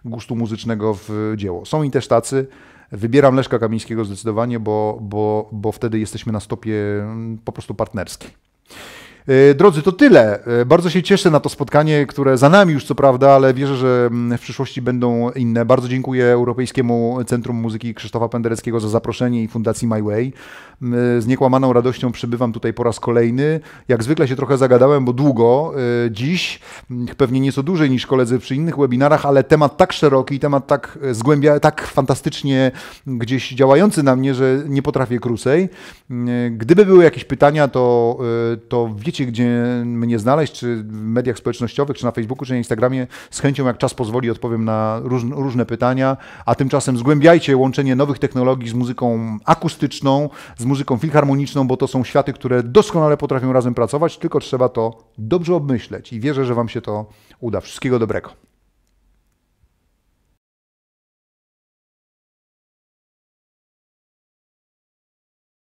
gustu muzycznego w dzieło. Są i też tacy. Wybieram Leszka Kamińskiego zdecydowanie, bo, bo, bo wtedy jesteśmy na stopie mm, po prostu partnerskiej. E, drodzy, to tyle. E, bardzo się cieszę na to spotkanie, które za nami już co prawda, ale wierzę, że mm, w przyszłości będą inne. Bardzo dziękuję Europejskiemu Centrum Muzyki Krzysztofa Pendereckiego za zaproszenie i Fundacji My Way. E, z niekłamaną radością przybywam tutaj po raz kolejny. Jak zwykle się trochę zagadałem, bo długo dziś, pewnie nieco dłużej niż koledzy przy innych webinarach, ale temat tak szeroki, temat tak zgłębia, tak fantastycznie gdzieś działający na mnie, że nie potrafię krócej. Gdyby były jakieś pytania, to, to wiecie, wiecie, gdzie mnie znaleźć, czy w mediach społecznościowych, czy na Facebooku, czy na Instagramie. Z chęcią, jak czas pozwoli, odpowiem na róż, różne pytania. A tymczasem zgłębiajcie łączenie nowych technologii z muzyką akustyczną, z muzyką filharmoniczną, bo to są światy, które doskonale potrafią razem pracować, tylko trzeba to dobrze obmyśleć. I wierzę, że Wam się to uda. Wszystkiego dobrego.